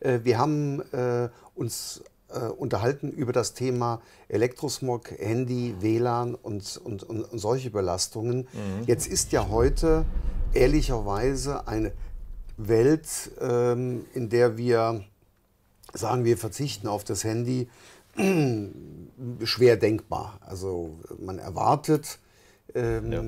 Äh, wir haben äh, uns äh, unterhalten über das Thema Elektrosmog, Handy, WLAN und, und, und, solche Belastungen. Mhm. Jetzt ist ja heute ehrlicherweise eine Welt, ähm, in der wir sagen, wir verzichten auf das Handy, schwer denkbar. Also man erwartet, ähm, ja.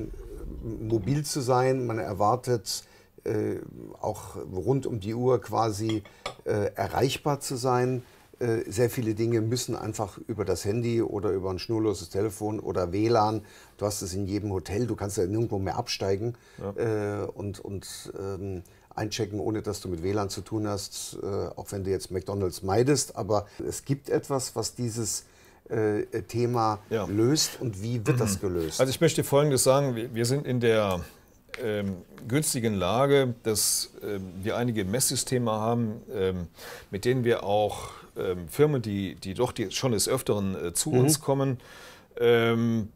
mobil zu sein, man erwartet äh, auch rund um die Uhr quasi äh, erreichbar zu sein. Äh, sehr viele Dinge müssen einfach über das Handy oder über ein schnurloses Telefon oder WLAN. Du hast es in jedem Hotel, du kannst ja nirgendwo mehr absteigen ja. und, und ähm, einchecken, ohne dass du mit WLAN zu tun hast, äh, auch wenn du jetzt McDonald's meidest. Aber es gibt etwas, was dieses Thema ja. löst und wie wird das gelöst? Also ich möchte Folgendes sagen, wir sind in der ähm, günstigen Lage, dass ähm, wir einige Messsysteme haben, ähm, mit denen wir auch ähm, Firmen, die, die doch die schon des Öfteren äh, zu mhm. uns kommen, ähm,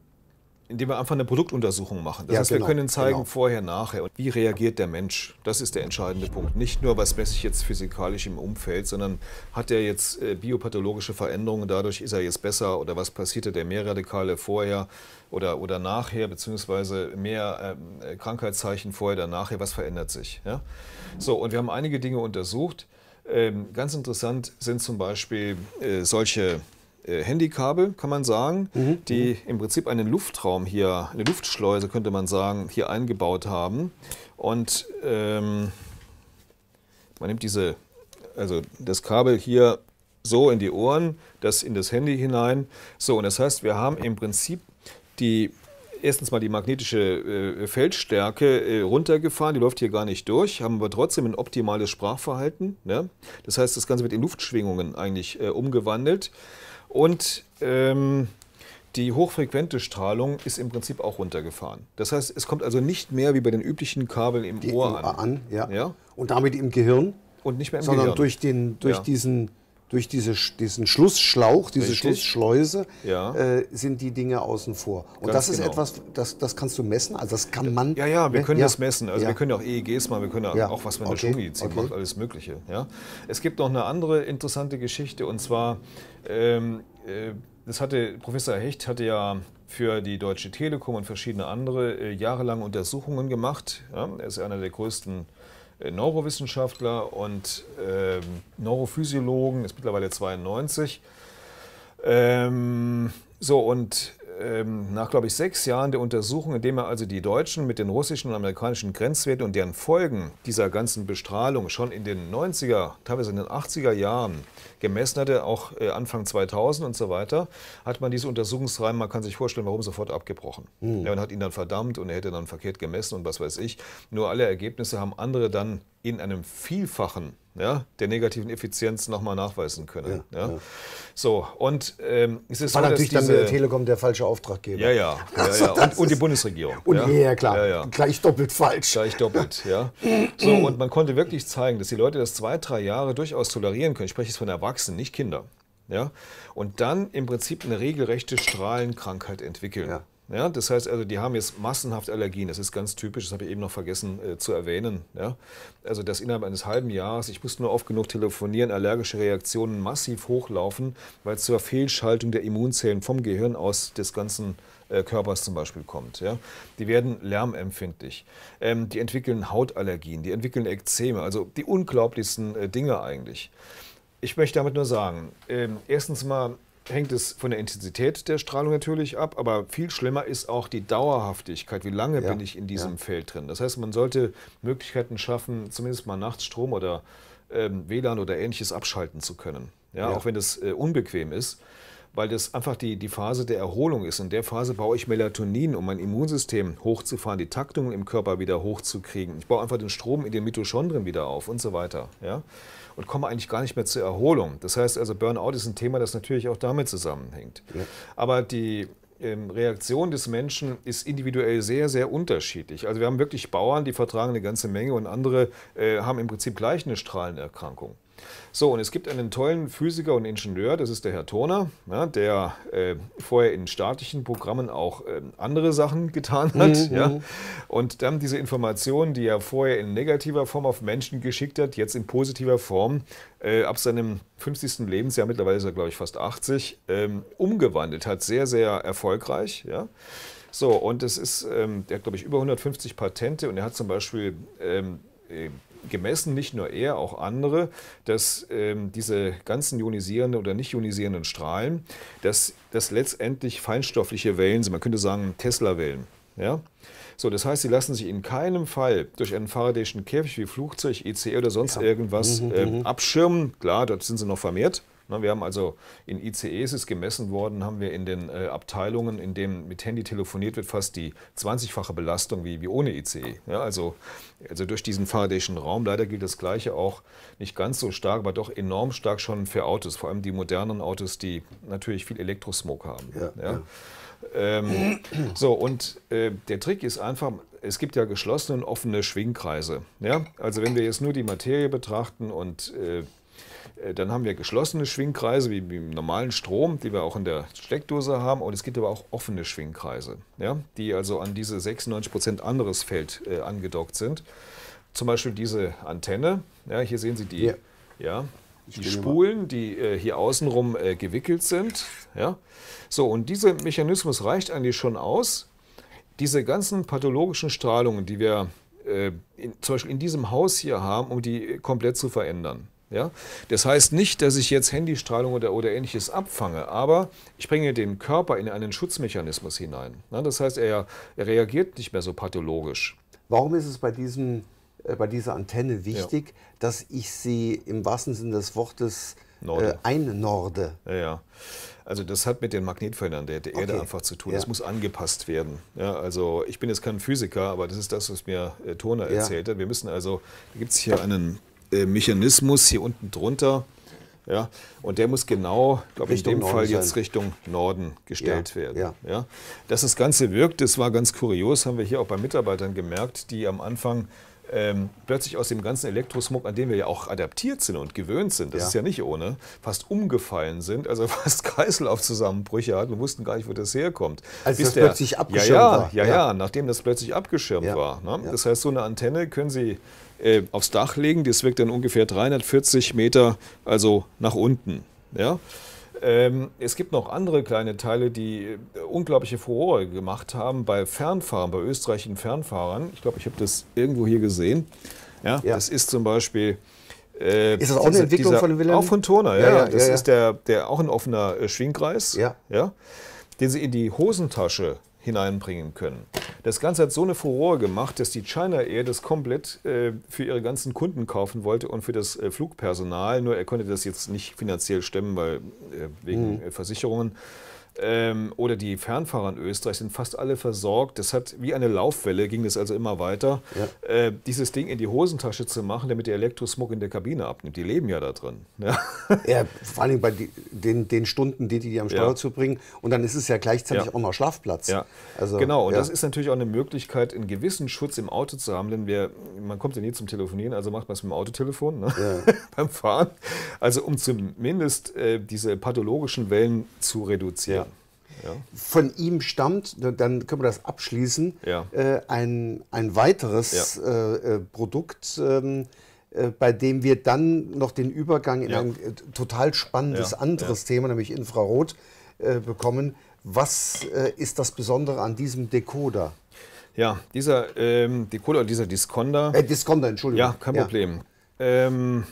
indem wir einfach eine Produktuntersuchung machen. Das ja, heißt, genau, wir können zeigen, genau. vorher, nachher und wie reagiert der Mensch. Das ist der entscheidende Punkt. Nicht nur, was messe ich jetzt physikalisch im Umfeld, sondern hat er jetzt äh, biopathologische Veränderungen, dadurch ist er jetzt besser oder was passierte der Mehrradikale vorher oder, oder nachher, beziehungsweise mehr ähm, äh, Krankheitszeichen vorher oder nachher, was verändert sich. Ja? So, und wir haben einige Dinge untersucht. Ähm, ganz interessant sind zum Beispiel äh, solche äh, Handykabel, kann man sagen, mhm. die mhm. im Prinzip einen Luftraum hier, eine Luftschleuse könnte man sagen, hier eingebaut haben. Und ähm, man nimmt diese, also das Kabel hier so in die Ohren, das in das Handy hinein. So, und das heißt, wir haben im Prinzip die erstens mal die magnetische äh, Feldstärke äh, runtergefahren, die läuft hier gar nicht durch, haben aber trotzdem ein optimales Sprachverhalten. Ne? Das heißt, das Ganze wird in Luftschwingungen eigentlich äh, umgewandelt. Und ähm, die hochfrequente Strahlung ist im Prinzip auch runtergefahren. Das heißt, es kommt also nicht mehr wie bei den üblichen Kabeln im Ohr, Ohr an. an ja. ja. Und damit im Gehirn. Und nicht mehr im sondern Gehirn. Sondern durch, den, durch ja. diesen durch diese, diesen Schlussschlauch, diese Richtig. Schlussschleuse, ja. äh, sind die Dinge außen vor. Und Ganz das ist genau. etwas, das, das kannst du messen? Also das kann äh, man... Ja, ja, wir ne? können ja. das messen. Also ja. wir können auch EEGs machen, wir können ja. auch was mit okay. der Schulmedizin okay. machen, alles Mögliche. Ja? Es gibt noch eine andere interessante Geschichte und zwar... Ähm, äh, das hatte Professor Hecht hatte ja für die Deutsche Telekom und verschiedene andere äh, jahrelang Untersuchungen gemacht. Ja, er ist einer der größten äh, Neurowissenschaftler und äh, Neurophysiologen, ist mittlerweile 92. Ähm, so, und ähm, nach, glaube ich, sechs Jahren der Untersuchung, indem er also die deutschen mit den russischen und amerikanischen Grenzwerten und deren Folgen dieser ganzen Bestrahlung schon in den 90er, teilweise in den 80er Jahren gemessen hatte, auch äh, Anfang 2000 und so weiter, hat man diese Untersuchungsreihe, man kann sich vorstellen, warum sofort abgebrochen. Hm. Ja, man hat ihn dann verdammt und er hätte dann verkehrt gemessen und was weiß ich. Nur alle Ergebnisse haben andere dann in einem Vielfachen ja, der negativen Effizienz nochmal nachweisen können. Ja, ja. So, und ähm, es ist War so, natürlich dann der Telekom der falsche Auftraggeber. Ja, ja. Also und, und, die Bundesregierung. Und ja, klar. Gleich doppelt falsch. Gleich doppelt, ja. So, und man konnte wirklich zeigen, dass die Leute das zwei, drei Jahre durchaus tolerieren können. Ich spreche jetzt von Erwachsenen. Erwachsene, nicht Kinder. Ja? Und dann im Prinzip eine regelrechte Strahlenkrankheit entwickeln. Ja. Ja, das heißt also, die haben jetzt massenhaft Allergien. Das ist ganz typisch, das habe ich eben noch vergessen äh, zu erwähnen. Ja? Also, dass innerhalb eines halben Jahres, ich musste nur oft genug telefonieren, allergische Reaktionen massiv hochlaufen, weil es zur Fehlschaltung der Immunzellen vom Gehirn aus des ganzen äh, Körpers zum Beispiel kommt. Ja? Die werden lärmempfindlich, ähm, die entwickeln Hautallergien, die entwickeln Ekzeme, also die unglaublichsten äh, Dinge eigentlich. Ich möchte damit nur sagen, äh, erstens mal hängt es von der Intensität der Strahlung natürlich ab, aber viel schlimmer ist auch die Dauerhaftigkeit. Wie lange ja, bin ich in diesem ja. Feld drin? Das heißt, man sollte Möglichkeiten schaffen, zumindest mal nachts Strom oder ähm, WLAN oder ähnliches abschalten zu können. Ja, ja. Auch wenn das äh, unbequem ist, weil das einfach die, die Phase der Erholung ist. In der Phase baue ich Melatonin, um mein Immunsystem hochzufahren, die Taktungen im Körper wieder hochzukriegen. Ich baue einfach den Strom in den Mitochondrien wieder auf und so weiter. Ja? und komme eigentlich gar nicht mehr zur Erholung. Das heißt also, Burnout ist ein Thema, das natürlich auch damit zusammenhängt. Ja. Aber die ähm, Reaktion des Menschen ist individuell sehr, sehr unterschiedlich. Also wir haben wirklich Bauern, die vertragen eine ganze Menge und andere äh, haben im Prinzip gleich eine Strahlenerkrankung. So, und es gibt einen tollen Physiker und Ingenieur, das ist der Herr Turner, ja, der äh, vorher in staatlichen Programmen auch äh, andere Sachen getan hat. Mhm. Ja? Mhm. Und dann diese Informationen, die er vorher in negativer Form auf Menschen geschickt hat, jetzt in positiver Form äh, ab seinem 50. Lebensjahr, mittlerweile ist er, glaube ich, fast 80, ähm, umgewandelt hat. Sehr, sehr erfolgreich. Ja? So, und es ist, ähm, der hat, glaube ich, über 150 Patente und er hat zum Beispiel ähm, äh, gemessen, nicht nur er, auch andere, dass ähm, diese ganzen ionisierenden oder nicht ionisierenden Strahlen, dass das letztendlich feinstoffliche Wellen sind. Man könnte sagen Tesla-Wellen. Ja? So, das heißt, sie lassen sich in keinem Fall durch einen Faradayschen Käfig wie Flugzeug, ECE e oder sonst ja. irgendwas äh, abschirmen. Klar, dort sind sie noch vermehrt. Ne, wir haben also in ICEs ist gemessen worden, haben wir in den äh, Abteilungen, in denen mit Handy telefoniert wird, fast die 20-fache Belastung wie, wie ohne ICE. Ja, also, also durch diesen faradayschen Raum. Leider gilt das Gleiche auch nicht ganz so stark, aber doch enorm stark schon für Autos, vor allem die modernen Autos, die natürlich viel Elektrosmog haben. Ja, ja. Ähm, so, und äh, der Trick ist einfach, es gibt ja geschlossene und offene Schwingkreise. Ja? Also wenn wir jetzt nur die Materie betrachten und äh, äh, dann haben wir geschlossene Schwingkreise, wie, im normalen Strom, die wir auch in der Steckdose haben. Und es gibt aber auch offene Schwingkreise, ja, die also an diese 96% anderes Feld äh, angedockt sind. Zum Beispiel diese Antenne. Ja, hier sehen Sie die, ja. ja die Spulen, die äh, hier außenrum äh, gewickelt sind. Ja? So, und dieser Mechanismus reicht eigentlich schon aus. Diese ganzen pathologischen Strahlungen, die wir äh, in, zum Beispiel in diesem Haus hier haben, um die komplett zu verändern. Ja? Das heißt nicht, dass ich jetzt Handystrahlung oder, oder ähnliches abfange, aber ich bringe den Körper in einen Schutzmechanismus hinein. Ne? Das heißt, er, er reagiert nicht mehr so pathologisch. Warum ist es bei, diesem, äh, bei dieser Antenne wichtig, ja. dass ich sie im wahrsten Sinne des Wortes äh, Norde. Äh, einnorde? Ja, ja. Also das hat mit den Magnetfeldern der, der okay. Erde einfach zu tun. Ja. Das muss angepasst werden. Ja, also ich bin jetzt kein Physiker, aber das ist das, was mir äh, Toner erzählt hat. Wir müssen also, da gibt es hier einen äh, Mechanismus hier unten drunter. Ja, und der muss genau, glaube ich, in dem Norden Fall jetzt sein. Richtung Norden gestellt ja, werden. Ja. ja. Dass das Ganze wirkt, das war ganz kurios, haben wir hier auch bei Mitarbeitern gemerkt, die am Anfang ähm, plötzlich aus dem ganzen Elektrosmog, an dem wir ja auch adaptiert sind und gewöhnt sind, das ja. ist ja nicht ohne, fast umgefallen sind, also fast Kreislaufzusammenbrüche hatten und wussten gar nicht, wo das herkommt. Also Bis das der, plötzlich abgeschirmt ja, ja, war. Ja, ja, nachdem das plötzlich abgeschirmt war. Ne? Das heißt, so eine Antenne können Sie äh, aufs Dach legen. Das wirkt dann ungefähr 340 Meter, also nach unten. Ja? Ähm, es gibt noch andere kleine Teile, die äh, unglaubliche Furore gemacht haben bei Fernfahrern, bei österreichischen Fernfahrern. Ich glaube, ich habe das irgendwo hier gesehen. Ja, ja. Das ist zum Beispiel äh, ist das auch eine Entwicklung dieser, von Wilhelm? Auch von Turner, ja. ja, ja das ja, ist der, der auch ein offener äh, Schwingkreis, ja. Ja, den sie in die Hosentasche hineinbringen können. Das Ganze hat so eine Furore gemacht, dass die China Air das komplett äh, für ihre ganzen Kunden kaufen wollte und für das äh, Flugpersonal. Nur er konnte das jetzt nicht finanziell stemmen, weil äh, wegen mhm. Äh, Versicherungen ähm, oder die Fernfahrer in Österreich sind fast alle versorgt. Das hat wie eine Laufwelle, ging das also immer weiter, ja. äh, dieses Ding in die Hosentasche zu machen, damit der Elektrosmog in der Kabine abnimmt. Die leben ja da drin. Ja, ja vor allem bei die, den, den, Stunden, die die am Steuer ja. zubringen. Und dann ist es ja gleichzeitig ja. auch noch Schlafplatz. Ja. Also, genau, und das ist natürlich auch eine Möglichkeit, einen gewissen Schutz im Auto zu haben, denn wir, man kommt ja nie zum Telefonieren, also macht man es mit dem Autotelefon ne? beim Fahren. Also um zumindest äh, diese pathologischen Wellen zu reduzieren ja. Von ihm stammt, dann können wir das abschließen, ja. äh, ein, ein weiteres ja. äh, äh Produkt, ähm, äh, bei dem wir dann noch den Übergang in ein äh, total spannendes anderes Thema, nämlich Infrarot, äh, bekommen. Was ist das Besondere an diesem Decoder? Ja, dieser ähm, Decoder, dieser Disconder. Äh, Disconder, Entschuldigung. Ja, kein Problem. Ähm,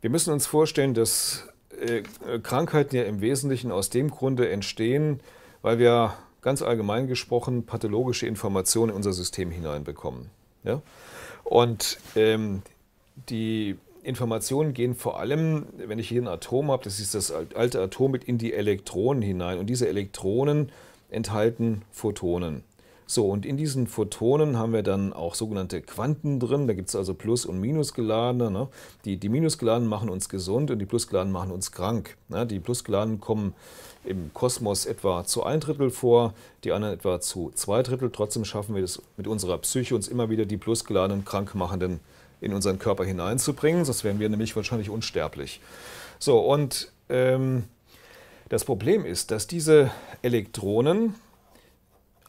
wir müssen uns vorstellen, dass äh, Krankheiten ja im Wesentlichen aus dem Grunde entstehen, weil wir ganz allgemein gesprochen pathologische Informationen in unser System hineinbekommen. Ja? Und ähm, die Informationen gehen vor allem, wenn ich hier ein Atom habe, das ist das alte Atom mit in die Elektronen hinein. Und diese Elektronen enthalten Photonen. So, und in diesen Photonen haben wir dann auch sogenannte Quanten drin. Da gibt es also Plus- und Minusgeladene. Ne? Die, die Minusgeladenen machen uns gesund und die Plusgeladen machen uns krank. Ne? Die Plusgeladen kommen im Kosmos etwa zu ein Drittel vor, die anderen etwa zu zwei Drittel. Trotzdem schaffen wir es mit unserer Psyche, uns immer wieder die Plusgeladenen Krankmachenden in unseren Körper hineinzubringen. Sonst wären wir nämlich wahrscheinlich unsterblich. So, und ähm, das Problem ist, dass diese Elektronen,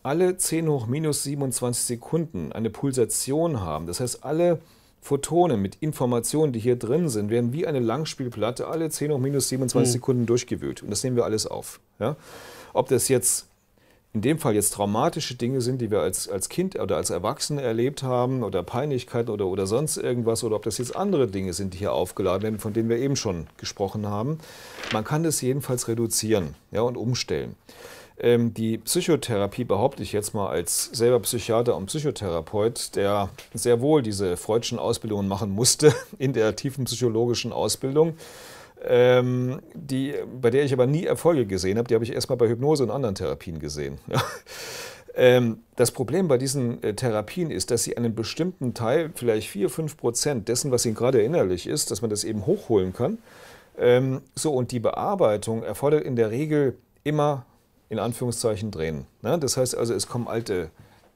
alle 10 hoch minus 27 Sekunden eine Pulsation haben. Das heißt, alle Photonen mit Informationen, die hier drin sind, werden wie eine Langspielplatte alle 10 hoch minus 27 mhm. Sekunden durchgewühlt. Und das nehmen wir alles auf. Ja? Ob das jetzt in dem Fall jetzt traumatische Dinge sind, die wir als, als Kind oder als Erwachsene erlebt haben oder Peinlichkeiten oder, oder sonst irgendwas oder ob das jetzt andere Dinge sind, die hier aufgeladen werden, von denen wir eben schon gesprochen haben. Man kann das jedenfalls reduzieren ja, und umstellen. Ähm, die Psychotherapie behaupte ich jetzt mal als selber Psychiater und Psychotherapeut, der sehr wohl diese freudschen Ausbildungen machen musste in der tiefen psychologischen Ausbildung. Ähm, die, bei der ich aber nie Erfolge gesehen habe, die habe ich erstmal bei Hypnose und anderen Therapien gesehen. Ähm, das Problem bei diesen äh, Therapien ist, dass sie einen bestimmten Teil, vielleicht 4, 5 Prozent dessen, was ihnen gerade innerlich ist, dass man das eben hochholen kann. Ähm, so, und die Bearbeitung erfordert in der Regel immer in Anführungszeichen drehen. Ne? Das heißt also, es kommen alte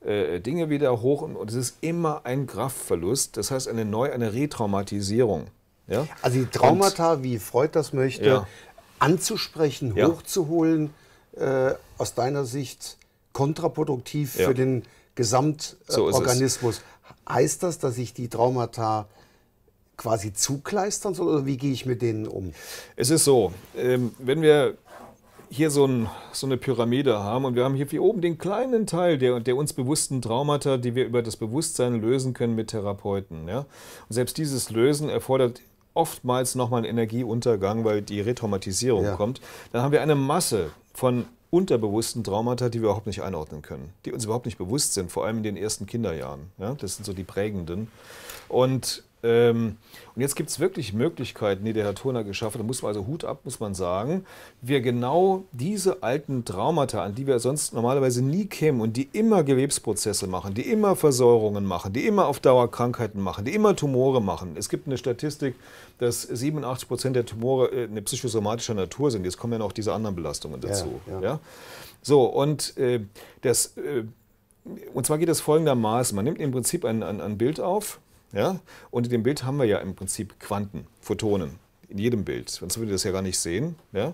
äh, Dinge wieder hoch und, es ist immer ein Kraftverlust, das heißt eine Neu-, eine Retraumatisierung. Ja? Also die Traumata, und, wie Freud das möchte, ja. anzusprechen, ja. hochzuholen, äh, aus deiner Sicht kontraproduktiv für den Gesamtorganismus. So heißt das, dass ich die Traumata quasi zukleistern soll oder wie gehe ich mit denen um? Es ist so, ähm, wenn wir hier so, ein, so, eine Pyramide haben und wir haben hier, hier oben den kleinen Teil der, der, uns bewussten Traumata, die wir über das Bewusstsein lösen können mit Therapeuten. Ja? Und selbst dieses Lösen erfordert oftmals nochmal einen Energieuntergang, weil die Retraumatisierung ja. kommt. Dann haben wir eine Masse von unterbewussten Traumata, die wir überhaupt nicht einordnen können, die uns überhaupt nicht bewusst sind, vor allem in den ersten Kinderjahren. Ja? Das sind so die prägenden. Und, ähm, und jetzt gibt es wirklich Möglichkeiten, die der Herr Turner geschaffen hat. Da muss man also Hut ab, muss man sagen, wir genau diese alten Traumata, an die wir sonst normalerweise nie kämen und die immer Gewebsprozesse machen, die immer Versäuerungen machen, die immer auf Dauer Krankheiten machen, die immer Tumore machen. Es gibt eine Statistik, dass 87 Prozent der Tumore äh, eine psychosomatische Natur sind. Jetzt kommen ja noch diese anderen Belastungen dazu. Ja, ja. ja? So, und äh, das. Äh, und zwar geht das folgendermaßen. Man nimmt im Prinzip ein, ein, ein Bild auf, ja? Und in dem Bild haben wir ja im Prinzip Quanten, Photonen, in jedem Bild. Sonst würde das ja gar nicht sehen. Ja?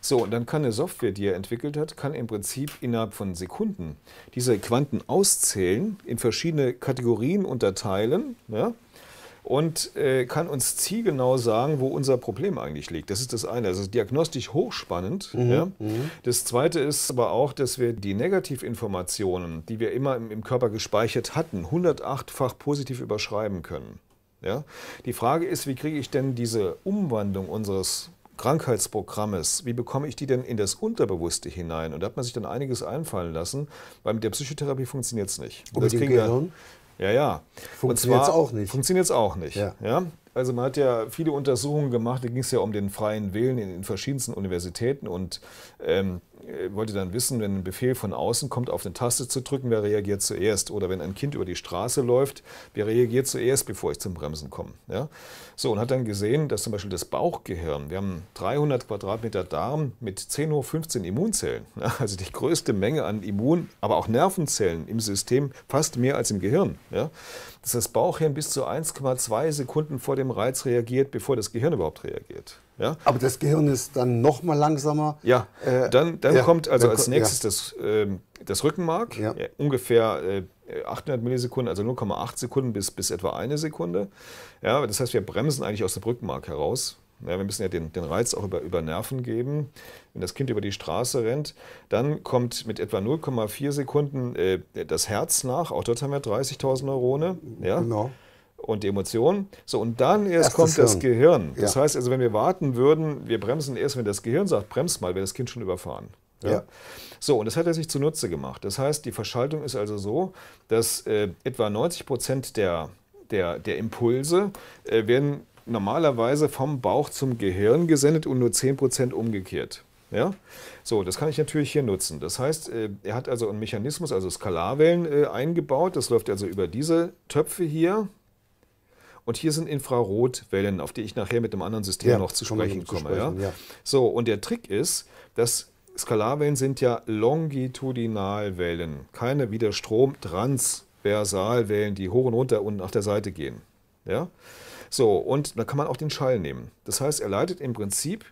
So, und dann kann eine Software, die er entwickelt hat, kann im Prinzip innerhalb von Sekunden diese Quanten auszählen, in verschiedene Kategorien unterteilen. Ja? und äh, kann uns zielgenau sagen, wo unser Problem eigentlich liegt. Das ist das eine. Das ist diagnostisch hochspannend. Mhm. Ja. Mhm. Das zweite ist aber auch, dass wir die Negativinformationen, die wir immer im, im Körper gespeichert hatten, 108-fach positiv überschreiben können. Ja? Die Frage ist, wie kriege ich denn diese Umwandlung unseres Krankheitsprogrammes, wie bekomme ich die denn in das Unterbewusste hinein? Und da hat man sich dann einiges einfallen lassen, weil mit der Psychotherapie funktioniert es nicht. Und das kriegen wir, ja, ja. Funktioniert es auch nicht. Funktioniert es auch nicht. Ja. ja. Also man hat ja viele Untersuchungen gemacht, da ging es ja um den freien Willen in den verschiedensten Universitäten und ähm, äh, wollte dann wissen, wenn ein Befehl von außen kommt, auf eine Taste zu drücken, wer reagiert zuerst? Oder wenn ein Kind über die Straße läuft, wer reagiert zuerst, bevor ich zum Bremsen komme? Ja? So, und hat dann gesehen, dass zum Beispiel das Bauchgehirn, wir haben 300 Quadratmeter Darm mit 10 hoch 15 Immunzellen, also die größte Menge an Immun-, aber auch Nervenzellen im System, fast mehr als im Gehirn. Ja? dass das Bauchhirn bis zu 1,2 Sekunden vor dem Reiz reagiert, bevor das Gehirn überhaupt reagiert. Ja? Aber das Gehirn ist dann noch mal langsamer. Ja, äh, dann, dann ja, kommt also als nächstes ja. das, äh, das Rückenmark, ja. Äh, ungefähr äh, 800 Millisekunden, also 0,8 Sekunden bis, bis etwa eine Sekunde. Ja, das heißt, wir bremsen eigentlich aus dem Rückenmark heraus ja, wir müssen ja den, den Reiz auch über, über Nerven geben. Wenn das Kind über die Straße rennt, dann kommt mit etwa 0,4 Sekunden äh, das Herz nach. Auch dort haben wir 30.000 Neurone. Ja? Genau und die Emotionen. So, und dann erst, erst kommt das, das Gehirn. Das ja. heißt also, wenn wir warten würden, wir bremsen erst, wenn das Gehirn sagt, bremst mal, wäre das Kind schon überfahren. Ja. ja. So, und das hat er sich zunutze gemacht. Das heißt, die Verschaltung ist also so, dass äh, etwa 90 Prozent der, der, der Impulse äh, werden normalerweise vom Bauch zum Gehirn gesendet und nur 10% umgekehrt. Ja? So, das kann ich natürlich hier nutzen. Das heißt, äh, er hat also einen Mechanismus, also Skalarwellen äh, eingebaut. Das läuft also über diese Töpfe hier. Und hier sind Infrarotwellen, auf die ich nachher mit einem anderen System ja, noch zu sprechen komme. Zu sprechen, ja? Ja. So, und der Trick ist, dass Skalarwellen sind ja Longitudinalwellen, keine wieder Strom-Transversalwellen, die hoch und runter und nach der Seite gehen. Ja? So, und da kann man auch den Schall nehmen. Das heißt, er leitet im Prinzip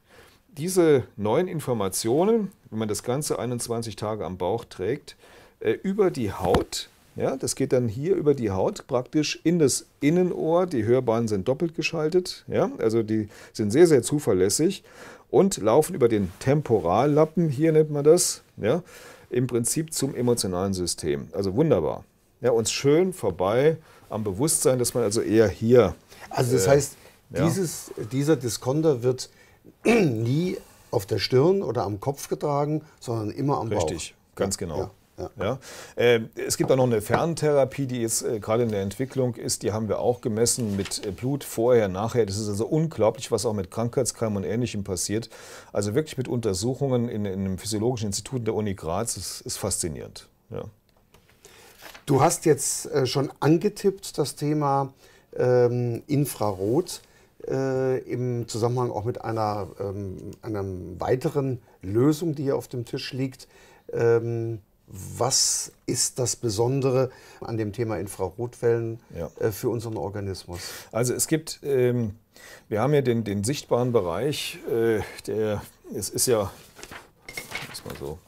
diese neuen Informationen, wenn man das Ganze 21 Tage am Bauch trägt, äh, über die Haut. Ja, das geht dann hier über die Haut praktisch in das Innenohr. Die Hörbahnen sind doppelt geschaltet. Ja, also die sind sehr, sehr zuverlässig und laufen über den Temporallappen, hier nennt man das, ja, im Prinzip zum emotionalen System. Also wunderbar. Ja, uns schön vorbei am Bewusstsein, dass man also eher hier also das äh, heißt, dieses, ja. dieser Diskonter wird nie auf der Stirn oder am Kopf getragen, sondern immer am Richtig, Bauch. Richtig, ganz genau. Ja. Ja. ja. Ähm, es gibt auch noch eine Ferntherapie, die jetzt äh, gerade in der Entwicklung ist. Die haben wir auch gemessen mit äh, Blut vorher, nachher. Das ist also unglaublich, was auch mit Krankheitskeimen und Ähnlichem passiert. Also wirklich mit Untersuchungen in, in einem physiologischen Institut der Uni Graz. Das ist, ist faszinierend. Ja. Du hast jetzt schon angetippt das Thema ähm, Infrarot äh, im Zusammenhang auch mit einer, ähm, einer weiteren Lösung, die hier auf dem Tisch liegt. Ähm, was ist das Besondere an dem Thema Infrarotwellen ja. äh, für unseren Organismus? Also es gibt, ähm, wir haben ja den, den sichtbaren Bereich, äh, der, es ist ja, ist mal so,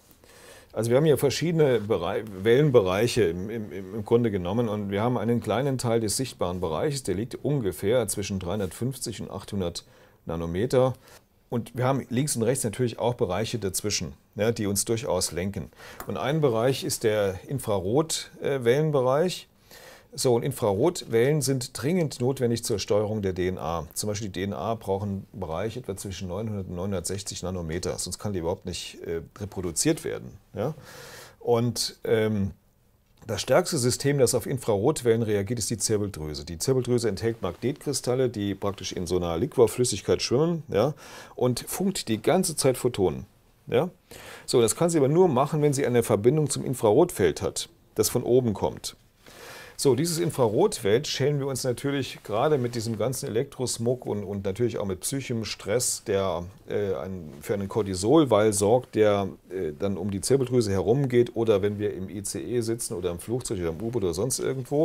also wir haben hier verschiedene Bereich, Wellenbereiche im, im, im, Grunde genommen und wir haben einen kleinen Teil des sichtbaren Bereiches, der liegt ungefähr zwischen 350 und 800 Nanometer. Und wir haben links und rechts natürlich auch Bereiche dazwischen, ja, die uns durchaus lenken. Und ein Bereich ist der Infrarotwellenbereich. Äh, so, und Infrarotwellen sind dringend notwendig zur Steuerung der DNA. Zum Beispiel die DNA braucht einen Bereich etwa zwischen 900 und 960 Nanometer, sonst kann die überhaupt nicht äh, reproduziert werden. Ja? Und ähm, das stärkste System, das auf Infrarotwellen reagiert, ist die Zirbeldrüse. Die Zirbeldrüse enthält Magnetkristalle, die praktisch in so einer Liquorflüssigkeit schwimmen ja, und funkt die ganze Zeit Photonen. Ja. So, das kann sie aber nur machen, wenn sie eine Verbindung zum Infrarotfeld hat, das von oben kommt. So, dieses Infrarotfeld schälen wir uns natürlich gerade mit diesem ganzen Elektrosmog und, und natürlich auch mit psychischem Stress, der äh, ein, für einen Cortisolwall sorgt, der äh, dann um die Zirbeldrüse herumgeht oder wenn wir im ICE sitzen oder im Flugzeug oder im U-Boot oder sonst irgendwo,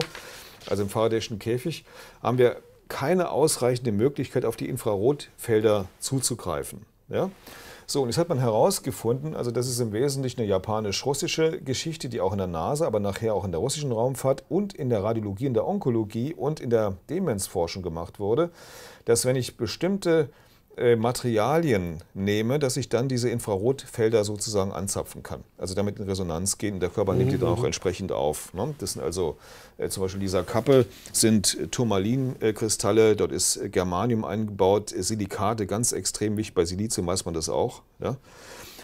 also im Faradayschen Käfig, haben wir keine ausreichende Möglichkeit, auf die Infrarotfelder zuzugreifen. Ja? So, und jetzt hat man herausgefunden, also das ist im Wesentlichen eine japanisch-russische Geschichte, die auch in der NASA, aber nachher auch in der russischen Raumfahrt und in der Radiologie, in der Onkologie und in der Demenzforschung gemacht wurde, dass wenn ich bestimmte äh, Materialien nehme, dass ich dann diese Infrarotfelder sozusagen anzapfen kann. Also damit in Resonanz gehen. Der Körper nimmt die dann auch mhm. entsprechend auf. Ne? Das sind also äh, zum Beispiel dieser Kappe sind äh, Turmalinkristalle, dort ist Germanium eingebaut, Silikate ganz extrem wichtig. Bei Silizium weiß man das auch.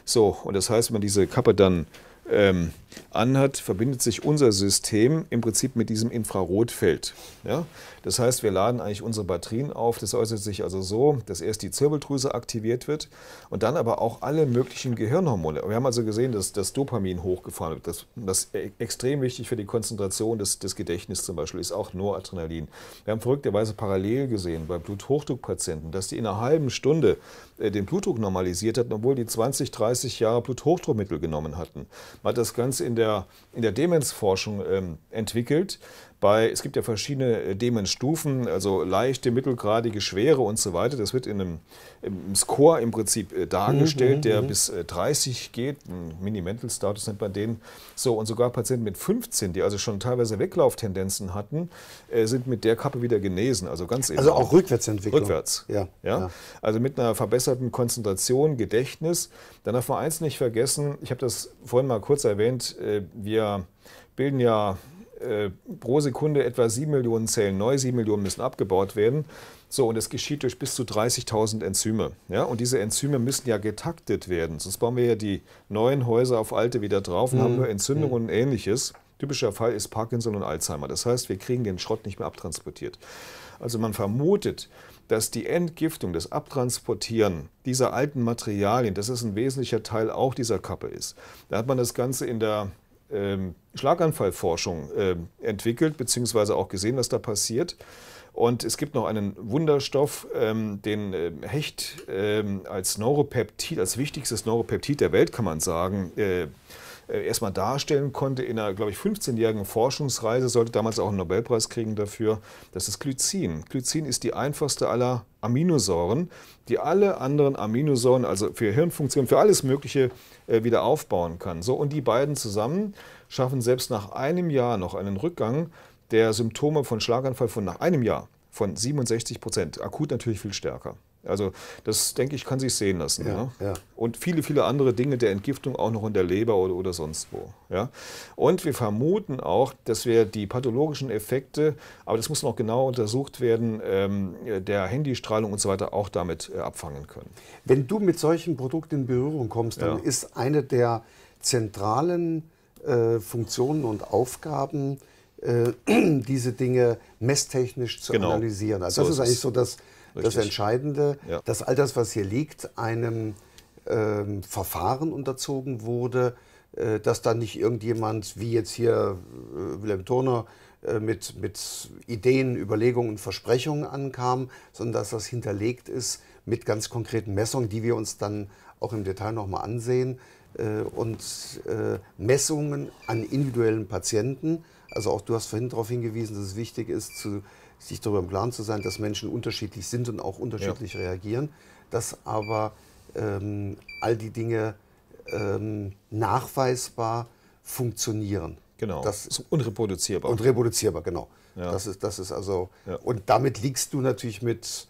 So, und das heißt, wenn man diese Kappe dann ähm, anhat, verbindet sich unser System im Prinzip mit diesem Infrarotfeld. Ja? Das heißt, wir laden eigentlich unsere Batterien auf. Das äußert sich also so, dass erst die Zirbeldrüse aktiviert wird und dann aber auch alle möglichen Gehirnhormone. Wir haben also gesehen, dass das Dopamin hochgefahren wird. Das, das ist e, extrem wichtig für die Konzentration des, des Gedächtnisses zum Beispiel, ist auch Noradrenalin. Wir haben verrückterweise parallel gesehen bei Bluthochdruckpatienten, dass die in einer halben Stunde äh, den Blutdruck normalisiert hatten, obwohl die 20, 30 Jahre Bluthochdruckmittel genommen hatten. Man hat das Ganze in der, in der Demenzforschung ähm, entwickelt, bei, es gibt ja verschiedene äh, Demenzstufen, also leichte, mittelgradige, schwere und so weiter. Das wird in einem im Score im Prinzip äh, dargestellt, mhm, der mhm, mhm. bis 30 äh, geht. Mini-Mental Status nennt man den. So, und sogar Patienten mit 15, die also schon teilweise Weglauftendenzen hatten, sind mit der Kappe wieder genesen. Also ganz Also auch Rückwärtsentwicklung. Rückwärts. Ja, ja, ja. Also mit einer verbesserten Konzentration, Gedächtnis. Dann darf man eins nicht vergessen, ich habe das vorhin mal kurz erwähnt, wir bilden ja äh, pro Sekunde etwa 7 Millionen Zellen neu, 7 Millionen müssen abgebaut werden. So, und das geschieht durch bis zu 30.000 Enzyme. Ja? Und diese Enzyme müssen ja getaktet werden, sonst bauen wir ja die neuen Häuser auf alte wieder drauf und mhm. haben nur Entzündungen mhm. und ähnliches. Typischer Fall ist Parkinson und Alzheimer. Das heißt, wir kriegen den Schrott nicht mehr abtransportiert. Also man vermutet, dass die Entgiftung, das Abtransportieren dieser alten Materialien, dass es ein wesentlicher Teil auch dieser Kappe ist. Da hat man das Ganze in der ähm, Schlaganfallforschung äh, entwickelt, beziehungsweise auch gesehen, was da passiert. Und es gibt noch einen Wunderstoff, ähm, den äh, Hecht äh, als Neuropeptid, als wichtigstes Neuropeptid der Welt, kann man sagen, äh, äh, erstmal darstellen konnte in einer, glaube ich, 15-jährigen Forschungsreise, sollte damals auch einen Nobelpreis kriegen dafür, das ist Glycin. Glycin ist die einfachste aller Aminosäuren, die alle anderen Aminosäuren, also für Hirnfunktion, für alles Mögliche äh, wieder aufbauen kann. So, und die beiden zusammen schaffen selbst nach einem Jahr noch einen Rückgang der Symptome von Schlaganfall von nach einem Jahr von 67 Prozent. Akut natürlich viel stärker. Also das, denke ich, kann sich sehen lassen. Ja, ne? ja. Und viele, viele andere Dinge der Entgiftung auch noch in der Leber oder, oder sonst wo. Ja? Und wir vermuten auch, dass wir die pathologischen Effekte, aber das muss noch genau untersucht werden, ähm, der Handystrahlung und so weiter auch damit äh, abfangen können. Wenn du mit solchen Produkten in Berührung kommst, dann ist eine der zentralen äh, Funktionen und Aufgaben, äh, diese Dinge messtechnisch zu genau. analysieren. Also so das ist, ist eigentlich so das Richtig. das Entscheidende, ja. dass all das, was hier liegt, einem ähm, Verfahren unterzogen wurde, äh, dass dann nicht irgendjemand, wie jetzt hier äh, Wilhelm Turner, äh, mit, mit Ideen, Überlegungen und Versprechungen ankam, sondern dass das hinterlegt ist mit ganz konkreten Messungen, die wir uns dann auch im Detail nochmal ansehen. Äh, und äh, Messungen an individuellen Patienten, also auch du hast vorhin darauf hingewiesen, dass es wichtig ist, zu, sich darüber im Klaren zu sein, dass Menschen unterschiedlich sind und auch unterschiedlich ja. reagieren, dass aber ähm, all die Dinge ähm, nachweisbar funktionieren. Genau. Das ist unreproduzierbar. Und reproduzierbar, genau. Ja. Das, ist, das ist also. Ja. Und damit liegst du natürlich mit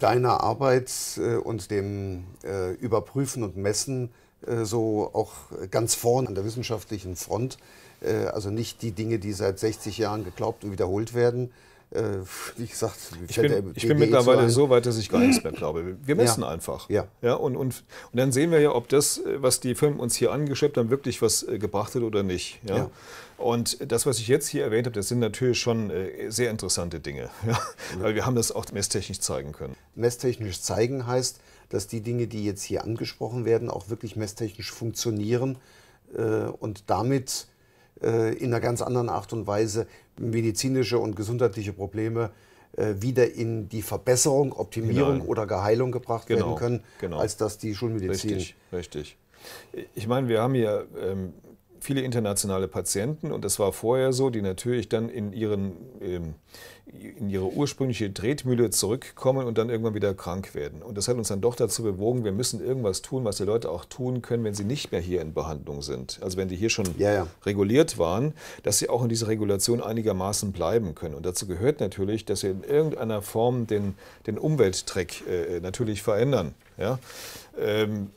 deiner Arbeit äh, und dem äh, Überprüfen und Messen äh, so auch ganz vorn an der wissenschaftlichen Front. Äh, also nicht die Dinge, die seit 60 Jahren geglaubt und wiederholt werden, äh, wie gesagt, ich bin, ich bin e mittlerweile so weit, dass ich gar nichts mehr glaube. Wir messen ja. einfach. Ja. Ja, und, und, und dann sehen wir ja, ob das, was die Firmen uns hier angeschleppt haben, wirklich was äh, gebracht hat oder nicht. Ja? ja. Und das, was ich jetzt hier erwähnt habe, das sind natürlich schon äh, sehr interessante Dinge. Ja? Weil wir haben das auch messtechnisch zeigen können. Messtechnisch zeigen heißt, dass die Dinge, die jetzt hier angesprochen werden, auch wirklich messtechnisch funktionieren und damit äh, in einer ganz anderen Art und Weise medizinische und gesundheitliche Probleme äh, wieder in die Verbesserung, Optimierung Nein. Genau. oder Geheilung gebracht genau, werden können, genau. als dass die Schulmedizin. Richtig, richtig. Ich meine, wir haben hier ähm, viele internationale Patienten und das war vorher so, die natürlich dann in, ihren, ähm, in ihre ursprüngliche Tretmühle zurückkommen und dann irgendwann wieder krank werden. Und das hat uns dann doch dazu bewogen, wir müssen irgendwas tun, was die Leute auch tun können, wenn sie nicht mehr hier in Behandlung sind. Also wenn die hier schon ja, ja. reguliert waren, dass sie auch in dieser Regulation einigermaßen bleiben können. Und dazu gehört natürlich, dass sie in irgendeiner Form den, den Umwelttrack äh, äh, natürlich verändern. Ja? Ähm,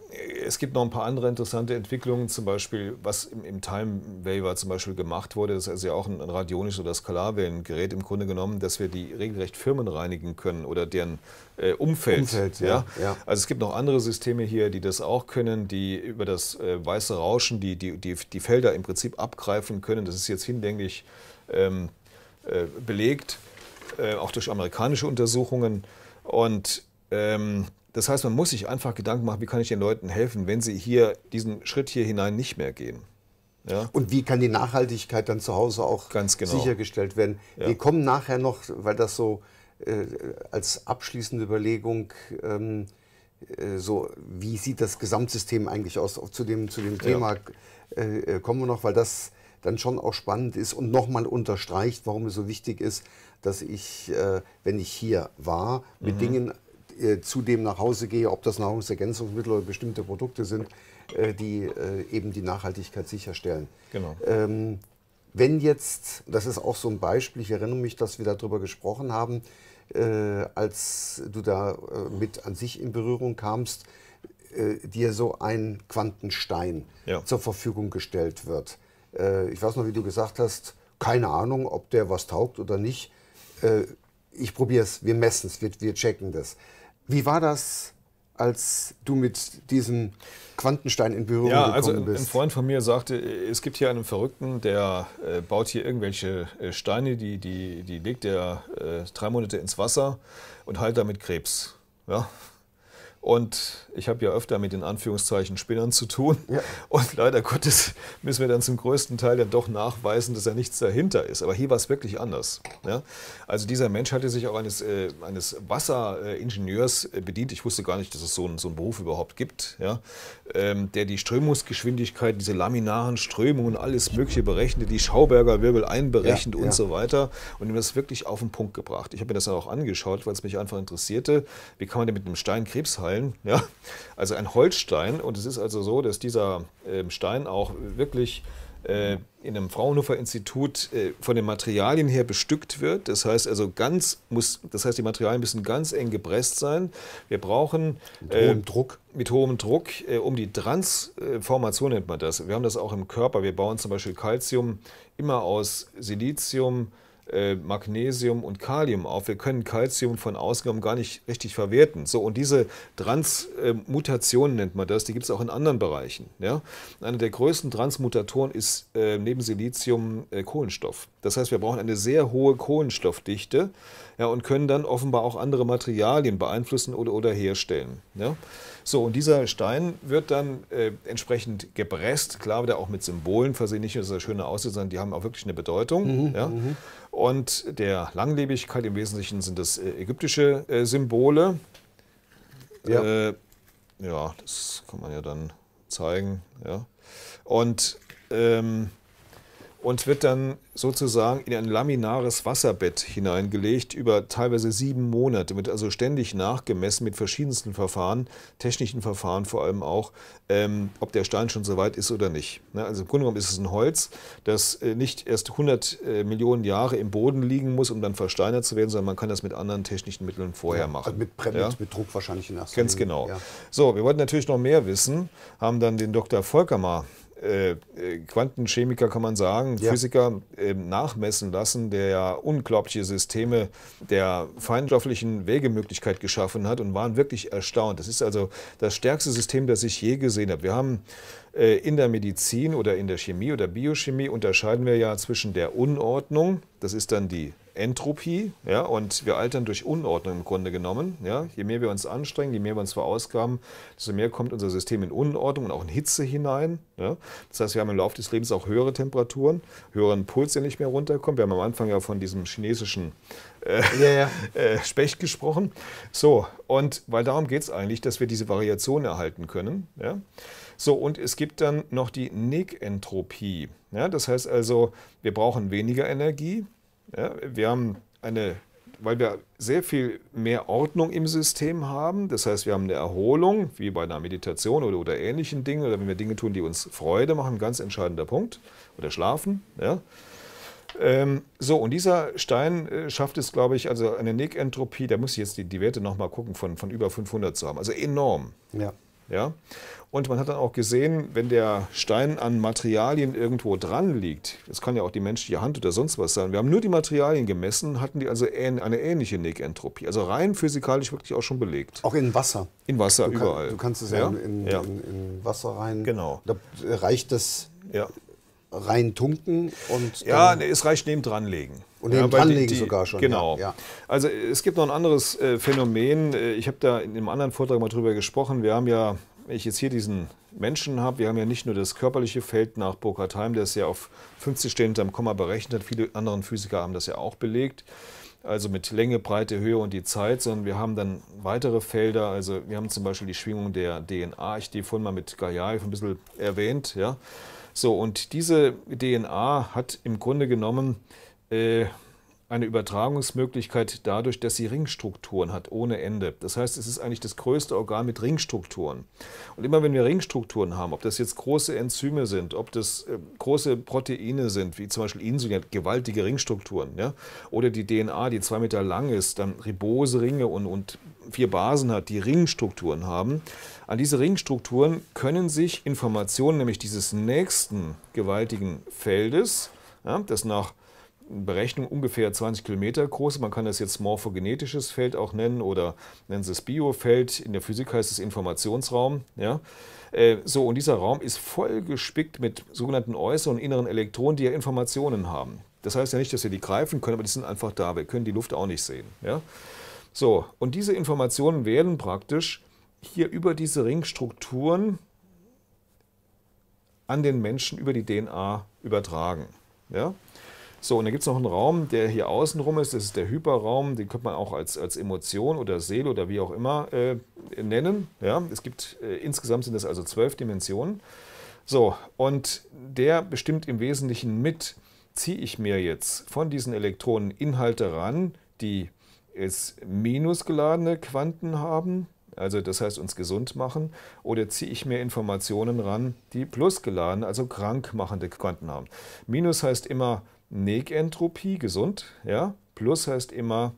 es gibt noch ein paar andere interessante Entwicklungen, zum Beispiel, was im, im Time Waver zum Beispiel gemacht wurde, das ist also ja auch ein, ein radionisch oder Skalarwellengerät im Grunde genommen, dass wir die regelrecht Firmen reinigen können oder deren äh, Umfeld. Umfeld ja? Ja, ja. Also es gibt noch andere Systeme hier, die das auch können, die über das äh, weiße Rauschen die, die, die, die Felder im Prinzip abgreifen können. Das ist jetzt hinlänglich ähm, äh, belegt, äh, auch durch amerikanische Untersuchungen. Und ähm, das heißt, man muss sich einfach Gedanken machen, wie kann ich den Leuten helfen, wenn sie hier diesen Schritt hier hinein nicht mehr gehen. Ja? Und wie kann die Nachhaltigkeit dann zu Hause auch genau. sichergestellt werden? Ja. Wir kommen nachher noch, weil das so äh, als abschließende Überlegung ähm, äh, so, wie sieht das Gesamtsystem eigentlich aus? Zu dem, zu dem Thema ja. Äh, äh, kommen wir noch, weil das dann schon auch spannend ist und nochmal unterstreicht, warum es so wichtig ist, dass ich, äh, wenn ich hier war, mit mhm. Dingen äh, zu dem nach Hause gehe, ob das Nahrungsergänzungsmittel oder bestimmte Produkte sind, äh, die äh, eben die Nachhaltigkeit sicherstellen. Genau. Ähm, wenn jetzt, das ist auch so ein Beispiel, ich erinnere mich, dass wir darüber gesprochen haben, äh, als du da äh, mit an sich in Berührung kamst, äh, dir so ein Quantenstein ja. zur Verfügung gestellt wird. ich weiß noch, wie du gesagt hast, keine Ahnung, ob der was taugt oder nicht ich probiere es, wir messen es, wir, wir, checken das. Wie war das, als du mit diesem Quantenstein in Berührung ja, gekommen also ein, bist? Ein Freund von mir sagte, es gibt hier einen Verrückten, der äh, baut hier irgendwelche äh, Steine, die, die, die legt er äh, drei Monate ins Wasser und heilt damit Krebs. Ja, und ich habe ja öfter mit den Anführungszeichen Spinnern zu tun. Ja. Und leider Gottes müssen wir dann zum größten Teil dann doch nachweisen, dass ja nichts dahinter ist. Aber hier war es wirklich anders. Ja? Also dieser Mensch hatte sich auch eines, äh, eines Wasseringenieurs äh, bedient. Ich wusste gar nicht, dass es so, ein, so einen Beruf überhaupt gibt, ja? Ähm, der die Strömungsgeschwindigkeit, diese laminaren Strömungen, alles Mögliche berechnet, die Schauberger Wirbel einberechnet ja, und so weiter. Und ihm das wirklich auf den Punkt gebracht. Ich habe mir das dann auch angeschaut, weil es mich einfach interessierte. Wie kann man denn mit einem Stein Krebs heilen? Teilen. Ja? Also ein Holzstein. Und es ist also so, dass dieser ähm, Stein auch wirklich äh, in einem Fraunhofer Institut äh, von den Materialien her bestückt wird. Das heißt also ganz muss, das heißt die Materialien müssen ganz eng gepresst sein. Wir brauchen mit hohem ähm, Druck, mit hohem Druck äh, um die Transformation nennt man das. Wir haben das auch im Körper. Wir bauen zum Beispiel Calcium immer aus Silizium. Äh, Magnesium und Kalium auf. Wir können Kalzium von Ausgaben gar nicht richtig verwerten. So, und diese Transmutation nennt man das, die gibt es auch in anderen Bereichen. Ja? Einer der größten Transmutatoren ist äh, neben Silizium äh, Kohlenstoff. Das heißt, wir brauchen eine sehr hohe Kohlenstoffdichte ja, und können dann offenbar auch andere Materialien beeinflussen oder, oder herstellen. Ja? So, und dieser Stein wird dann äh, entsprechend gepresst, klar, wieder auch mit Symbolen versehen, nicht nur, dass er schöner aussieht, sondern die haben auch wirklich eine Bedeutung. Mhm, ja? Mhm und der Langlebigkeit. Im Wesentlichen sind das äh, ägyptische äh, Symbole. Ja. Äh, ja, das kann man ja dann zeigen. Ja. Und ähm, und wird dann sozusagen in ein laminares Wasserbett hineingelegt über teilweise sieben Monate, wird also ständig nachgemessen mit verschiedensten Verfahren, technischen Verfahren vor allem auch, ähm, ob der Stein schon so weit ist oder nicht. Ne, also im Grunde genommen ist es ein Holz, das äh, nicht erst 100 äh, Millionen Jahre im Boden liegen muss, um dann versteinert zu werden, sondern man kann das mit anderen technischen Mitteln vorher ja, also machen. Mit, Pre ja? mit Druck wahrscheinlich in Ganz genau. Ja. So, wir wollten natürlich noch mehr wissen, haben dann den Dr. Volkermar äh, äh, Quantenchemiker kann man sagen, ja. Physiker ähm, nachmessen lassen, der ja unglaubliche Systeme der feinstofflichen Wegemöglichkeit geschaffen hat und waren wirklich erstaunt. Das ist also das stärkste System, das ich je gesehen habe. Wir haben äh, in der Medizin oder in der Chemie oder Biochemie unterscheiden wir ja zwischen der Unordnung, das ist dann die Entropie, ja, und wir altern durch Unordnung im Grunde genommen. Ja. Je mehr wir uns anstrengen, je mehr wir uns verausgaben, desto mehr kommt unser System in Unordnung und auch in Hitze hinein. Ja. Das heißt, wir haben im Laufe des Lebens auch höhere Temperaturen, höheren Puls, der nicht mehr runterkommt. Wir haben am Anfang ja von diesem chinesischen äh, yeah. äh, Specht gesprochen. So, und weil darum geht es eigentlich, dass wir diese Variation erhalten können. Ja. So, und es gibt dann noch die Negentropie. Ja, das heißt also, wir brauchen weniger Energie. Ja, wir haben eine, weil wir sehr viel mehr Ordnung im System haben. Das heißt, wir haben eine Erholung, wie bei einer Meditation oder, oder ähnlichen Dingen, oder wenn wir Dinge tun, die uns Freude machen, ganz entscheidender Punkt. Oder schlafen. Ja. Ähm, so, und dieser Stein äh, schafft es, glaube ich, also eine Negentropie, da muss ich jetzt die, die Werte nochmal gucken, von, von über 500 zu haben. Also enorm. Ja. Ja? Und man hat dann auch gesehen, wenn der Stein an Materialien irgendwo dran liegt, das kann ja auch die menschliche Hand oder sonst was sein, wir haben nur die Materialien gemessen, hatten die also eine ähnliche Negentropie. Also rein physikalisch wirklich auch schon belegt. Auch in Wasser? In Wasser, du überall. Kann, du kannst es ja, ja? In, ja. In, in, Wasser rein. Genau. Da reicht das ja. rein tunken und. Ja, es reicht neben dran legen. Und ja, dran liegen sogar schon. Genau. Ja, Also es gibt noch ein anderes äh, Phänomen. Äh, ich habe da in einem anderen Vortrag mal drüber gesprochen. Wir haben ja, wenn ich jetzt hier diesen Menschen habe, wir haben ja nicht nur das körperliche Feld nach Burkhard heim der es ja auf 50 stehend am Komma berechnet hat. Viele andere Physiker haben das ja auch belegt. Also mit Länge, Breite, Höhe und die Zeit, sondern wir haben dann weitere Felder. Also wir haben zum Beispiel die Schwingung der DNA. Ich die vorhin mal mit Gajaev ein bisschen erwähnt. Ja? So, und diese DNA hat im Grunde genommen äh, eine Übertragungsmöglichkeit dadurch, dass sie Ringstrukturen hat, ohne Ende. Das heißt, es ist eigentlich das größte Organ mit Ringstrukturen. Und immer wenn wir Ringstrukturen haben, ob das jetzt große Enzyme sind, ob das äh, große Proteine sind, wie zum Beispiel Insulin, gewaltige Ringstrukturen, ja? oder die DNA, die zwei Meter lang ist, dann Ribose-Ringe und, und vier Basen hat, die Ringstrukturen haben. An diese Ringstrukturen können sich Informationen, nämlich dieses nächsten gewaltigen Feldes, ja, das nach Berechnung ungefähr 20 Kilometer groß. Man kann das jetzt morphogenetisches Feld auch nennen oder nennen Sie es Biofeld. In der Physik heißt es Informationsraum. Ja? Äh, so, und dieser Raum ist voll gespickt mit sogenannten äußeren und inneren Elektronen, die ja Informationen haben. Das heißt ja nicht, dass wir die greifen können, aber die sind einfach da. Wir können die Luft auch nicht sehen. Ja? So, und diese Informationen werden praktisch hier über diese Ringstrukturen an den Menschen über die DNA übertragen. Ja? So, und dann gibt es noch einen Raum, der hier außenrum ist. Das ist der Hyperraum. Den könnte man auch als, als Emotion oder Seele oder wie auch immer äh, nennen. Ja, es gibt, äh, insgesamt sind das also zwölf Dimensionen. So, und der bestimmt im Wesentlichen mit, ziehe ich mir jetzt von diesen Elektronen Inhalte ran, die es minusgeladene Quanten haben, also das heißt uns gesund machen, oder ziehe ich mir Informationen ran, die plusgeladene, also krankmachende Quanten haben. Minus heißt immer Negentropie, gesund, ja. Plus heißt immer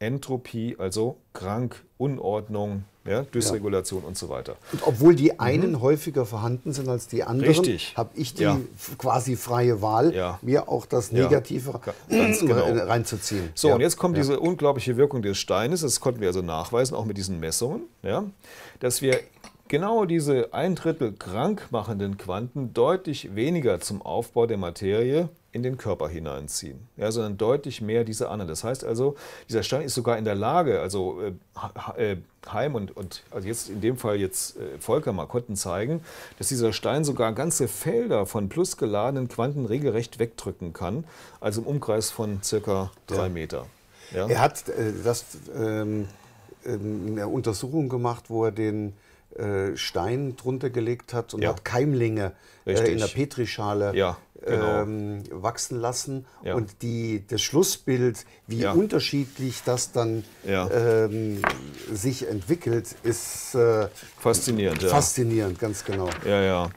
Entropie, also krank, Unordnung, ja, Dysregulation ja. und so weiter. Und obwohl die mhm. einen mhm. häufiger vorhanden sind als die anderen, habe ich die ja. quasi freie Wahl, ja. mir auch das Negative genau. reinzuziehen. So, und jetzt kommt diese unglaubliche Wirkung des Steines, das konnten wir also nachweisen, auch mit diesen Messungen, ja, dass wir genau diese ein Drittel krank machenden Quanten deutlich weniger zum Aufbau der Materie in den Körper hineinziehen, ja, sondern deutlich mehr diese Anne. Das heißt also, dieser Stein ist sogar in der Lage, also äh, Heim äh, und, und also jetzt in dem Fall jetzt äh, Volker mal konnten zeigen, dass dieser Stein sogar ganze Felder von plusgeladenen Quanten regelrecht wegdrücken kann, also im Umkreis von circa drei ja. Meter. Ja? Er hat äh, das ähm, ähm eine Untersuchung gemacht, wo er den äh, Stein drunter gelegt hat und ja. hat Keimlinge Richtig. Äh, in der Petrischale ja. Genau. ähm, wachsen lassen. Ja. Und die, das Schlussbild, wie ja. unterschiedlich das dann ja. ähm, sich entwickelt, ist äh, faszinierend. Faszinierend, ganz genau. Ja, ja.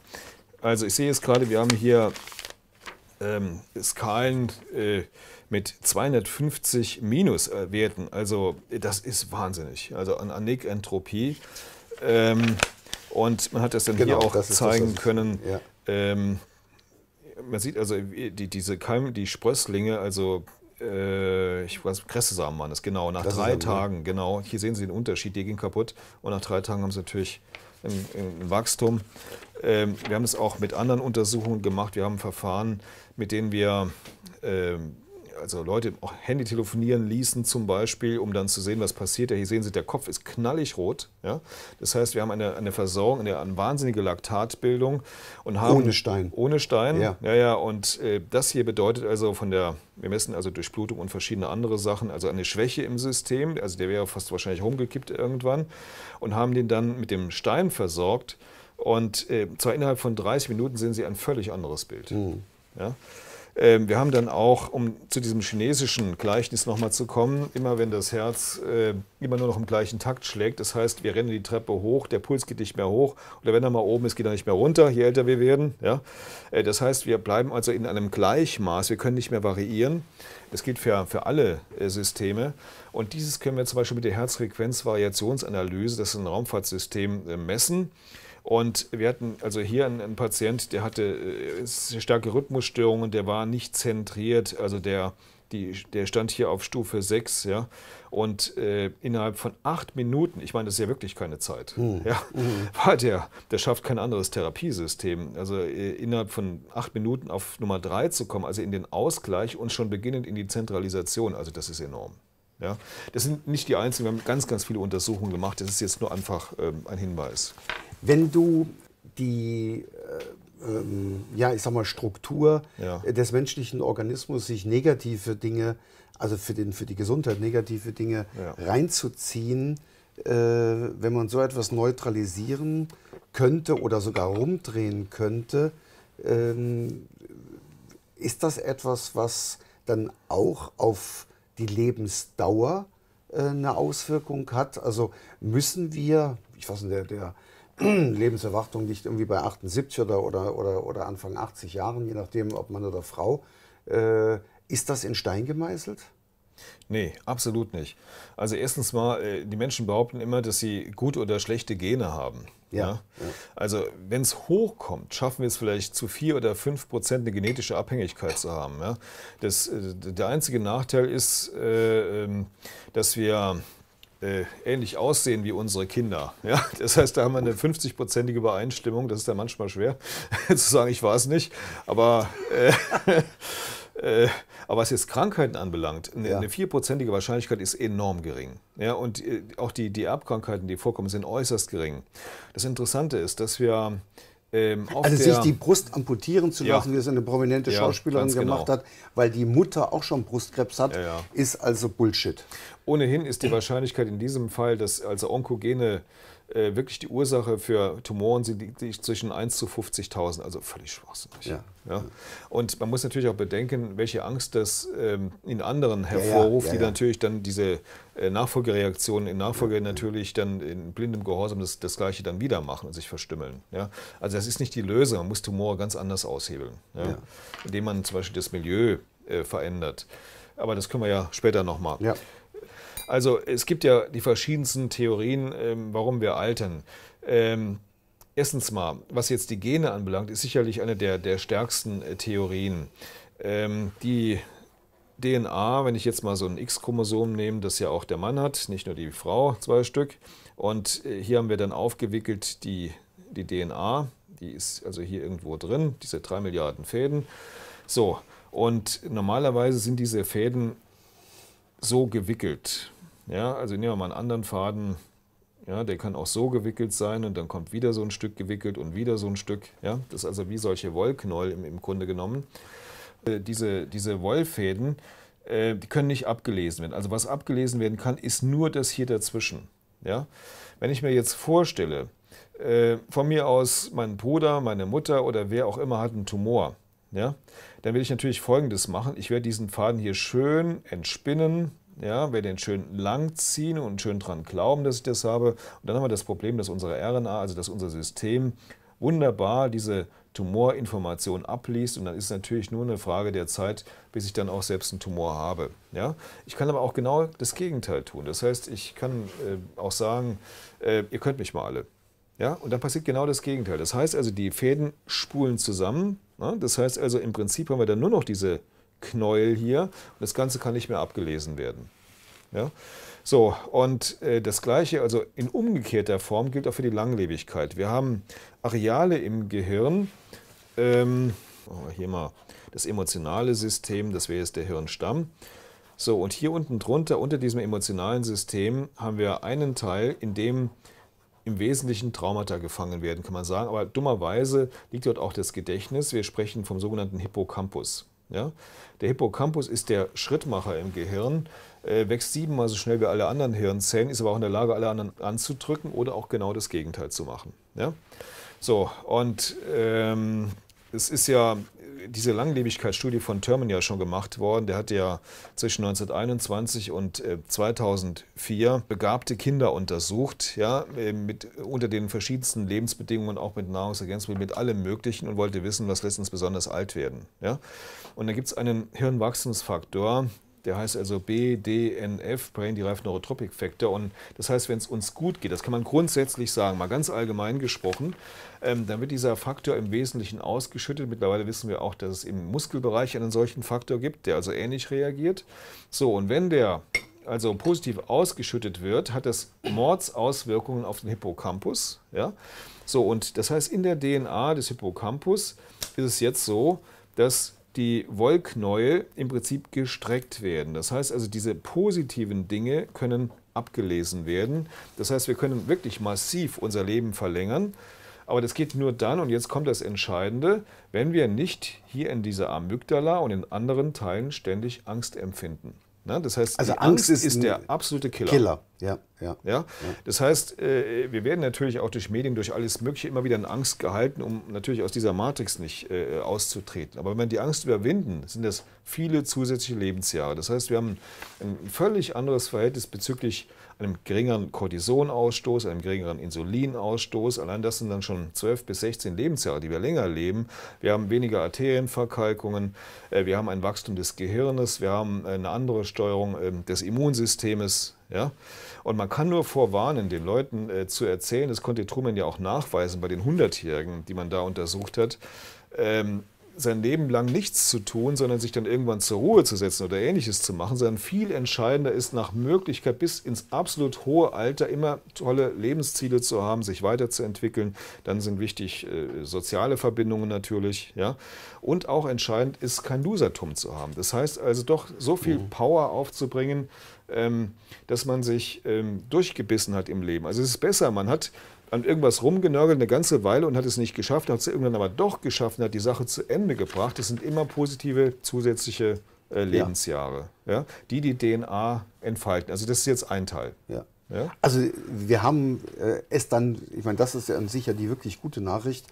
Also ich sehe jetzt gerade, wir haben hier ähm, Skalen äh, mit 250 Minuswerten. Also das ist wahnsinnig. Also an Anek-Entropie. Ähm, und man hat das dann genau, hier auch zeigen können. Ja. Ähm, man sieht also die, diese Keim, die Sprösslinge, also äh, ich weiß, Kresse-Samen waren das, genau. Nach drei ne? Tagen, genau. Hier sehen Sie den Unterschied, die gehen kaputt. Und nach drei Tagen haben sie natürlich ein, ein Wachstum. Ähm, wir haben es auch mit anderen Untersuchungen gemacht. Wir haben Verfahren, mit denen wir ähm, also Leute Handy telefonieren ließen zum Beispiel, um dann zu sehen, was passiert. Ja, hier sehen Sie, der Kopf ist knallig rot. Ja? Das heißt, wir haben eine, eine Versorgung, eine, eine wahnsinnige Laktatbildung. Und haben, ohne Stein. Ohne Stein, ja. ja, ja und äh, das hier bedeutet also von der, wir messen also Durchblutung und verschiedene andere Sachen, also eine Schwäche im System, also der wäre fast wahrscheinlich rumgekippt irgendwann und haben den dann mit dem Stein versorgt. Und äh, zwar innerhalb von 30 Minuten sehen Sie ein völlig anderes Bild. Mhm. Ja? Ähm, wir haben dann auch, um zu diesem chinesischen Gleichnis nochmal zu kommen, immer wenn das Herz äh, immer nur noch im gleichen Takt schlägt, das heißt, wir rennen die Treppe hoch, der Puls geht nicht mehr hoch oder wenn er mal oben ist, geht er nicht mehr runter, je älter wir werden. Ja? Äh, das heißt, wir bleiben also in einem Gleichmaß, wir können nicht mehr variieren. Das gilt für, für alle äh, Systeme. Und dieses können wir zum Beispiel mit der Herzfrequenzvariationsanalyse, das ist ein Raumfahrtsystem, äh, messen. Und wir hatten also hier einen, einen Patient, der hatte äh, starke Rhythmusstörungen, der war nicht zentriert, also der, die, der stand hier auf Stufe 6, ja. Und äh, innerhalb von acht Minuten, ich meine, das ist ja wirklich keine Zeit, mhm. ja, mhm. war der, der schafft kein anderes Therapiesystem. Also äh, innerhalb von acht Minuten auf Nummer 3 zu kommen, also in den Ausgleich und schon beginnend in die Zentralisation, also das ist enorm. Ja, das sind nicht die einzigen, wir haben ganz, ganz viele Untersuchungen gemacht. Das ist jetzt nur einfach ähm, ein Hinweis. Wenn du die äh, ähm, ja, ich sag mal, Struktur ja. des menschlichen Organismus, sich negative Dinge, also für, den, für die Gesundheit negative Dinge ja. reinzuziehen, äh, wenn man so etwas neutralisieren könnte oder sogar rumdrehen könnte, ähm, ist das etwas, was dann auch auf die Lebensdauer äh, eine Auswirkung hat? Also müssen wir, ich weiß nicht, der, der Lebenserwartung liegt irgendwie bei 78 oder, oder, oder, oder Anfang 80 Jahren, je nachdem, ob Mann oder Frau. Äh, ist das in Stein gemeißelt? Nee, absolut nicht. Also erstens mal, äh, die Menschen behaupten immer, dass sie gute oder schlechte Gene haben. Ja. ja? Also wenn es hochkommt, schaffen wir es vielleicht zu vier oder fünf Prozent eine genetische Abhängigkeit zu haben. Ja? Das, äh, der einzige Nachteil ist, äh, ähm, dass wir äh, ähnlich aussehen wie unsere Kinder. Ja? Das heißt, da haben wir eine 50-prozentige Übereinstimmung. Das ist ja manchmal schwer zu sagen, ich war es nicht. Aber, äh, äh, aber was jetzt Krankheiten anbelangt, eine, ja. 4-prozentige Wahrscheinlichkeit ist enorm gering. Ja? Und äh, auch die, die Erbkrankheiten, die vorkommen, sind äußerst gering. Das Interessante ist, dass wir ähm, also sich die Brust amputieren zu lassen, ja. wie es eine prominente ja, Schauspielerin gemacht genau. hat, weil die Mutter auch schon Brustkrebs hat, ja, ist also Bullshit. Ohnehin ist die Wahrscheinlichkeit in diesem Fall, dass also onkogene äh, wirklich die Ursache für Tumoren sind liegt zwischen 1 zu 50.000, also völlig schwachsinnig. Ja. ja. Und man muss natürlich auch bedenken, welche Angst das ähm, in anderen hervorruft, ja, ja, die dann natürlich dann diese äh, Nachfolgereaktionen in Nachfolge natürlich dann in blindem Gehorsam das, das Gleiche dann wieder machen und sich verstümmeln. Ja? Also das ist nicht die Lösung, man muss Tumore ganz anders aushebeln, indem man zum Beispiel das Milieu äh, verändert. Aber das können wir ja später nochmal. Ja. Also es gibt ja die verschiedensten Theorien, ähm, warum wir altern. Ähm, erstens mal, was jetzt die Gene anbelangt, ist sicherlich eine der, der stärksten äh, Theorien. Ähm, die DNA, wenn ich jetzt mal so ein X-Chromosom nehme, das ja auch der Mann hat, nicht nur die Frau, zwei Stück. Und äh, hier haben wir dann aufgewickelt die, die DNA, die ist also hier irgendwo drin, diese drei Milliarden Fäden. So, und normalerweise sind diese Fäden so gewickelt. Ja, also nehmen wir mal einen anderen Faden. Ja, der kann auch so gewickelt sein und dann kommt wieder so ein Stück gewickelt und wieder so ein Stück. Ja, das ist also wie solche Wollknäuel im, im Grunde genommen. Äh, diese, diese Wollfäden, äh, die können nicht abgelesen werden. Also was abgelesen werden kann, ist nur das hier dazwischen. Ja? Wenn ich mir jetzt vorstelle, äh, von mir aus mein Bruder, meine Mutter oder wer auch immer hat einen Tumor, ja? dann will ich natürlich Folgendes machen. Ich werde diesen Faden hier schön entspinnen, ja, wir den schön lang ziehen und schön dran glauben, dass ich das habe. Und dann haben wir das Problem, dass unsere RNA, also dass unser System wunderbar diese Tumorinformation abliest und dann ist es natürlich nur eine Frage der Zeit, bis ich dann auch selbst einen Tumor habe. Ja? Ich kann aber auch genau das Gegenteil tun. Das heißt, ich kann äh, auch sagen, äh, ihr könnt mich mal alle. Ja? Und dann passiert genau das Gegenteil. Das heißt also, die Fäden spulen zusammen. Ja? Das heißt also, im Prinzip haben wir dann nur noch diese Knäuel hier. Und das Ganze kann nicht mehr abgelesen werden. Ja? So, und äh, das Gleiche, also in umgekehrter Form, gilt auch für die Langlebigkeit. Wir haben Areale im Gehirn, ähm, oh, hier mal das emotionale System, das wäre jetzt der Hirnstamm. So, und hier unten drunter, unter diesem emotionalen System, haben wir einen Teil, in dem im Wesentlichen Traumata gefangen werden, kann man sagen. Aber dummerweise liegt dort auch das Gedächtnis. Wir sprechen vom sogenannten Hippocampus. Ja? Der Hippocampus ist der Schrittmacher im Gehirn, äh, wächst siebenmal so schnell wie alle anderen Hirnzellen, ist aber auch in der Lage, alle anderen anzudrücken oder auch genau das Gegenteil zu machen. Ja? So, und ähm, es ist ja diese Langlebigkeitsstudie von Termin ja schon gemacht worden. Der hatte ja zwischen 1921 und 2004 äh, begabte Kinder untersucht, ja, äh, mit, unter den verschiedensten Lebensbedingungen, auch mit Nahrungsergänzungen, mit allem Möglichen und wollte wissen, was lässt uns besonders alt werden. Ja? Und da gibt es einen Hirnwachstumsfaktor, der heißt also BDNF, Brain Derived Neurotropic Factor. Und das heißt, wenn es uns gut geht, das kann man grundsätzlich sagen, mal ganz allgemein gesprochen, ähm, dann wird dieser Faktor im Wesentlichen ausgeschüttet. Mittlerweile wissen wir auch, dass es im Muskelbereich einen solchen Faktor gibt, der also ähnlich reagiert. So, und wenn der also positiv ausgeschüttet wird, hat das Mordsauswirkungen auf den Hippocampus. Ja? So, und das heißt, in der DNA des Hippocampus ist es jetzt so, dass die Wollknäuel im Prinzip gestreckt werden. Das heißt also, diese positiven Dinge können abgelesen werden. Das heißt, wir können wirklich massiv unser Leben verlängern. Aber das geht nur dann, und jetzt kommt das Entscheidende, wenn wir nicht hier in dieser Amygdala und in anderen Teilen ständig Angst empfinden. Ne? Das heißt, also Angst, Angst ist, ist, der absolute Killer. Killer, ja, ja, ja. Das heißt, äh, wir werden natürlich auch durch Medien, durch alles Mögliche immer wieder in Angst gehalten, um natürlich aus dieser Matrix nicht äh, auszutreten. Aber wenn wir die Angst überwinden, sind das viele zusätzliche Lebensjahre. Das heißt, wir haben ein völlig anderes Verhältnis bezüglich einem geringeren Cortisonausstoß, einem geringeren Insulinausstoß. Allein das sind dann schon 12 bis 16 Lebensjahre, die wir länger leben. Wir haben weniger Arterienverkalkungen, äh, wir haben ein Wachstum des Gehirnes, wir haben eine andere Steuerung ähm, des Immunsystems. Ja? Und man kann nur vorwarnen, den Leuten äh, zu erzählen, das konnte Truman ja auch nachweisen bei den 100-Jährigen, die man da untersucht hat, ähm, sein Leben lang nichts zu tun, sondern sich dann irgendwann zur Ruhe zu setzen oder ähnliches zu machen, sondern viel entscheidender ist nach Möglichkeit bis ins absolut hohe Alter immer tolle Lebensziele zu haben, sich weiterzuentwickeln. Dann sind wichtig äh, soziale Verbindungen natürlich, ja. Und auch entscheidend ist kein Losertum zu haben. Das heißt also doch so viel mhm. Power aufzubringen, ähm, dass man sich ähm, durchgebissen hat im Leben. Also es ist besser, man hat an irgendwas rumgenörgelt eine ganze Weile und hat es nicht geschafft, hat es irgendwann aber doch geschafft und hat die Sache zu Ende gebracht. Das sind immer positive zusätzliche äh, Lebensjahre, ja. ja. die die DNA entfalten. Also das ist jetzt ein Teil. Ja. ja? Also wir haben äh, es dann, ich meine, das ist ja an sich ja die wirklich gute Nachricht,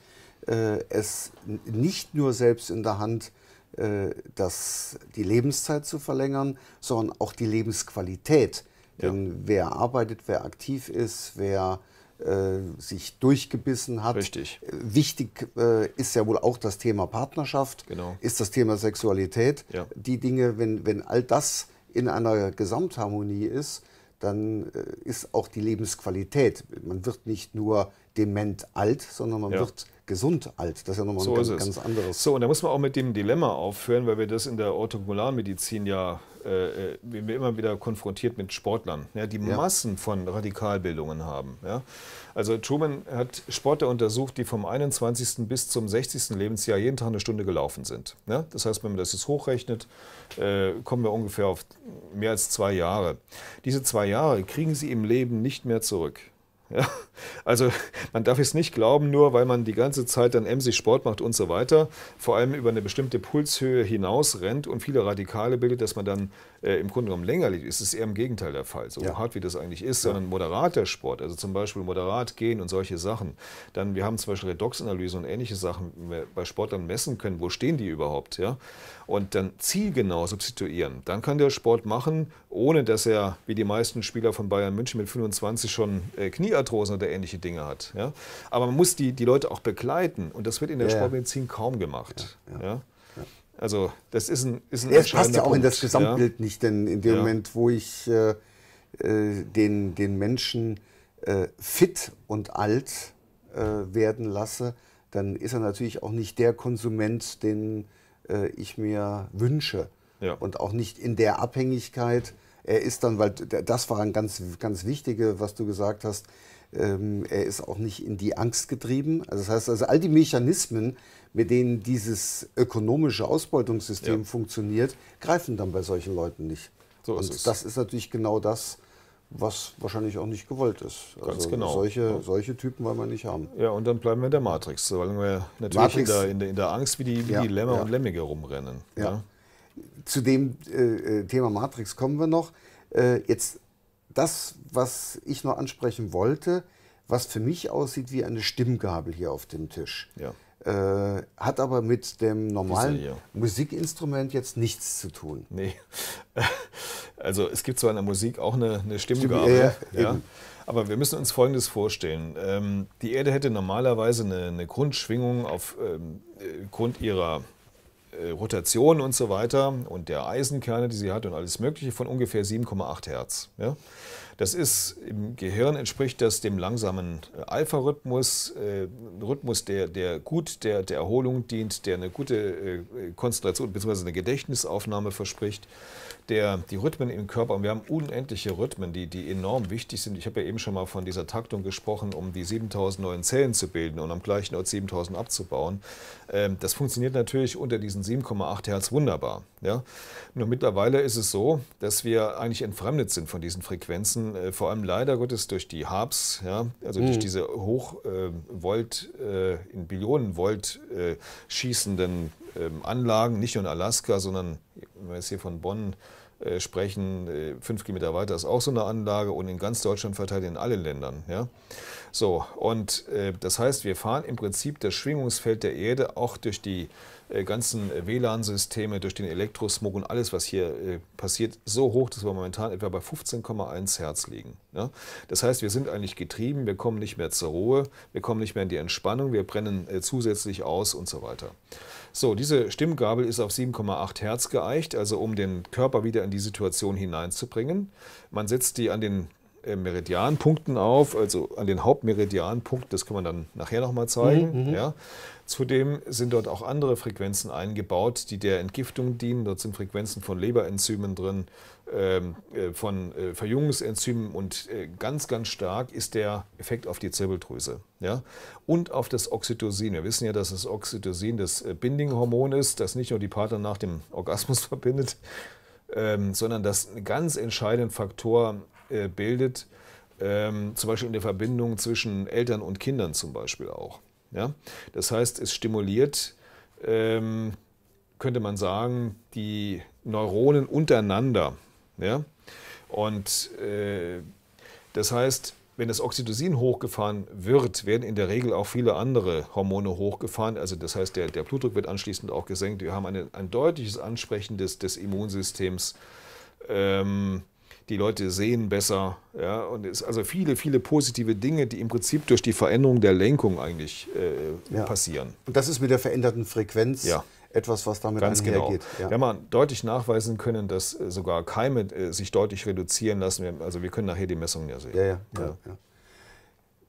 äh, es nicht nur selbst in der Hand, äh, das, die Lebenszeit zu verlängern, sondern auch die Lebensqualität. Denn wer arbeitet, wer aktiv ist, wer äh, sich durchgebissen hat. Richtig. Wichtig äh, ist ja wohl auch das Thema Partnerschaft, genau. ist das Thema Sexualität. Ja. Die Dinge, wenn, wenn all das in einer Gesamtharmonie ist, dann äh, ist auch die Lebensqualität. Man wird nicht nur dement alt, sondern man ja. wird gesund alt. Das ist ja nochmal so ein ganz, ganz, anderes. So, und da muss man auch mit dem Dilemma aufhören, weil wir das in der orthogonalen ja äh, äh wir immer wieder konfrontiert mit Sportlern, ja, die ja. Massen von Radikalbildungen haben. Ja. Also Truman hat Sportler untersucht, die vom 21. bis zum 60. Lebensjahr jeden Tag eine Stunde gelaufen sind. Ja. Das heißt, wenn man das jetzt hochrechnet, äh, kommen wir ungefähr auf mehr als zwei Jahre. Diese zwei Jahre kriegen sie im Leben nicht mehr zurück. Ja, also man darf es nicht glauben, nur weil man die ganze Zeit dann emsig Sport macht und so weiter, vor allem über eine bestimmte Pulshöhe hinaus rennt und viele Radikale bildet, dass man dann äh, im Grunde genommen länger liegt. Es ist eher im Gegenteil der Fall, so ja. hart wie das eigentlich ist, ja. sondern moderater Sport, also zum Beispiel moderat gehen und solche Sachen. Dann, wir haben zum Beispiel Redoxanalyse und ähnliche Sachen äh, bei Sportlern messen können, wo stehen die überhaupt, ja und dann zielgenau substituieren. Dann kann der Sport machen, ohne dass er, wie die meisten Spieler von Bayern München mit 25 schon äh, Kniearthrosen oder ähnliche Dinge hat. Ja? Aber man muss die, die Leute auch begleiten und das wird in der ja. Sportmedizin kaum gemacht. Ja, ja. Also das ist ein, ist ein Das passt ja auch Punkt. in das Gesamtbild nicht, denn in dem Moment, wo ich äh, äh, den, den Menschen äh, fit und alt äh, werden lasse, dann ist er natürlich auch nicht der Konsument, den äh, ich mir wünsche. Ja. Und auch nicht in der Abhängigkeit. Er ist dann, weil das war ein ganz, ganz wichtige, was du gesagt hast, ähm, er ist auch nicht in die Angst getrieben. Also das heißt, also all die Mechanismen, mit denen dieses ökonomische Ausbeutungssystem ja. funktioniert, greifen dann bei solchen Leuten nicht. So und ist das ist natürlich genau das, was wahrscheinlich auch nicht gewollt ist. Ganz also genau. Solche, solche Typen wollen wir nicht haben. Ja, und dann bleiben wir in der Matrix, solange wir natürlich in, der, in, der, in, der, Angst wie die, wie ja, die Lämmer ja. und Lämmige rumrennen. Ja. ja. Zu dem äh, äh, Thema Matrix kommen wir noch. Äh, jetzt das, was ich noch ansprechen wollte, was für mich aussieht wie eine Stimmgabel hier auf dem Tisch. Ja. Äh, hat aber mit dem normalen ja. Musikinstrument jetzt nichts zu tun. Nee. Also es gibt zwar in der Musik auch eine, eine Stimmgabe, ja, ja. aber wir müssen uns Folgendes vorstellen. Ähm, die Erde hätte normalerweise eine, eine Grundschwingung aufgrund ähm, äh, ihrer äh, Rotation und so weiter und der Eisenkerne, die sie hat und alles Mögliche von ungefähr 7,8 Hertz. Ja? Das ist im Gehirn entspricht das dem langsamen äh, Alpha-Rhythmus, äh, Rhythmus, der, der gut der, der Erholung dient, der eine gute äh, äh Konzentration bzw. eine Gedächtnisaufnahme verspricht. Der, die Rhythmen im Körper, und wir haben unendliche Rhythmen, die, die enorm wichtig sind. Ich habe ja eben schon mal von dieser Taktung gesprochen, um die 7000 neuen Zellen zu bilden und am gleichen Ort 7000 abzubauen. Ähm, das funktioniert natürlich unter diesen 7,8 Hertz wunderbar. Ja? Nur mittlerweile ist es so, dass wir eigentlich entfremdet sind von diesen Frequenzen dann äh, vor allem leider Gottes durch die HARPs, ja, also mhm. durch diese Hochvolt, äh, äh, in Billionen Volt schießenden ähm, Anlagen, nicht nur in Alaska, sondern, wenn wir jetzt hier von Bonn sprechen, fünf Kilometer weiter ist auch so eine Anlage und in ganz Deutschland verteilt in allen Ländern. Ja? So, und das heißt, wir fahren im Prinzip das Schwingungsfeld der Erde auch durch die äh, ganzen äh, WLAN-Systeme, durch den Elektrosmog und alles, was hier äh, passiert, so hoch, dass wir momentan etwa bei 15,1 Hertz liegen. Ne? Das heißt, wir sind eigentlich getrieben, wir kommen nicht mehr zur Ruhe, wir kommen nicht mehr in die Entspannung, wir brennen zusätzlich aus und so weiter. So, diese Stimmgabel ist auf 7,8 Hertz geeicht, also um den Körper wieder in die Situation hineinzubringen. Man setzt die an den Meridianpunkten auf, also an den Hauptmeridianpunkten, das kann man dann nachher nochmal zeigen. Mhm, mhm. ja. Zudem sind dort auch andere Frequenzen eingebaut, die der Entgiftung dienen. Dort sind Frequenzen von Leberenzymen drin, ähm, äh, von äh, Verjüngungsenzymen und äh, ganz, ganz stark ist der Effekt auf die Zirbeldrüse ja? und auf das Oxytocin. Wir wissen ja, dass das Oxytocin das Bindinghormon ist, das nicht nur die Partner nach dem Orgasmus verbindet, ähm, sondern das einen ganz entscheidenden Faktor bildet, ähm, zum Beispiel in der Verbindung zwischen Eltern und Kindern zum Beispiel auch. Ja? Das heißt, es stimuliert, ähm, könnte man sagen, die Neuronen untereinander. Ja? Und äh, das heißt, wenn das Oxytocin hochgefahren wird, werden in der Regel auch viele andere Hormone hochgefahren. Also das heißt, der, der Blutdruck wird anschließend auch gesenkt. Wir haben eine, ein deutliches Ansprechen des, des Immunsystems. Ähm, die Leute sehen besser. Ja, und es also viele, viele positive Dinge, die im Prinzip durch die Veränderung der Lenkung eigentlich äh, ja. passieren. Und das ist mit der veränderten Frequenz. Ja. Etwas, was damit Ganz genau. einhergeht. Genau. Ja. Wir haben deutlich nachweisen können, dass äh, sogar Keime äh, sich deutlich reduzieren lassen. Also wir können nachher die Messungen ja sehen. Ja, ja, ja.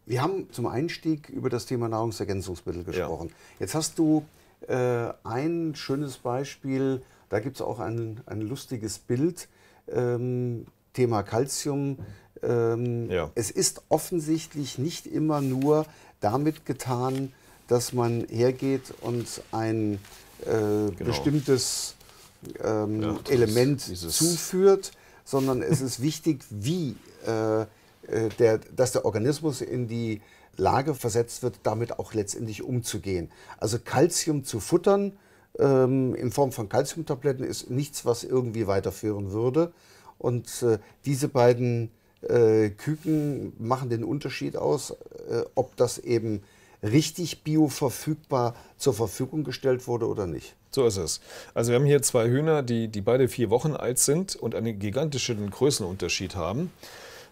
Wir haben zum Einstieg über das Thema Nahrungsergänzungsmittel gesprochen. Jetzt hast du äh, ein schönes Beispiel, da gibt es auch ein, ein lustiges Bild. Ähm, Thema Calcium. Ähm, ja. Es ist offensichtlich nicht immer nur damit getan, dass man hergeht und ein äh, genau. bestimmtes ähm, ja, Element zuführt, sondern es ist wichtig, wie äh, äh, der, dass der Organismus in die Lage versetzt wird, damit auch letztendlich umzugehen. Also Calcium zu futtern ähm, in Form von Calciumtabletten ist nichts, was irgendwie weiterführen würde, und äh, diese beiden äh, Küken machen den Unterschied aus, äh, ob das eben richtig bioverfügbar zur Verfügung gestellt wurde oder nicht. So ist es. Also wir haben hier zwei Hühner, die, die beide vier Wochen alt sind und einen gigantischen Größenunterschied haben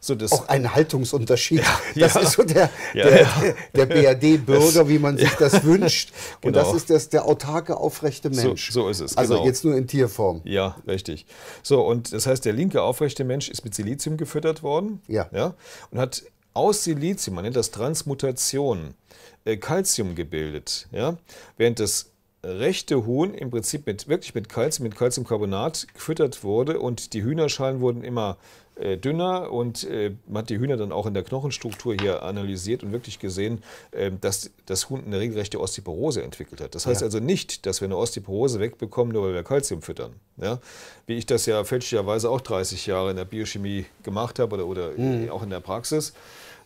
so das auch ein Haltungsunterschied. Ja, das ja. ist so der, der, der, der BRD-Bürger, wie man sich das wünscht. Und genau. das ist das, der autarke, aufrechte Mensch. So, so ist es. Also genau. jetzt nur in Tierform. Ja, richtig. So, und das heißt, der linke aufrechte Mensch ist mit Silizium gefüttert worden. Ja. ja und hat aus Silizium, man nennt das Transmutation, Calcium äh, gebildet. Ja? Während das rechte Huhn im Prinzip mit, wirklich mit Kalzium, mit Kalziumcarbonat gefüttert wurde und die Hühnerschalen wurden immer äh, dünner und äh, man hat die Hühner dann auch in der Knochenstruktur hier analysiert und wirklich gesehen, äh, dass das Huhn eine regelrechte Osteoporose entwickelt hat. Das heißt ja. also nicht, dass wir eine Osteoporose wegbekommen, nur weil wir Kalzium füttern. Ja? Wie ich das ja fälschlicherweise auch 30 Jahre in der Biochemie gemacht habe oder, oder mhm. auch in der Praxis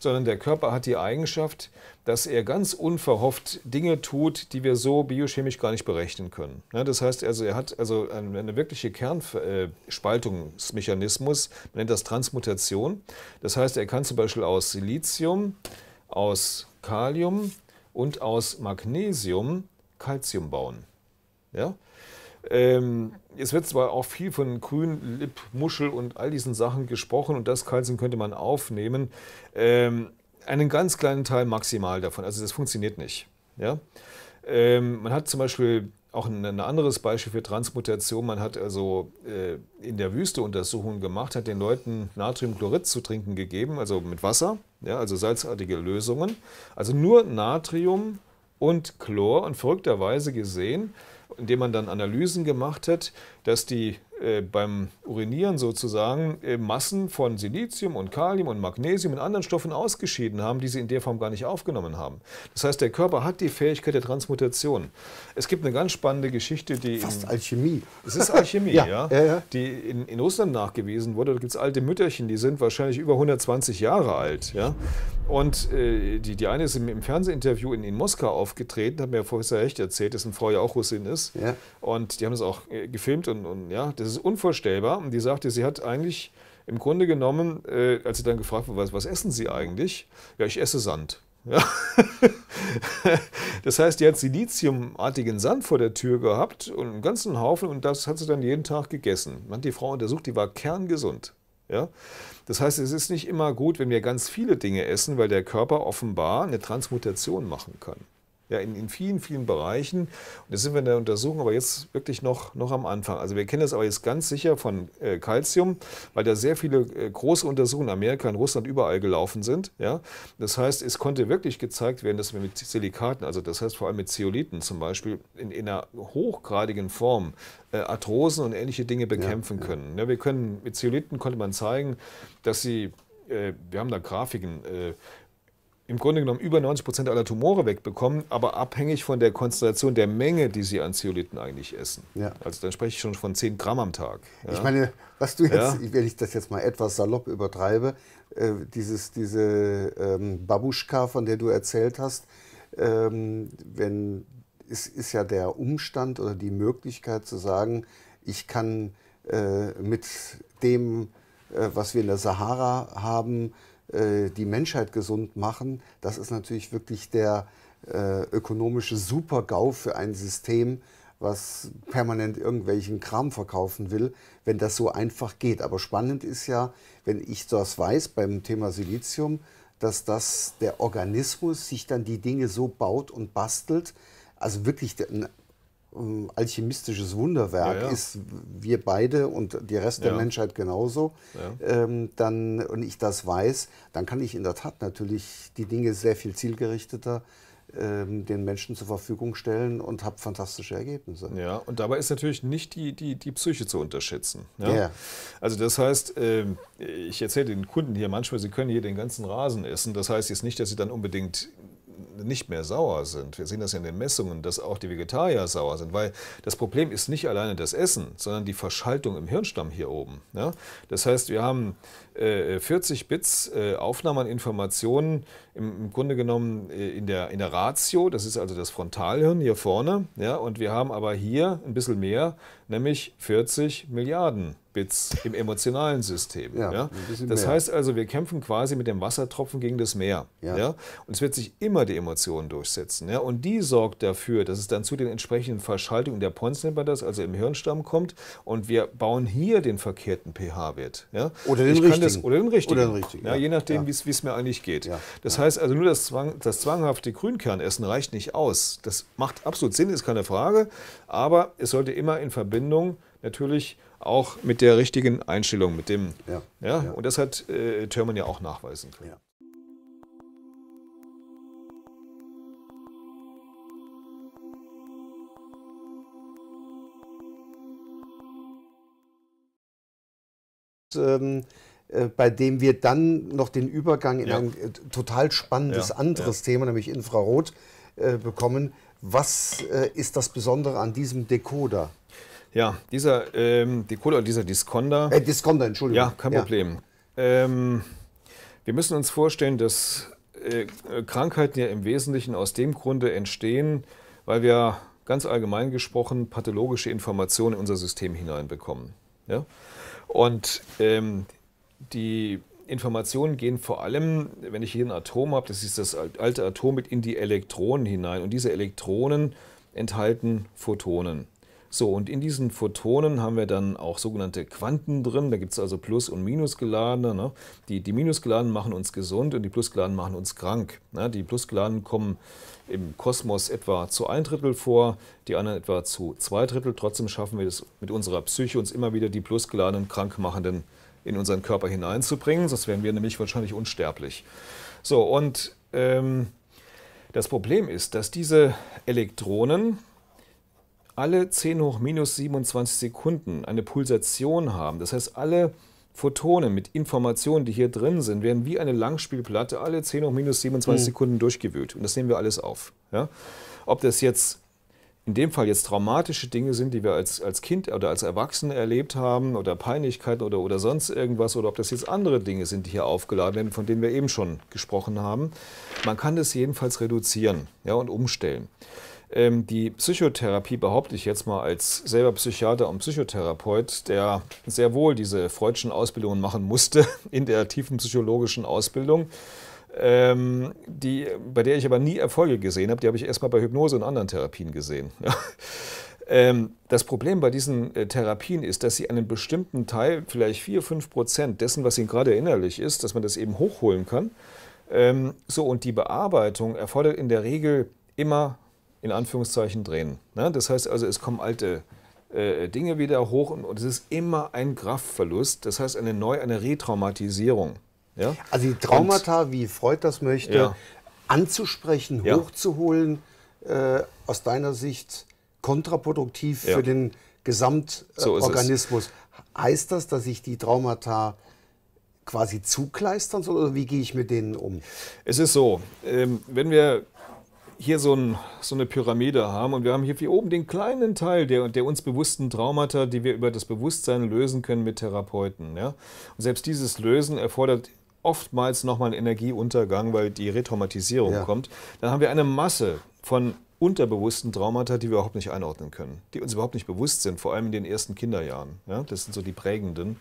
sondern der Körper hat die Eigenschaft, dass er ganz unverhofft Dinge tut, die wir so biochemisch gar nicht berechnen können. Ne, das heißt also, er hat also eine wirkliche Kernspaltungsmechanismus, man nennt das Transmutation. Das heißt, er kann zum Beispiel aus Silizium, aus Kalium und aus Magnesium Calcium bauen. Ja? Ähm, es wird zwar auch viel von Grün, Lipp, Muschel und all diesen Sachen gesprochen und das Kalzium könnte man aufnehmen. Ähm, einen ganz kleinen Teil maximal davon. Also das funktioniert nicht. Ja? Ähm, man hat zum Beispiel auch ein, ein, anderes Beispiel für Transmutation. Man hat also äh, in der Wüste Untersuchungen gemacht, hat den Leuten Natriumchlorid zu trinken gegeben, also mit Wasser, ja, also salzartige Lösungen. Also nur Natrium und Chlor und verrückterweise gesehen, indem man dann Analysen gemacht hat, dass die äh, beim Urinieren sozusagen äh, Massen von Silizium und Kalium und Magnesium und anderen Stoffen ausgeschieden haben, die sie in der Form gar nicht aufgenommen haben. Das heißt, der Körper hat die Fähigkeit der Transmutation. Es gibt eine ganz spannende Geschichte, die... Fast in, Alchemie. Es ist Alchemie, ja, ja, ja, Die in, in Russland nachgewiesen wurde. Da gibt es alte Mütterchen, die sind wahrscheinlich über 120 Jahre alt. Ja? Und äh, die, die eine ist im, im Fernsehinterview in, in Moskau aufgetreten, hat mir Professor Hecht erzählt, dass dessen Frau ja auch Russin ist. Ja. Und die haben das auch äh, gefilmt und, und ja, das ist ist unvorstellbar. Und die sagte, sie hat eigentlich im Grunde genommen, äh, als sie dann gefragt wurde, was, was essen Sie eigentlich? Ja, ich esse Sand. Ja. das heißt, die hat siliziumartigen Sand vor der Tür gehabt und einen ganzen Haufen und das hat sie dann jeden Tag gegessen. Man hat die Frau untersucht, die war kerngesund. Ja? Das heißt, es ist nicht immer gut, wenn wir ganz viele Dinge essen, weil der Körper offenbar eine Transmutation machen kann ja, in, in vielen, vielen Bereichen. Und das sind wir in der Untersuchung aber jetzt wirklich noch, noch am Anfang. Also wir kennen das aber jetzt ganz sicher von äh, Calcium, weil da sehr viele äh, große Untersuchungen in Amerika, in Russland überall gelaufen sind. Ja? Das heißt, es konnte wirklich gezeigt werden, dass wir mit Silikaten, also das heißt vor allem mit Zeoliten zum Beispiel, in, in einer hochgradigen Form äh, Arthrosen und ähnliche Dinge bekämpfen ja, ja. können. Ja, ne. wir können mit Zeoliten konnte man zeigen, dass sie äh, wir haben da Grafiken, äh, im Grunde genommen über 90 Prozent aller Tumore wegbekommen, aber abhängig von der Konzentration der Menge, die sie an Zeolithen eigentlich essen. Ja. Also dann spreche ich schon von 10 Gramm am Tag. Ja? Ich meine, was du jetzt, ja? wenn ich das jetzt mal etwas salopp übertreibe, äh, dieses, diese ähm, Babuschka, von der du erzählt hast, ähm, wenn, ist, ist ja der Umstand oder die Möglichkeit zu sagen, ich kann äh, mit dem, äh, was wir in der Sahara haben, äh, die Menschheit gesund machen, das ist natürlich wirklich der äh, ökonomische Super-GAU für ein System, was permanent irgendwelchen Kram verkaufen will, wenn das so einfach geht. Aber spannend ist ja, wenn ich das weiß beim Thema Silizium, dass das der Organismus sich dann die Dinge so baut und bastelt, also wirklich ein ähm, alchemistisches Wunderwerk ja, ja. ist, wir beide und die Rest ja. der Menschheit genauso, ähm, dann, und ich das weiß, dann kann ich in der Tat natürlich die Dinge sehr viel zielgerichteter ähm, den Menschen zur Verfügung stellen und habe fantastische Ergebnisse. Ja, und dabei ist natürlich nicht die, die, die Psyche zu unterschätzen. Ja? Also das heißt, ähm, ich erzähle den Kunden hier manchmal, sie können hier den ganzen Rasen essen. Das heißt jetzt nicht, dass sie dann unbedingt nicht mehr sauer sind. Wir sehen das ja in den Messungen, dass auch die Vegetarier sauer sind, weil das Problem ist nicht alleine das Essen, sondern die Verschaltung im Hirnstamm hier oben. Ja? Das heißt, wir haben äh, 40 Bits äh, Aufnahme an Informationen im, im Grunde genommen äh, in, der, in der Ratio, das ist also das Frontalhirn hier vorne, ja? und wir haben aber hier ein bisschen mehr, nämlich 40 Milliarden Bits im emotionalen System. Ja, ja? Das mehr. heißt also, wir kämpfen quasi mit dem Wassertropfen gegen das Meer. Ja. ja? Und es wird sich immer die Emotionen durchsetzen. Ja? Und die sorgt dafür, dass es dann zu den entsprechenden Verschaltungen der Pons, nennt man das, also im Hirnstamm kommt. Und wir bauen hier den verkehrten pH-Wert. Ja? Oder, den richtigen. oder den richtigen. Oder den richtigen. Ja, Je nachdem, wie es mir eigentlich geht. Das heißt also, nur das, Zwang, das zwanghafte Grünkernessen reicht nicht aus. Das macht absolut Sinn, ist keine Frage. Aber es sollte immer in Verbindung natürlich auch mit der richtigen Einstellung, mit dem. Ja. ja? ja. Und das hat äh, Thurman ja auch nachweisen können. Ja. Ähm, äh, bei dem wir dann noch den Übergang in ein äh, total spannendes anderes Thema, nämlich Infrarot, äh, bekommen. Was ist das Besondere an diesem Decoder? Ja, dieser, ähm, die dieser Disconder. Äh, Disconder, Entschuldigung. Ja, kein ja. Problem. Ähm, wir müssen uns vorstellen, dass äh, Krankheiten ja im Wesentlichen aus dem Grunde entstehen, weil wir ganz allgemein gesprochen pathologische Informationen in unser System hineinbekommen. Ja? Und ähm, die Informationen gehen vor allem, wenn ich hier ein Atom habe, das ist das alte Atom mit in die Elektronen hinein. Und diese Elektronen enthalten Photonen. So, und in diesen Photonen haben wir dann auch sogenannte Quanten drin. Da gibt es also Plus- und Minusgeladene. Ne? Die, die Minusgeladenen machen uns gesund und die Plusgeladenen machen uns krank. Ne? Die Plusgeladenen kommen im Kosmos etwa zu ein Drittel vor, die anderen etwa zu zwei Drittel. Trotzdem schaffen wir es mit unserer Psyche, uns immer wieder die Plusgeladenen, Krankmachenden in unseren Körper hineinzubringen. Sonst wären wir nämlich wahrscheinlich unsterblich. So, und ähm, das Problem ist, dass diese Elektronen, alle 10 hoch minus 27 Sekunden eine Pulsation haben. Das heißt, alle Photonen mit Informationen, die hier drin sind, werden wie eine Langspielplatte alle 10 hoch minus 27 mhm. Sekunden durchgewühlt. Und das nehmen wir alles auf. Ja? Ob das jetzt in dem Fall jetzt traumatische Dinge sind, die wir als, als Kind oder als Erwachsene erlebt haben oder Peinlichkeiten oder, oder sonst irgendwas oder ob das jetzt andere Dinge sind, die hier aufgeladen werden, von denen wir eben schon gesprochen haben. Man kann das jedenfalls reduzieren ja, und umstellen. Ähm, die Psychotherapie behaupte ich jetzt mal als selber Psychiater und Psychotherapeut, der sehr wohl diese freudschen Ausbildungen machen musste in der tiefen psychologischen Ausbildung. Ähm, die, bei der ich aber nie Erfolge gesehen habe. Die habe ich erstmal bei Hypnose und anderen Therapien gesehen. ähm, das Problem bei diesen äh, Therapien ist, dass sie einen bestimmten Teil, vielleicht 4, 5 Prozent dessen, was ihnen gerade innerlich ist, dass man das eben hochholen kann. Ähm, so, und die Bearbeitung erfordert in der Regel immer in Anführungszeichen drehen. Ne? Das heißt also, es kommen alte äh, Dinge wieder hoch und, und es ist immer ein Kraftverlust. Das heißt eine Neu-, eine Retraumatisierung. Ja? Also die Traumata, und, wie Freud das möchte, ja. anzusprechen, ja. hochzuholen, äh, aus deiner Sicht kontraproduktiv für den Gesamtorganismus. So heißt das, dass ich die Traumata quasi zukleistern soll oder wie gehe ich mit denen um? Es ist so, ähm, wenn wir hier so, ein, so, eine Pyramide haben und wir haben hier, hier oben den kleinen Teil der, der uns bewussten Traumata, die wir über das Bewusstsein lösen können mit Therapeuten. Ja? Und selbst dieses Lösen erfordert oftmals nochmal einen Energieuntergang, weil die Retraumatisierung ja. kommt. Dann haben wir eine Masse von unterbewussten Traumata, die wir überhaupt nicht einordnen können, die uns überhaupt nicht bewusst sind, vor allem in den ersten Kinderjahren. Ja? Das sind so die prägenden.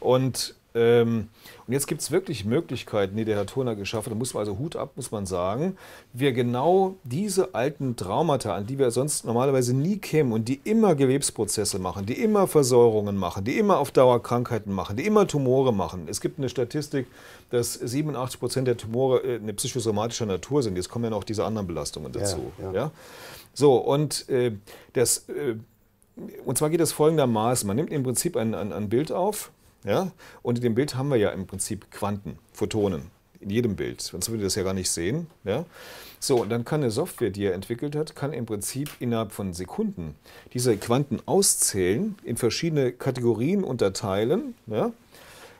Und ähm, und jetzt gibt es wirklich Möglichkeiten, die der Herr Turner geschaffen hat. Da muss man also Hut ab, muss man sagen, wir genau diese alten Traumata, an die wir sonst normalerweise nie kämen und die immer Gewebsprozesse machen, die immer Versäuerungen machen, die immer auf Dauer Krankheiten machen, die immer Tumore machen. Es gibt eine Statistik, dass 87 Prozent der Tumore äh, eine psychosomatische Natur sind. Jetzt kommen ja noch diese anderen Belastungen dazu. Ja, ja. ja? So, und äh, das. Äh, und zwar geht das folgendermaßen. Man nimmt im Prinzip ein, ein, ein Bild auf, ja? Und in dem Bild haben wir ja im Prinzip Quanten, Photonen, in jedem Bild. Sonst würde das ja gar nicht sehen. Ja? So, und dann kann eine Software, die er entwickelt hat, kann im Prinzip innerhalb von Sekunden diese Quanten auszählen, in verschiedene Kategorien unterteilen. Ja?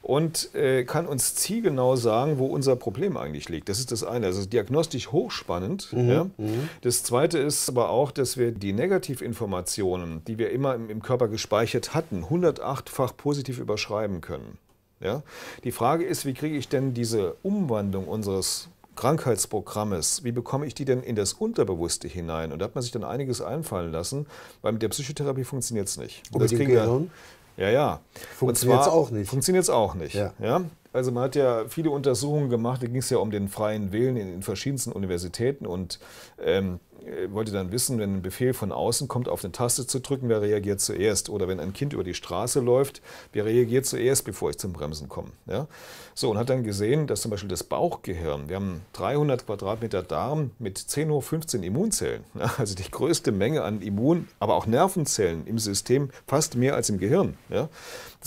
und äh, kann uns zielgenau sagen, wo unser Problem eigentlich liegt. Das ist das eine. Das ist diagnostisch hochspannend. Mhm. Ja. Mhm. Das zweite ist aber auch, dass wir die Negativinformationen, die wir immer im, im Körper gespeichert hatten, 108-fach positiv überschreiben können. Ja? Die Frage ist, wie kriege ich denn diese Umwandlung unseres Krankheitsprogrammes, wie bekomme ich die denn in das Unterbewusste hinein? Und da hat man sich dann einiges einfallen lassen, weil mit der Psychotherapie funktioniert es nicht. Über das den Gehirn? Ja, ja. Funktioniert es auch nicht. Funktioniert es auch nicht. Ja. ja? Also man hat ja viele Untersuchungen gemacht, da ging es ja um den freien Willen in den verschiedensten Universitäten und ähm, äh, wollte dann wissen, wenn ein Befehl von außen kommt, auf eine Taste zu drücken, wer reagiert zuerst? Oder wenn ein Kind über die Straße läuft, wer reagiert zuerst, bevor ich zum Bremsen komme? Ja? So, und hat dann gesehen, dass zum Beispiel das Bauchgehirn, wir haben 300 Quadratmeter Darm mit 10 hoch 15 Immunzellen, also die größte Menge an Immun-, aber auch Nervenzellen im System, fast mehr als im Gehirn. Ja?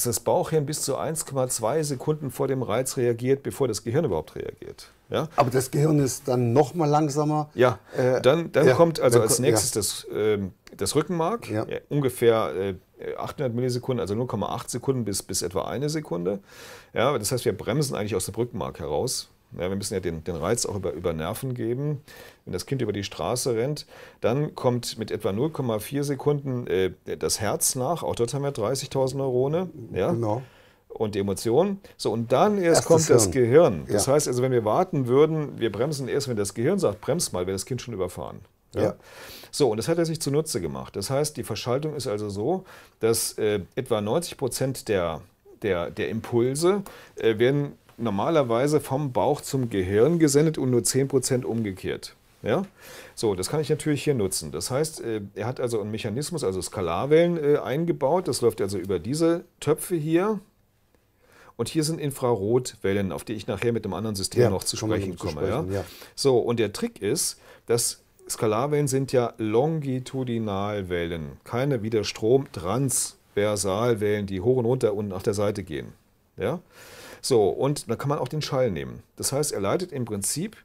dass das Bauchhirn bis zu 1,2 Sekunden vor dem Reiz reagiert, bevor das Gehirn überhaupt reagiert. Ja? Aber das Gehirn ist dann noch mal langsamer. Ja, äh, dann, dann ja, kommt also als nächstes ja. das, äh, das Rückenmark, ja. Äh, ungefähr äh, 800 Millisekunden, also 0,8 Sekunden bis, bis etwa eine Sekunde. Ja, das heißt, wir bremsen eigentlich aus dem Rückenmark heraus, ja, wir müssen ja den, den Reiz auch über, über Nerven geben. Wenn das Kind über die Straße rennt, dann kommt mit etwa 0,4 Sekunden äh, das Herz nach. Auch dort haben wir 30.000 Neurone. Ja? Genau und die Emotionen. So, und dann erst, erst kommt das, das Gehirn. Das ja. heißt also, wenn wir warten würden, wir bremsen erst, wenn das Gehirn sagt, bremst mal, wäre das Kind schon überfahren. Ja. ja. So, und das hat er sich zunutze gemacht. Das heißt, die Verschaltung ist also so, dass äh, etwa 90 Prozent der, der, der Impulse äh, werden normalerweise vom Bauch zum Gehirn gesendet und nur 10% umgekehrt. Ja? So, das kann ich natürlich hier nutzen. Das heißt, äh, er hat also einen Mechanismus, also Skalarwellen äh, eingebaut. Das läuft also über diese Töpfe hier. Und hier sind Infrarotwellen, auf die ich nachher mit einem anderen System ja, noch zu sprechen komme. Zu sprechen, ja? Ja. So, und der Trick ist, dass Skalarwellen sind ja Longitudinalwellen, keine Widerstrom-Transversalwellen, die hoch und runter und nach der Seite gehen. Ja? So, und da kann man auch den Schall nehmen. Das heißt, er leitet im Prinzip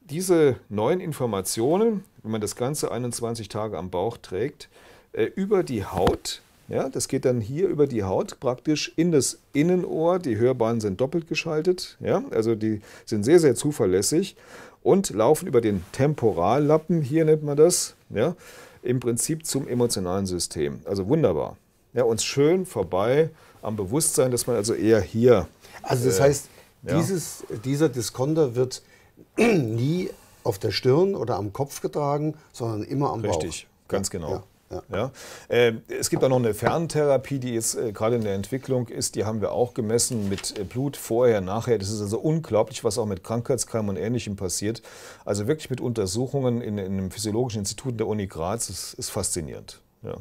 diese neuen Informationen, wenn man das Ganze 21 Tage am Bauch trägt, äh, über die Haut ja, das geht dann hier über die Haut praktisch in das Innenohr. Die Hörbahnen sind doppelt geschaltet. Ja, also die sind sehr, sehr zuverlässig und laufen über den Temporallappen, hier nennt man das, ja, im Prinzip zum emotionalen System. Also wunderbar. Ja, uns schön vorbei am Bewusstsein, dass man also eher hier also das äh, heißt, ja. dieser Diskonter wird nie auf der Stirn oder am Kopf getragen, sondern immer am Richtig, Bauch. Richtig, ganz genau. Ja. Ja. ja. Ähm, es gibt auch noch eine Ferntherapie, die jetzt äh, gerade in der Entwicklung ist. Die haben wir auch gemessen mit äh, Blut vorher, nachher. Das ist also unglaublich, was auch mit Krankheitskeimen und Ähnlichem passiert. Also wirklich mit Untersuchungen in, in einem physiologischen Institut der Uni Graz. Das ist faszinierend. Ja.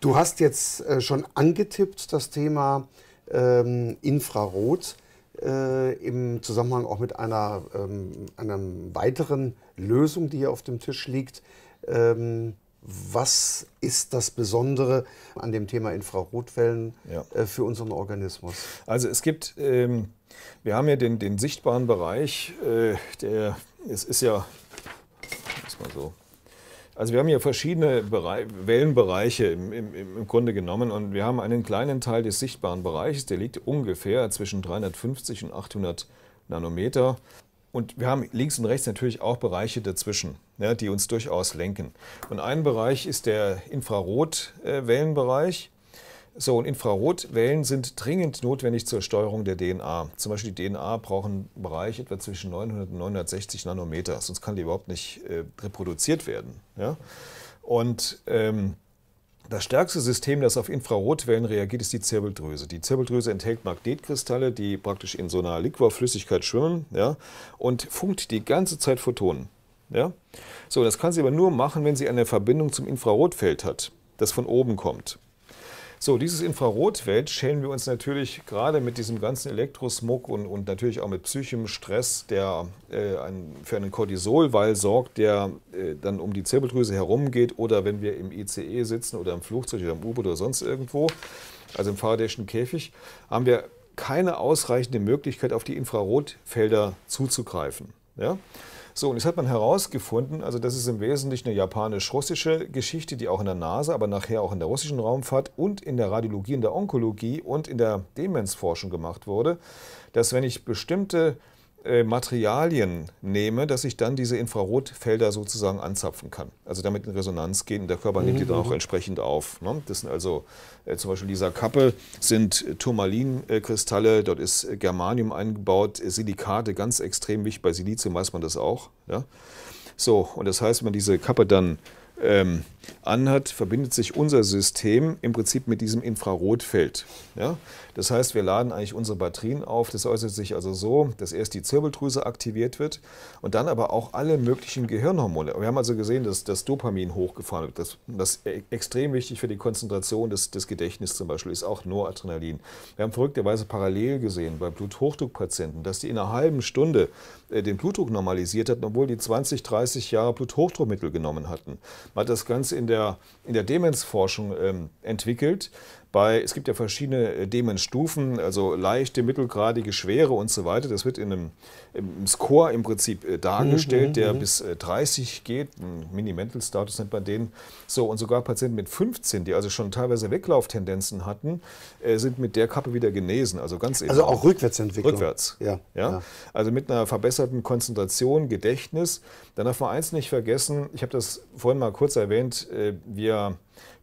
Du hast jetzt schon angetippt das Thema ähm, Infrarot äh, im Zusammenhang auch mit einer, ähm, einer weiteren Lösung, die hier auf dem Tisch liegt. Ähm, was ist das Besondere an dem Thema Infrarotwellen ja. äh, für unseren Organismus? Also es gibt, ähm, wir haben ja den, den sichtbaren Bereich, äh, der, es ist ja, ist mal so, also wir haben hier verschiedene Bereich, Wellenbereiche im, im, im, Grunde genommen und wir haben einen kleinen Teil des sichtbaren Bereiches, der liegt ungefähr zwischen 350 und 800 Nanometer. Und wir haben links und rechts natürlich auch Bereiche dazwischen, ja, die uns durchaus lenken. Und ein Bereich ist der Infrarotwellenbereich. Äh, so, und Infrarotwellen sind dringend notwendig zur Steuerung der DNA. Zum Beispiel die DNA braucht einen Bereich etwa zwischen 900 und 960 Nanometer, sonst kann die überhaupt nicht äh, reproduziert werden. Ja? Und ähm, das stärkste System, das auf Infrarotwellen reagiert, ist die Zirbeldrüse. Die Zirbeldrüse enthält Magnetkristalle, die praktisch in so einer Liquorflüssigkeit schwimmen ja? und funkt die ganze Zeit Photonen. Ja? So, das kann sie aber nur machen, wenn sie eine Verbindung zum Infrarotfeld hat, das von oben kommt. So, dieses Infrarotfeld schälen wir uns natürlich gerade mit diesem ganzen Elektrosmog und, und natürlich auch mit psychischem Stress, der äh, ein, für einen Cortisolwall sorgt, der äh, dann um die Zirbeldrüse herumgeht oder wenn wir im ICE sitzen oder im Flugzeug oder im U-Boot oder sonst irgendwo, also im Faradayschen Käfig, haben wir keine ausreichende Möglichkeit, auf die Infrarotfelder zuzugreifen. Ja? So, und jetzt hat man herausgefunden, also das ist im Wesentlichen eine japanisch-russische Geschichte, die auch in der NASA, aber nachher auch in der russischen Raumfahrt und in der Radiologie, in der Onkologie und in der Demenzforschung gemacht wurde, dass wenn ich bestimmte äh, Materialien nehme, dass ich dann diese Infrarotfelder sozusagen anzapfen kann. Also damit in Resonanz gehen. Der Körper nimmt die dann mhm, auch mhm. entsprechend auf. Ne? Das sind also äh, zum Beispiel dieser Kappe sind äh, Turmalinkristalle, äh, dort ist Germanium eingebaut, Silikate ganz extrem wichtig. Bei Silizium weiß man das auch. Ja? So, und das heißt, wenn man diese Kappe dann ähm, anhat, verbindet sich unser System im Prinzip mit diesem Infrarotfeld. Ja? Das heißt, wir laden eigentlich unsere Batterien auf. Das äußert sich also so, dass erst die Zirbeldrüse aktiviert wird und dann aber auch alle möglichen Gehirnhormone. Wir haben also gesehen, dass das Dopamin hochgefahren wird. Das, das ist e, extrem wichtig für die Konzentration des, des Gedächtnisses zum Beispiel, ist auch Noradrenalin. Wir haben verrückterweise parallel gesehen bei Bluthochdruckpatienten, dass die in einer halben Stunde äh, den Blutdruck normalisiert hatten, obwohl die 20, 30 Jahre Bluthochdruckmittel genommen hatten. Man hat das Ganze in der, in der Demenzforschung ähm, entwickelt, bei, es gibt ja verschiedene äh, Demenzstufen, also leichte, mittelgradige, schwere und so weiter. Das wird in einem im Score im Prinzip äh, dargestellt, mhm, der mhm, mhm. bis 30 äh, geht. ein Mini-Mental-Status nennt man den. So, und sogar Patienten mit 15, die also schon teilweise Weglauftendenzen hatten, sind mit der Kappe wieder genesen. Also ganz Also auch Rückwärtsentwicklung. Rückwärts. Ja, ja. ja. Also mit einer verbesserten Konzentration, Gedächtnis. Dann darf man eins nicht vergessen, ich habe das vorhin mal kurz erwähnt, wir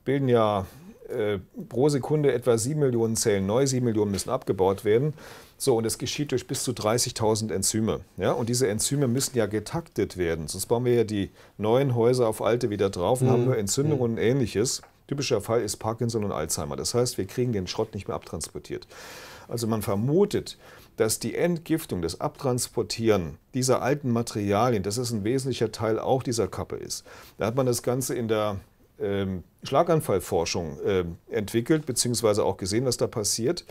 bilden ja äh, pro Sekunde etwa 7 Millionen Zellen neu, 7 Millionen müssen abgebaut werden. So, und das geschieht durch bis zu 30.000 Enzyme. Ja? Und diese Enzyme müssen ja getaktet werden, sonst bauen wir ja die neuen Häuser auf alte wieder drauf und mhm. haben nur Entzündungen mhm. und ähnliches. Typischer Fall ist Parkinson und Alzheimer. Das heißt, wir kriegen den Schrott nicht mehr abtransportiert. Also man vermutet, dass die Entgiftung, das Abtransportieren dieser alten Materialien, dass es ein wesentlicher Teil auch dieser Kappe ist. Da hat man das Ganze in der ähm, Schlaganfallforschung äh, entwickelt, beziehungsweise auch gesehen, was da passiert.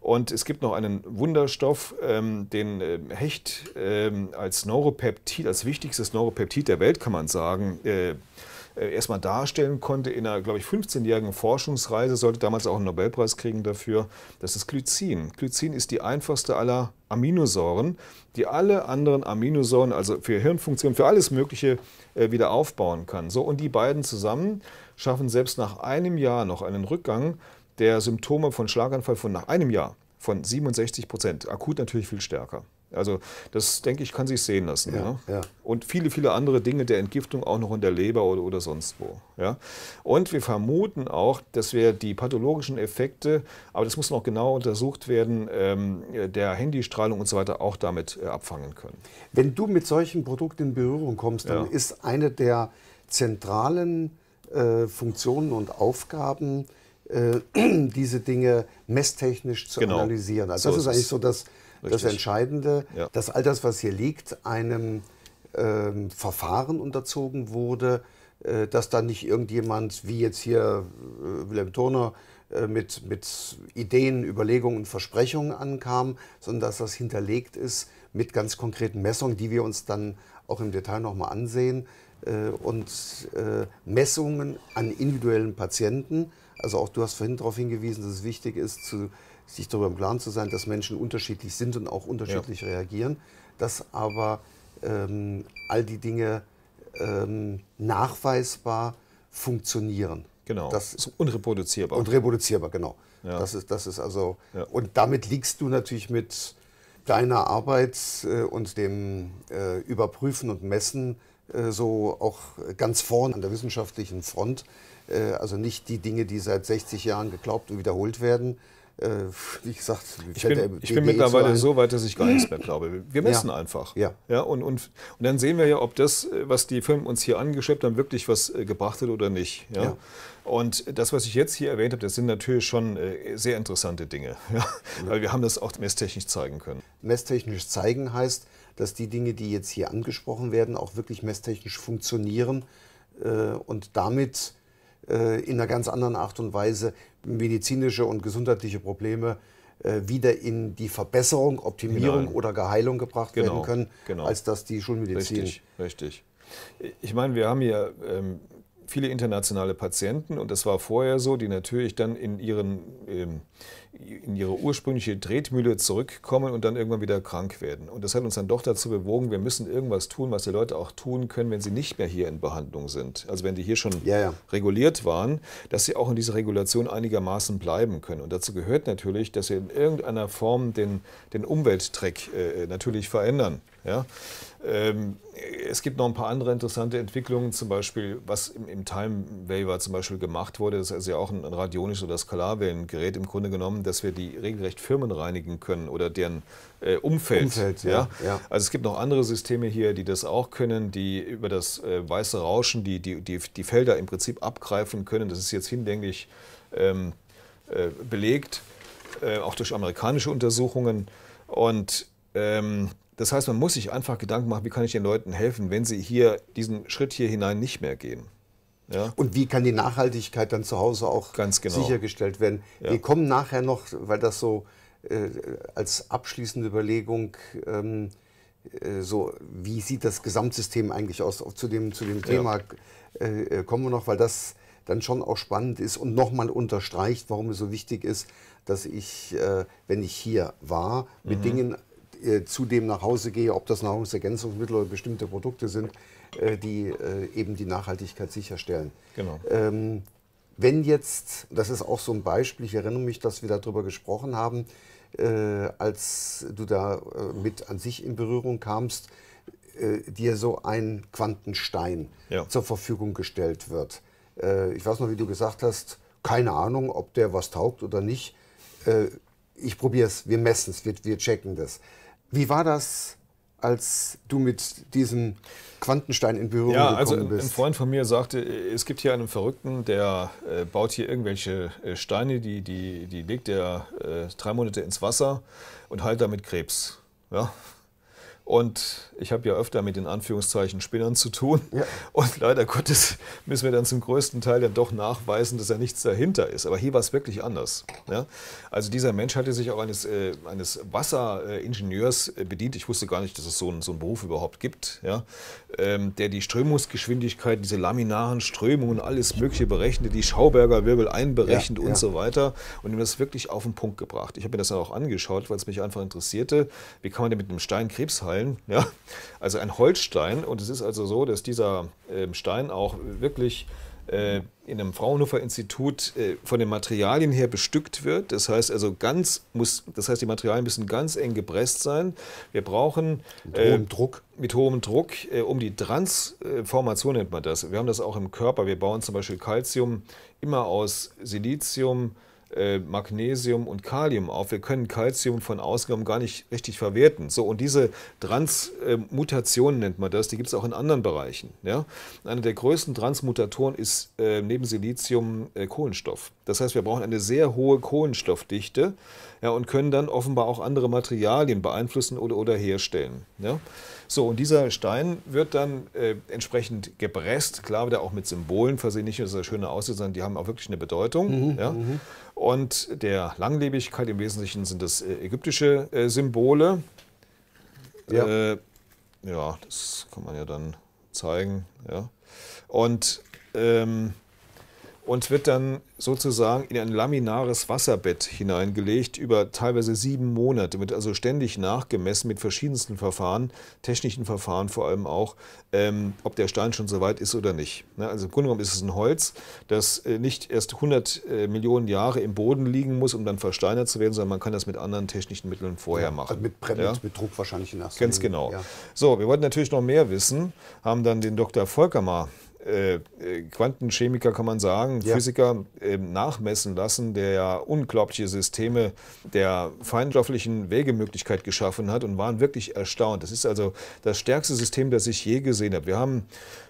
Und es gibt noch einen Wunderstoff, ähm, den äh, Hecht ähm, als Neuropeptid, als wichtigstes Neuropeptid der Welt, kann man sagen, äh, äh, erstmal darstellen konnte in einer, glaube ich, 15-jährigen Forschungsreise, sollte damals auch einen Nobelpreis kriegen dafür, das ist Glycin. Glycin ist die einfachste aller Aminosäuren, die alle anderen Aminosäuren, also für Hirnfunktion, für alles Mögliche äh, wieder aufbauen kann. So, und die beiden zusammen schaffen selbst nach einem Jahr noch einen Rückgang der Symptome von Schlaganfall von nach einem Jahr von 67 Prozent. Akut natürlich viel stärker. Also das, denke ich, kann sich sehen lassen. Ja, ne? ja. Und viele, viele andere Dinge der Entgiftung auch noch in der Leber oder, oder sonst wo. Ja? Und wir vermuten auch, dass wir die pathologischen Effekte, aber das muss noch genau untersucht werden, ähm, der Handystrahlung und so weiter auch damit äh, abfangen können. Wenn du mit solchen Produkten in Berührung kommst, dann ja. ist eine der zentralen äh, Funktionen und Aufgaben, äh, diese Dinge messtechnisch zu genau. analysieren. Also so das ist, ist eigentlich so das Richtig. das Entscheidende, ja. dass all das, was hier liegt, einem ähm, Verfahren unterzogen wurde, äh, dass dann nicht irgendjemand, wie jetzt hier äh, Wilhelm Turner, äh, mit, mit Ideen, Überlegungen und Versprechungen ankam, sondern dass das hinterlegt ist mit ganz konkreten Messungen, die wir uns dann auch im Detail nochmal ansehen. Äh, und äh, Messungen an individuellen Patienten. Also auch du hast vorhin darauf hingewiesen, dass es wichtig ist, zu sich darüber im Klaren zu sein, dass Menschen unterschiedlich sind und auch unterschiedlich ja. reagieren, dass aber ähm, all die Dinge ähm, nachweisbar funktionieren. Genau. Das ist unreproduzierbar. Und reproduzierbar, genau. Ja. Das, ist, das ist also. Ja. Und damit liegst du natürlich mit deiner Arbeit äh, und dem äh, Überprüfen und Messen äh, so auch ganz vorn an der wissenschaftlichen Front. Äh, also nicht die Dinge, die seit 60 Jahren geglaubt und wiederholt werden, äh, wie gesagt, ich bin, ich bin mittlerweile so weit, dass ich gar nichts mehr glaube. Wir messen ja. einfach. Ja. Ja, und, und, und dann sehen wir ja, ob das, was die Firmen uns hier angeschleppt haben, wirklich was äh, gebracht hat oder nicht. Ja? ja. Und das, was ich jetzt hier erwähnt habe, das sind natürlich schon äh, sehr interessante Dinge. Ja? Weil wir haben das auch messtechnisch zeigen können. Messtechnisch zeigen heißt, dass die Dinge, die jetzt hier angesprochen werden, auch wirklich messtechnisch funktionieren und damit in einer ganz anderen Art und Weise medizinische und gesundheitliche Probleme äh, wieder in die Verbesserung, Optimierung Nein. oder Geheilung gebracht genau, werden können, genau. als dass die Schulmedizin. Richtig, richtig. Ich meine, wir haben hier ähm, viele internationale Patienten und das war vorher so, die natürlich dann in, ihren, ähm, in ihre ursprüngliche Tretmühle zurückkommen und dann irgendwann wieder krank werden. Und das hat uns dann doch dazu bewogen, wir müssen irgendwas tun, was die Leute auch tun können, wenn sie nicht mehr hier in Behandlung sind. Also wenn die hier schon ja, ja. reguliert waren, dass sie auch in dieser Regulation einigermaßen bleiben können. Und dazu gehört natürlich, dass wir in irgendeiner Form den, den Umwelttrack äh, äh, natürlich verändern. Ja? Ähm, es gibt noch ein paar andere interessante Entwicklungen, zum Beispiel, was im, im Time Waiver zum Beispiel gemacht wurde, das ist also ja auch ein, ein radionisches oder Skalarwellengerät im Grunde genommen, dass wir die regelrecht Firmen reinigen können oder deren äh, Umfeld. Umfeld ja? Ja, ja? Also es gibt noch andere Systeme hier, die das auch können, die über das äh, weiße Rauschen die, die, die, die Felder im Prinzip abgreifen können. Das ist jetzt hinlänglich ähm, äh, belegt, äh, auch durch amerikanische Untersuchungen. Und ähm, das heißt, man muss sich einfach Gedanken machen, wie kann ich den Leuten helfen, wenn sie hier diesen Schritt hier hinein nicht mehr gehen. Ja? Und wie kann die Nachhaltigkeit dann zu Hause auch genau. sichergestellt werden? Ja. Wir kommen nachher noch, weil das so äh, als abschließende Überlegung ähm, äh, so, wie sieht das Gesamtsystem eigentlich aus? Zu dem, zu dem Thema ja. Äh, äh, kommen wir noch, weil das dann schon auch spannend ist und nochmal unterstreicht, warum es so wichtig ist, dass ich, äh, wenn ich hier war, mit mhm. Dingen äh, zudem nach Hause gehe, ob das Nahrungsergänzungsmittel oder bestimmte Produkte sind, äh, die äh, eben die Nachhaltigkeit sicherstellen. Genau. Ähm, wenn jetzt, das ist auch so ein Beispiel, ich erinnere mich, dass wir darüber gesprochen haben, äh, als du da äh, mit an sich in Berührung kamst, äh, dir so ein Quantenstein ja. zur Verfügung gestellt wird. ich weiß noch, wie du gesagt hast, keine Ahnung, ob der was taugt oder nicht ich probiere es, wir messen es, wir, wir, checken das. Wie war das, als du mit diesem Quantenstein in Berührung ja, gekommen also bist? Ja, ein Freund von mir sagte, es gibt hier einen Verrückten, der äh, baut hier irgendwelche äh, Steine, die, die, die legt er äh, drei Monate ins Wasser und heilt damit Krebs. Ja, und ich habe ja öfter mit den Anführungszeichen Spinnern zu tun. Ja. Und leider Gottes müssen wir dann zum größten Teil ja doch nachweisen, dass ja nichts dahinter ist. Aber hier war es wirklich anders. Ja? Also dieser Mensch hatte sich auch eines, äh, eines Wasseringenieurs äh, bedient. Ich wusste gar nicht, dass es so, ein, so einen Beruf überhaupt gibt, ja? Ähm, der die Strömungsgeschwindigkeit, diese laminaren Strömungen, alles Mögliche berechnete, die Schauberger Wirbel einberechnet ja, und so weiter. Und ihm das wirklich auf den Punkt gebracht. Ich habe mir das dann auch angeschaut, weil es mich einfach interessierte. Wie kann man denn mit einem Stein Krebs heilen? Teilen, ja, also ein Holzstein. Und es ist also so, dass dieser ähm, Stein auch wirklich äh, in einem Fraunhofer Institut äh, von den Materialien her bestückt wird. Das heißt also ganz muss, das heißt die Materialien müssen ganz eng gepresst sein. Wir brauchen mit hohem ähm, Druck, mit hohem Druck äh, um die Transformation nennt man das. Wir haben das auch im Körper. Wir bauen zum Beispiel Calcium immer aus Silizium. Äh, Magnesium und Kalium auf. Wir können Kalzium von Ausgaben gar nicht richtig verwerten. So, und diese Transmutationen nennt man das, die gibt es auch in anderen Bereichen. Ja? Einer der größten Transmutatoren ist äh, neben Silizium äh, Kohlenstoff. Das heißt, wir brauchen eine sehr hohe Kohlenstoffdichte ja, und können dann offenbar auch andere Materialien beeinflussen oder, oder herstellen. Ja? So, und dieser Stein wird dann äh, entsprechend gepresst, klar wieder auch mit Symbolen versehen, nicht nur so schöne aussieht, sondern die haben auch wirklich eine Bedeutung. Mhm, ja? Mhm. Und der Langlebigkeit im Wesentlichen sind das äh, ägyptische äh, Symbole. Ja. Äh, ja, das kann man ja dann zeigen. Ja. Und ähm, und wird dann sozusagen in ein laminares Wasserbett hineingelegt über teilweise sieben Monate, wird also ständig nachgemessen mit verschiedensten Verfahren, technischen Verfahren vor allem auch, ähm, ob der Stein schon so weit ist oder nicht. Ne, also im Grunde genommen ist es ein Holz, das äh, nicht erst 100 äh, Millionen Jahre im Boden liegen muss, um dann versteinert zu werden, sondern man kann das mit anderen technischen Mitteln vorher ja, machen. Also mit, Bremmet, ja? mit Druck wahrscheinlich nach. Ganz genau. Ja. So, wir wollten natürlich noch mehr wissen, haben dann den Dr. Volkermar äh, äh, Quantenchemiker kann man sagen, ja. Physiker ähm, nachmessen lassen, der ja unglaubliche Systeme der feinstofflichen Wegemöglichkeit geschaffen hat und waren wirklich erstaunt. Das ist also das stärkste System, das ich je gesehen habe. Wir haben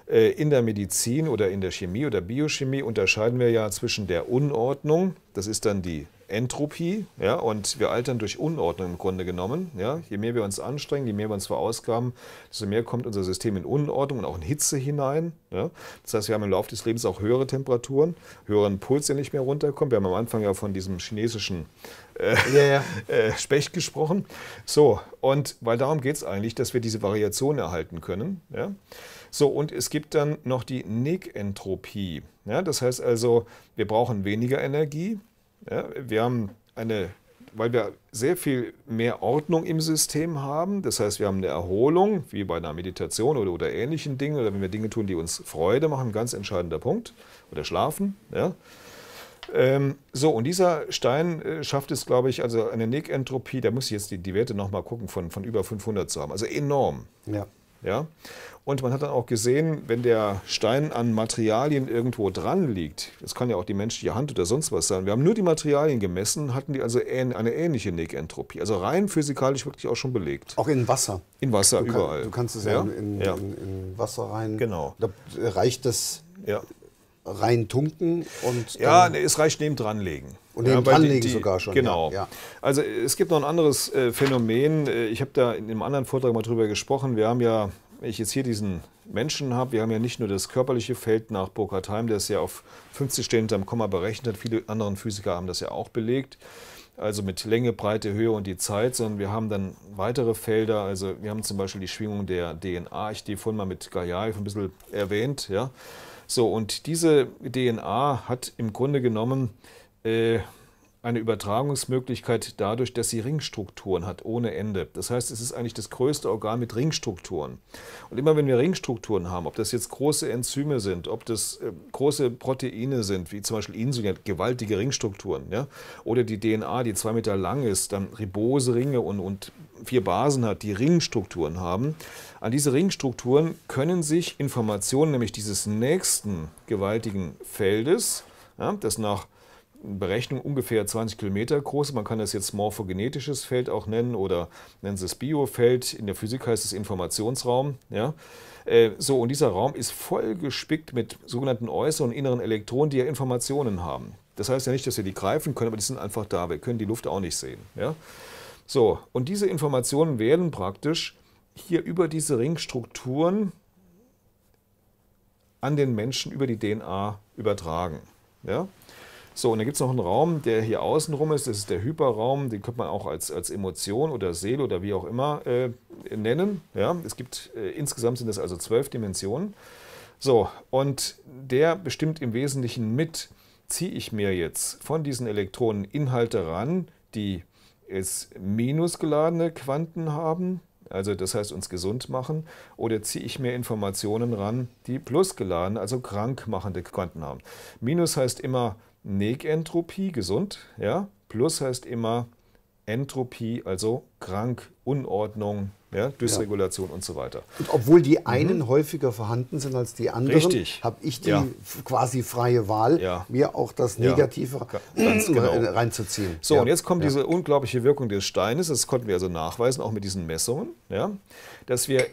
äh, in der Medizin oder in der Chemie oder Biochemie unterscheiden wir ja zwischen der Unordnung, das ist dann die Entropie ja, und wir altern durch Unordnung im Grunde genommen. Ja. Je mehr wir uns anstrengen, je mehr wir uns verausgaben, desto mehr kommt unser System in Unordnung und auch in Hitze hinein. Ja. Das heißt, wir haben im Laufe des Lebens auch höhere Temperaturen, höheren Puls, der nicht mehr runterkommt. Wir haben am Anfang ja von diesem chinesischen äh, yeah. äh, Specht gesprochen. So, und weil darum geht es eigentlich, dass wir diese Variation erhalten können. Ja. So, und es gibt dann noch die Negentropie. Ja, das heißt also, wir brauchen weniger Energie, ja, wir haben eine, weil wir sehr viel mehr Ordnung im System haben. Das heißt, wir haben eine Erholung, wie bei einer Meditation oder, oder ähnlichen Dingen, oder wenn wir Dinge tun, die uns Freude machen, ganz entscheidender Punkt. Oder schlafen. Ja. Ähm, so, und dieser Stein äh, schafft es, glaube ich, also eine Negentropie, da muss ich jetzt die, die Werte nochmal gucken, von, von über 500 zu haben. Also enorm. Ja. ja? Und man hat dann auch gesehen, wenn der Stein an Materialien irgendwo dran liegt, das kann ja auch die menschliche Hand oder sonst was sein, wir haben nur die Materialien gemessen, hatten die also eine ähnliche Negentropie. Also rein physikalisch wirklich auch schon belegt. Auch in Wasser? In Wasser, du überall. Kann, du kannst es ja, ja? In, ja. In, in, Wasser rein. Genau. Da reicht das ja. rein tunken und... Ja, es reicht neben dranlegen. Und ja, dranlegen die, die, sogar schon. Genau. Ja, ja. Also es gibt noch ein anderes äh, Phänomen. Äh, ich habe da in einem anderen Vortrag mal drüber gesprochen. Wir haben ja wenn ich jetzt hier diesen Menschen habe, wir haben ja nicht nur das körperliche Feld nach Burkhardt-Heim, der es ja auf 50 Stellen hinterm Komma berechnet, hat, viele andere Physiker haben das ja auch belegt, also mit Länge, Breite, Höhe und die Zeit, sondern wir haben dann weitere Felder, also wir haben zum Beispiel die Schwingung der DNA, ich die vorhin mal mit Gajaev ein bisschen erwähnt, ja. So, und diese DNA hat im Grunde genommen äh, eine Übertragungsmöglichkeit dadurch, dass sie Ringstrukturen hat, ohne Ende. Das heißt, es ist eigentlich das größte Organ mit Ringstrukturen. Und immer wenn wir Ringstrukturen haben, ob das jetzt große Enzyme sind, ob das äh, große Proteine sind, wie zum Beispiel Insulin, gewaltige Ringstrukturen, ja? oder die DNA, die zwei Meter lang ist, dann Ribose, Ringe und, und vier Basen hat, die Ringstrukturen haben. An diese Ringstrukturen können sich Informationen, nämlich dieses nächsten gewaltigen Feldes, ja, das nach Berechnung ungefähr 20 Kilometer groß. Man kann das jetzt morphogenetisches Feld auch nennen oder nennen Sie es Biofeld. In der Physik heißt es Informationsraum. Ja? Äh, so, und dieser Raum ist voll gespickt mit sogenannten äußeren und inneren Elektronen, die ja Informationen haben. Das heißt ja nicht, dass wir die greifen können, aber die sind einfach da. Wir können die Luft auch nicht sehen. Ja? So, und diese Informationen werden praktisch hier über diese Ringstrukturen an den Menschen über die DNA übertragen. Ja? So, und dann gibt es noch einen Raum, der hier außen rum ist. Das ist der Hyperraum. Den könnte man auch als, als Emotion oder Seele oder wie auch immer äh, nennen. Ja, es gibt, äh, insgesamt sind es also zwölf Dimensionen. So, und der bestimmt im Wesentlichen mit, ziehe ich mir jetzt von diesen Elektronen Inhalte ran, die es minusgeladene Quanten haben, also das heißt uns gesund machen, oder ziehe ich mir Informationen ran, die plusgeladen, also krank machende Quanten haben. Minus heißt immer Negentropie, gesund, ja. Plus heißt immer Entropie, also krank, Unordnung, ja, Dysregulation ja. und so weiter. Und obwohl die mhm. einen mhm. häufiger vorhanden sind als die anderen, habe ich die ja. quasi freie Wahl, ja. mir auch das Negative genau. reinzuziehen. So, und jetzt kommt diese unglaubliche Wirkung des Steines, das konnten wir also nachweisen, auch mit diesen Messungen, ja, dass wir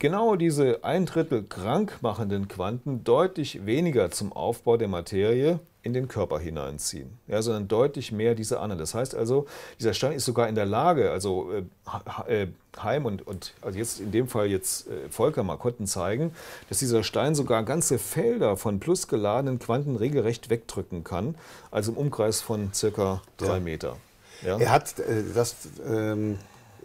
genau diese ein Drittel krank machenden Quanten deutlich weniger zum Aufbau der Materie in den Körper hineinziehen, ja, sondern deutlich mehr diese Anne. Das heißt also, dieser Stein ist sogar in der Lage, also äh, Heim äh, und, und also jetzt in dem Fall jetzt äh, Volker mal konnten zeigen, dass dieser Stein sogar ganze Felder von plusgeladenen Quanten regelrecht wegdrücken kann, also im Umkreis von circa drei ja. Meter. Ja? Er hat äh, das ähm,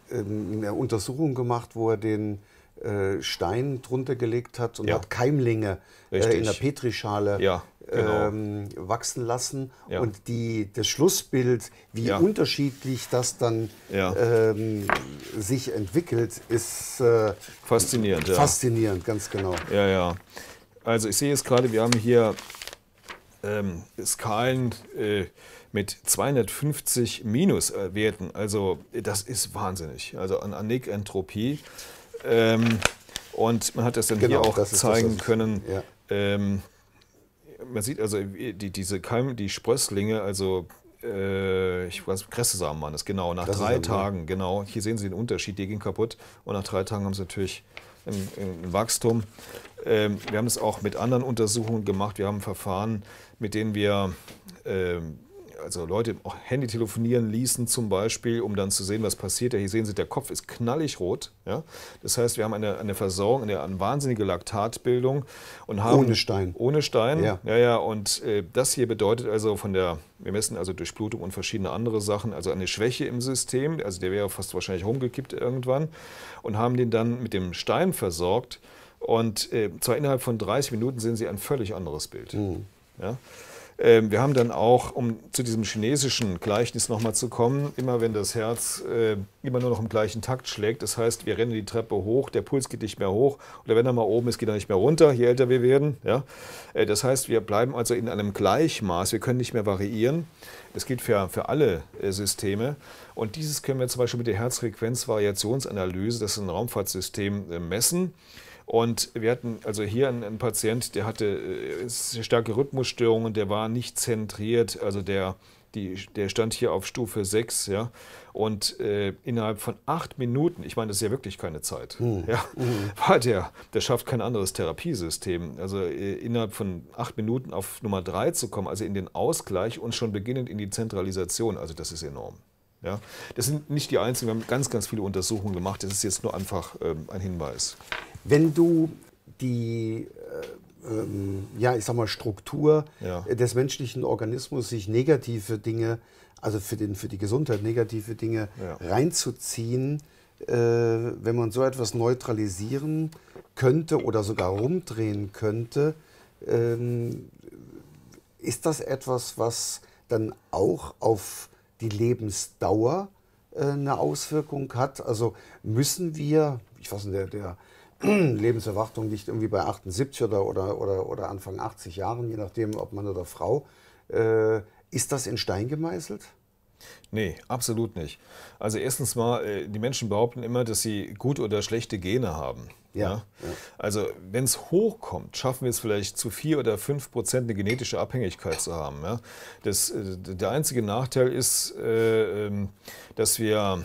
ähm in der Untersuchung gemacht, wo er den äh, Stein drunter gelegt hat und ja. hat Keimlinge Richtig. Äh, in der Petrischale ja. Genau. Ähm, wachsen lassen. Ja. Und die, das Schlussbild, wie ja. unterschiedlich das dann ja. ähm, sich entwickelt, ist äh, faszinierend. Faszinierend, ganz genau. Ja, ja. Also ich sehe jetzt gerade, wir haben hier ähm, Skalen äh, mit 250 Minuswerten. Also das ist wahnsinnig. Also an, an Entropie. Ähm, und man hat das dann genau, hier auch zeigen das, können. Ähm, man sieht also die, diese Keim, die Sprösslinge, also äh, ich weiß, Kressesamen waren das, genau, nach drei Tagen, genau, hier sehen Sie den Unterschied, die gehen kaputt und nach drei Tagen haben sie natürlich ein, ein Wachstum. Ähm, wir haben es auch mit anderen Untersuchungen gemacht, wir haben Verfahren, mit denen wir ähm, also Leute auch Handy telefonieren ließen zum Beispiel, um dann zu sehen, was passiert. Ja, hier sehen Sie, der Kopf ist knallig rot. Ja? Das heißt, wir haben eine, eine Versorgung, eine, eine wahnsinnige Laktatbildung. Und haben, ohne Stein. Ohne Stein, ja. Ja, ja und äh, das hier bedeutet also von der, wir messen also Durchblutung und verschiedene andere Sachen, also eine Schwäche im System, also der wäre fast wahrscheinlich rumgekippt irgendwann und haben den dann mit dem Stein versorgt. Und äh, zwar innerhalb von 30 Minuten sehen Sie ein völlig anderes Bild. Mhm. Ja? Ähm, wir haben dann auch, um zu diesem chinesischen Gleichnis nochmal zu kommen, immer wenn das Herz äh, immer nur noch im gleichen Takt schlägt, das heißt, wir rennen die Treppe hoch, der Puls geht nicht mehr hoch oder wenn er mal oben ist, geht er nicht mehr runter, je älter wir werden. Ja? Äh, das heißt, wir bleiben also in einem Gleichmaß, wir können nicht mehr variieren. Das gilt für, für alle äh, Systeme. Und dieses können wir zum Beispiel mit der Herzfrequenzvariationsanalyse, das ist ein Raumfahrtsystem, äh, messen. Und wir hatten also hier einen, einen Patient, der hatte äh, starke Rhythmusstörungen, der war nicht zentriert, also der, die, der stand hier auf Stufe 6, ja. Und äh, innerhalb von acht Minuten, ich meine, das ist ja wirklich keine Zeit, mhm. ja, hm. war der, der schafft kein anderes Therapiesystem. Also äh, innerhalb von acht Minuten auf Nummer 3 zu kommen, also in den Ausgleich und schon beginnend in die Zentralisation, also das ist enorm. Ja, das sind nicht die einzigen, wir haben ganz, ganz viele Untersuchungen gemacht. Das ist jetzt nur einfach ähm, ein Hinweis. Wenn du die äh, ähm, ja, ich sag mal, Struktur ja. des menschlichen Organismus, sich negative Dinge, also für, den, für die Gesundheit negative Dinge ja. reinzuziehen, äh, wenn man so etwas neutralisieren könnte oder sogar rumdrehen könnte, ähm, ist das etwas, was dann auch auf die Lebensdauer äh, eine Auswirkung hat? Also müssen wir, ich weiß nicht, der, der Lebenserwartung liegt irgendwie bei 78 oder, oder, oder, oder Anfang 80 Jahren, je nachdem, ob Mann oder Frau. Äh, ist das in Stein gemeißelt? Nee, absolut nicht. Also erstens mal, äh, die Menschen behaupten immer, dass sie gute oder schlechte Gene haben. Ja. ja? Also wenn es hochkommt, schaffen wir es vielleicht zu vier oder fünf Prozent eine genetische Abhängigkeit zu haben. Ja? Das, äh, der einzige Nachteil ist, äh, ähm, dass wir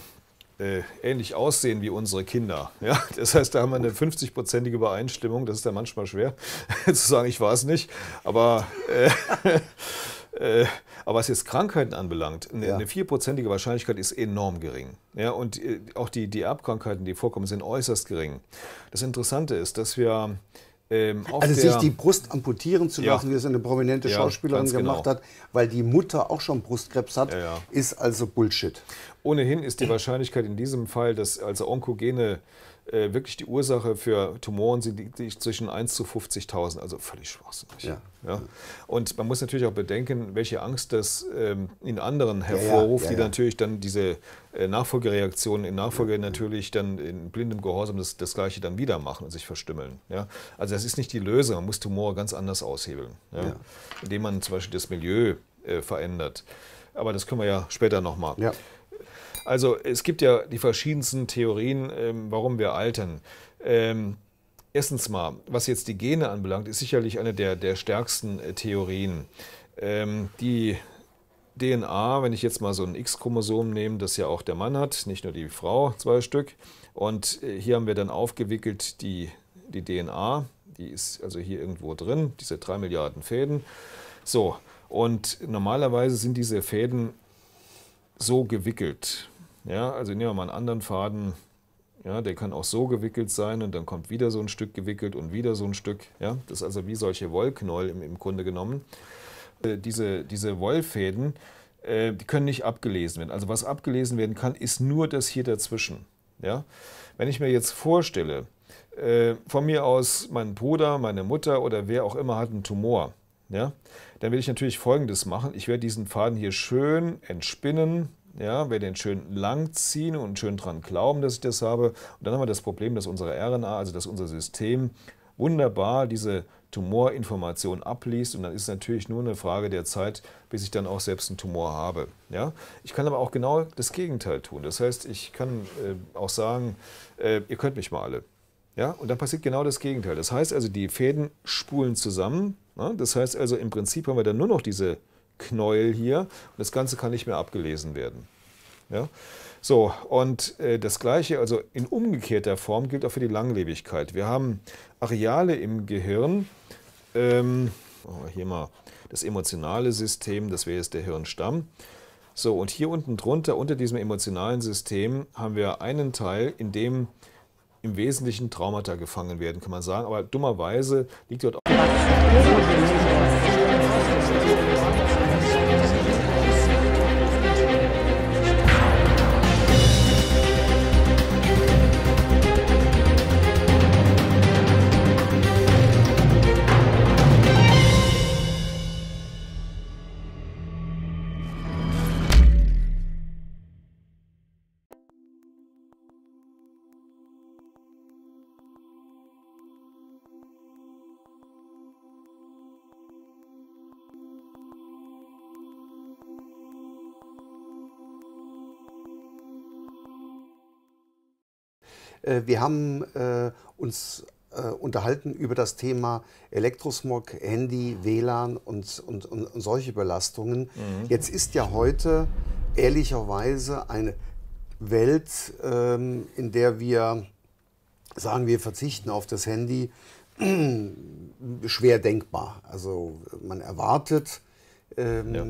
äh, ähnlich aussehen wie unsere Kinder. Ja? Das heißt, da haben wir eine 50-prozentige Übereinstimmung. Das ist ja manchmal schwer zu sagen, ich war es nicht. Aber, äh, äh, aber was jetzt Krankheiten anbelangt, eine, ja. eine Wahrscheinlichkeit ist enorm gering. Ja? Und äh, auch die, die Erbkrankheiten, die vorkommen, sind äußerst gering. Das Interessante ist, dass wir ähm, also sich die Brust amputieren zu lassen, ja. wie es eine prominente ja, Schauspielerin genau. gemacht hat, weil die Mutter auch schon Brustkrebs hat, ja, ist also Bullshit. Ohnehin ist die Wahrscheinlichkeit in diesem Fall, dass also Onkogene äh, wirklich die Ursache für Tumoren sind, liegt zwischen 1 zu 50.000, also völlig schwachsinnig. Ja. ja. Und man muss natürlich auch bedenken, welche Angst das ähm, in anderen hervorruft, ja, ja, die dann natürlich dann diese äh, Nachfolgereaktionen in Nachfolge natürlich dann in blindem Gehorsam das, das Gleiche dann wieder machen und sich verstümmeln. Ja. Also das ist nicht die Lösung, man muss Tumore ganz anders aushebeln, indem man zum Beispiel das Milieu äh, verändert. Aber das können wir ja später nochmal. Ja. Also es gibt ja die verschiedensten Theorien, ähm, warum wir altern. Ähm, erstens mal, was jetzt die Gene anbelangt, ist sicherlich eine der, der stärksten äh, Theorien. Ähm, die DNA, wenn ich jetzt mal so ein X-Chromosom nehme, das ja auch der Mann hat, nicht nur die Frau, zwei Stück. Und äh, hier haben wir dann aufgewickelt die, die DNA, die ist also hier irgendwo drin, diese drei Milliarden Fäden. So, und normalerweise sind diese Fäden so gewickelt. Ja, also nehmen wir mal einen anderen Faden. Ja, der kann auch so gewickelt sein und dann kommt wieder so ein Stück gewickelt und wieder so ein Stück. Ja, das ist also wie solche Wollknäuel im, im Grunde genommen. Äh, diese, diese Wollfäden, äh, die können nicht abgelesen werden. Also was abgelesen werden kann, ist nur das hier dazwischen. Ja? Wenn ich mir jetzt vorstelle, äh, von mir aus mein Bruder, meine Mutter oder wer auch immer hat einen Tumor. Ja? dann werde ich natürlich folgendes machen. Ich werde diesen Faden hier schön entspinnen, ja, werde den schön lang ziehen und schön dran glauben, dass ich das habe. Und dann haben wir das Problem, dass unsere RNA, also dass unser System wunderbar diese Tumorinformation abliest und dann ist es natürlich nur eine Frage der Zeit, bis ich dann auch selbst einen Tumor habe. Ja? Ich kann aber auch genau das Gegenteil tun. Das heißt, ich kann äh, auch sagen, äh, ihr könnt mich mal alle. Ja, und dann passiert genau das Gegenteil. Das heißt also, die Fäden spulen zusammen. Ja? Ne? Das heißt also, im Prinzip haben wir dann nur noch diese Knäuel hier und das Ganze kann nicht mehr abgelesen werden. Ja? So, und äh, das Gleiche, also in umgekehrter Form, gilt auch für die Langlebigkeit. Wir haben Areale im Gehirn, ähm, oh, hier mal das emotionale System, das wäre jetzt der Hirnstamm. So, und hier unten drunter, unter diesem emotionalen System, haben wir einen Teil, in dem im Wesentlichen Traumata gefangen werden, kann man sagen. Aber dummerweise liegt dort auch. Äh, wir haben äh, uns äh, unterhalten über das Thema Elektrosmog, Handy, WLAN und, und, und, solche Belastungen. Mhm. Jetzt ist ja heute ehrlicherweise eine Welt, ähm, in der wir sagen, wir verzichten auf das Handy, schwer denkbar. Also man erwartet, ähm, ja.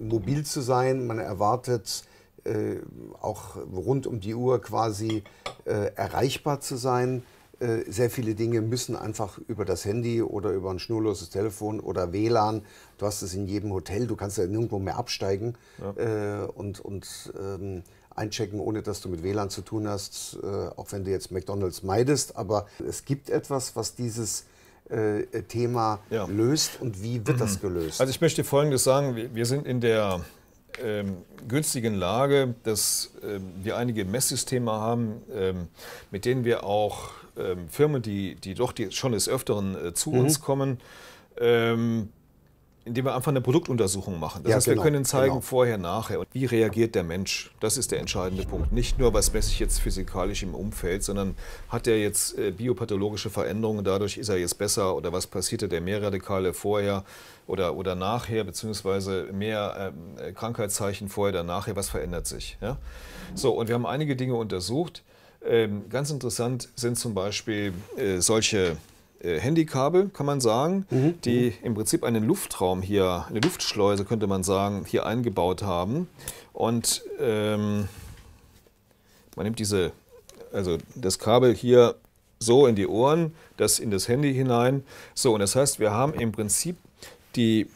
mobil zu sein, man erwartet äh, auch rund um die Uhr quasi äh, erreichbar zu sein. Äh, sehr viele Dinge müssen einfach über das Handy oder über ein schnurloses Telefon oder WLAN. Du hast es in jedem Hotel, du kannst ja nirgendwo mehr absteigen ja. und, und ähm, einchecken, ohne dass du mit WLAN zu tun hast, äh, auch wenn du jetzt McDonald's meidest. Aber es gibt etwas, was dieses Thema ja. löst und wie wird mhm. das gelöst? Also ich möchte Folgendes sagen, wir sind in der ähm, günstigen Lage, dass ähm, wir einige Messsysteme haben, ähm, mit denen wir auch ähm, Firmen, die, die doch die schon des Öfteren äh, zu mhm. uns kommen, ähm, indem wir einfach eine Produktuntersuchung machen. Das ja, heißt, genau, wir können zeigen, genau. vorher, nachher und wie reagiert der Mensch. Das ist der entscheidende Punkt. Nicht nur, was messe ich jetzt physikalisch im Umfeld, sondern hat er jetzt äh, biopathologische Veränderungen, dadurch ist er jetzt besser oder was passierte der Mehrradikale vorher oder, oder nachher, beziehungsweise mehr ähm, äh, Krankheitszeichen vorher oder nachher, was verändert sich. Ja? So, und wir haben einige Dinge untersucht. Ähm, ganz interessant sind zum Beispiel äh, solche äh, Handykabel, kann man sagen, mhm, mhm. die im Prinzip einen Luftraum hier, eine Luftschleuse könnte man sagen, hier eingebaut haben. Und ähm, man nimmt diese, also das Kabel hier so in die Ohren, das in das Handy hinein. So, und das heißt, wir haben im Prinzip die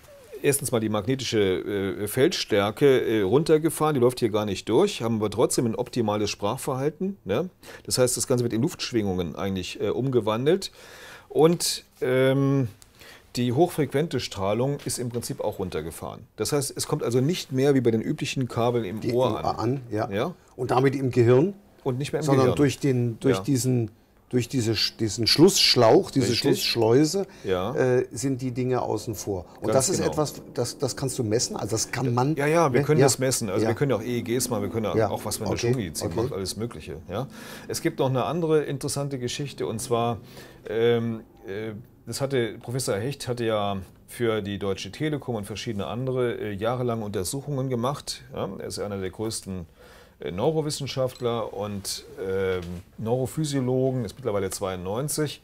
erstens mal die magnetische äh, Feldstärke äh, runtergefahren, die läuft hier gar nicht durch, haben aber trotzdem ein optimales Sprachverhalten. Ne? Das heißt, das Ganze wird in Luftschwingungen eigentlich äh, umgewandelt. Und ähm, die hochfrequente Strahlung ist im Prinzip auch runtergefahren. Das heißt, es kommt also nicht mehr wie bei den üblichen Kabeln im die Ohr an. an ja. ja. Und damit im Gehirn. Und nicht mehr im sondern Gehirn. Sondern durch, den, durch ja. diesen durch diese, diesen Schlussschlauch, diese Richtig. Schlussschleuse, ja. äh, sind die Dinge außen vor. Und Ganz das ist genau. etwas, das, das kannst du messen, also das kann man. Ja, ja, wir können ja. das messen. Also ja. wir können auch EEGs machen, wir können ja. auch was mit okay. der Schulmedizin okay. macht, alles Mögliche. Ja? Es gibt noch eine andere interessante Geschichte und zwar, ähm, äh, das hatte Professor Hecht hatte ja für die Deutsche Telekom und verschiedene andere äh, jahrelang Untersuchungen gemacht. Ja? Er ist einer der größten äh, Neurowissenschaftler und ähm, Neurophysiologen, ist mittlerweile 92.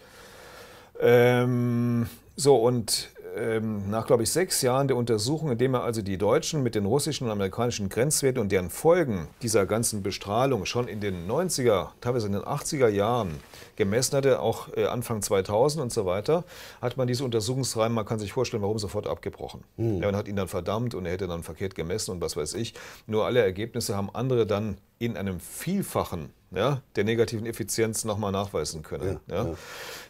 Ähm, so, und ähm, nach, glaube ich, sechs Jahren der Untersuchung, indem er also die deutschen mit den russischen und amerikanischen Grenzwerten und deren Folgen dieser ganzen Bestrahlung schon in den 90er, teilweise in den 80er Jahren gemessen hatte, auch äh, Anfang 2000 und so weiter, hat man diese Untersuchungsreihe, man kann sich vorstellen, warum sofort abgebrochen. Mhm. Ja, man hat ihn dann verdammt und er hätte dann verkehrt gemessen und was weiß ich. Nur alle Ergebnisse haben andere dann in einem Vielfachen ja, der negativen Effizienz nochmal nachweisen können. Ja, ja. ja.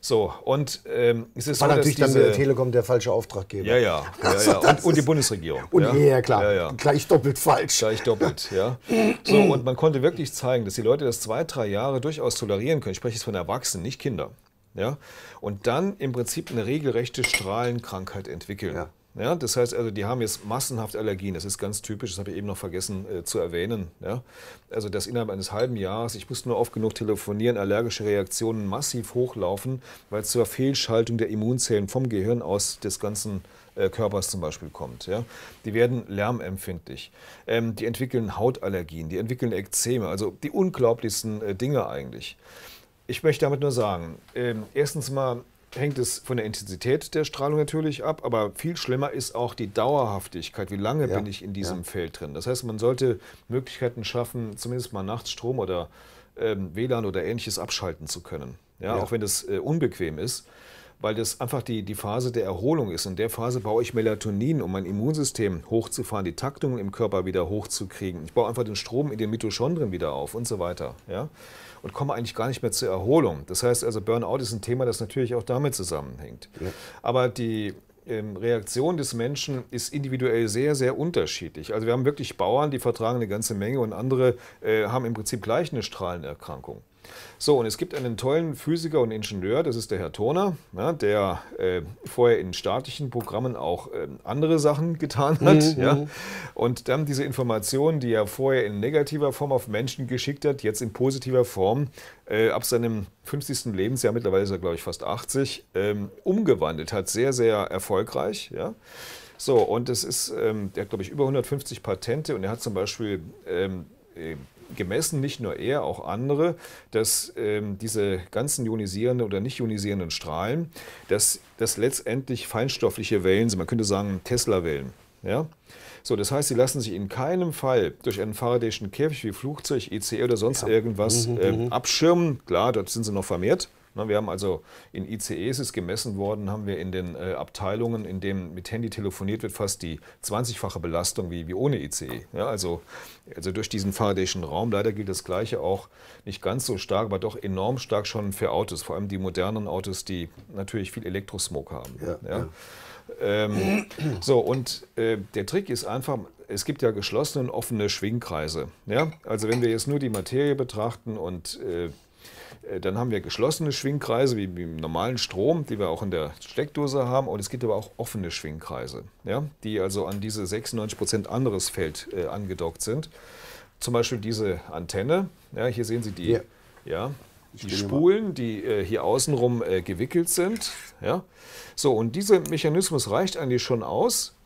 So, und ähm, es ist War so, natürlich dann der Telekom der falsche Auftraggeber. Ja, ja. Also, ja, ja. Und, und, die Bundesregierung. Und ja, klar. Gleich doppelt falsch. Gleich doppelt, ja. So, und man konnte wirklich zeigen, dass die Leute das zwei, drei Jahre durchaus tolerieren können. Ich spreche jetzt von Erwachsenen, nicht Kindern. Ja? Und dann im Prinzip eine regelrechte Strahlenkrankheit entwickeln. Ja. Ja, das heißt also, die haben jetzt massenhaft Allergien. Das ist ganz typisch, das habe ich eben noch vergessen äh, zu erwähnen. Ja? Also, dass innerhalb eines halben Jahres, ich musste nur oft genug telefonieren, allergische Reaktionen massiv hochlaufen, weil es zur Fehlschaltung der Immunzellen vom Gehirn aus des ganzen äh, Körpers zum Beispiel kommt. Ja? Die werden lärmempfindlich, ähm, die entwickeln Hautallergien, die entwickeln Ekzeme, also die unglaublichsten äh, Dinge eigentlich. Ich möchte damit nur sagen, ähm, erstens mal, hängt es von der Intensität der Strahlung natürlich ab, aber viel schlimmer ist auch die Dauerhaftigkeit. Wie lange ja. bin ich in diesem ja. Feld drin? Das heißt, man sollte Möglichkeiten schaffen, zumindest mal nachts Strom oder ähm, WLAN oder ähnliches abschalten zu können. Ja, ja. Auch wenn das äh, unbequem ist, weil das einfach die, die Phase der Erholung ist. In der Phase baue ich Melatonin, um mein Immunsystem hochzufahren, die Taktungen im Körper wieder hochzukriegen. Ich baue einfach den Strom in den Mitochondrien wieder auf und so weiter. Ja? und komme eigentlich gar nicht mehr zur Erholung. Das heißt also, Burnout ist ein Thema, das natürlich auch damit zusammenhängt. Ja. Aber die ähm, Reaktion des Menschen ist individuell sehr, sehr unterschiedlich. Also wir haben wirklich Bauern, die vertragen eine ganze Menge und andere äh, haben im Prinzip gleich eine Strahlenerkrankung. So, und es gibt einen tollen Physiker und Ingenieur, das ist der Herr Turner, ne, der äh, vorher in staatlichen Programmen auch äh, andere Sachen getan hat. Mhm. Ja. Mhm. Und dann diese Informationen, die er vorher in negativer Form auf Menschen geschickt hat, jetzt in positiver Form äh, ab seinem 50. Lebensjahr, mittlerweile ist er, glaube ich, fast 80, ähm, umgewandelt hat. Sehr, sehr erfolgreich. Ja. So, und es ist, ähm, der hat, glaube ich, über 150 Patente und er hat zum Beispiel ähm, äh, gemessen, nicht nur er, auch andere, dass ähm, diese ganzen ionisierenden oder nicht ionisierenden Strahlen, dass das letztendlich feinstoffliche Wellen sind. Man könnte sagen Tesla-Wellen. Ja? So, das heißt, sie lassen sich in keinem Fall durch einen Faradayschen Käfig wie Flugzeug, ICE e oder sonst ja. irgendwas äh, abschirmen. Klar, dort sind sie noch vermehrt. Ne, wir haben also in ICEs ist gemessen worden, haben wir in den äh, Abteilungen, in denen mit Handy telefoniert wird, fast die 20-fache Belastung wie, wie ohne ICE. Ja, also, also durch diesen faradayischen Raum. Leider gilt das Gleiche auch nicht ganz so stark, aber doch enorm stark schon für Autos, vor allem die modernen Autos, die natürlich viel Elektrosmog haben. Ja, ja. Ähm, so, und äh, der Trick ist einfach, es gibt ja geschlossene und offene Schwingkreise. Ja? Also wenn wir jetzt nur die Materie betrachten und äh, äh, dann haben wir geschlossene Schwingkreise, wie im normalen Strom, die wir auch in der Steckdose haben. Und es gibt aber auch offene Schwingkreise, ja, die also an diese 96% anderes Feld äh, angedockt sind. Zum Beispiel diese Antenne. Ja, hier sehen Sie die, ja. ja die Spulen, die äh, hier außenrum äh, gewickelt sind. Ja. So, und dieser Mechanismus reicht eigentlich schon aus.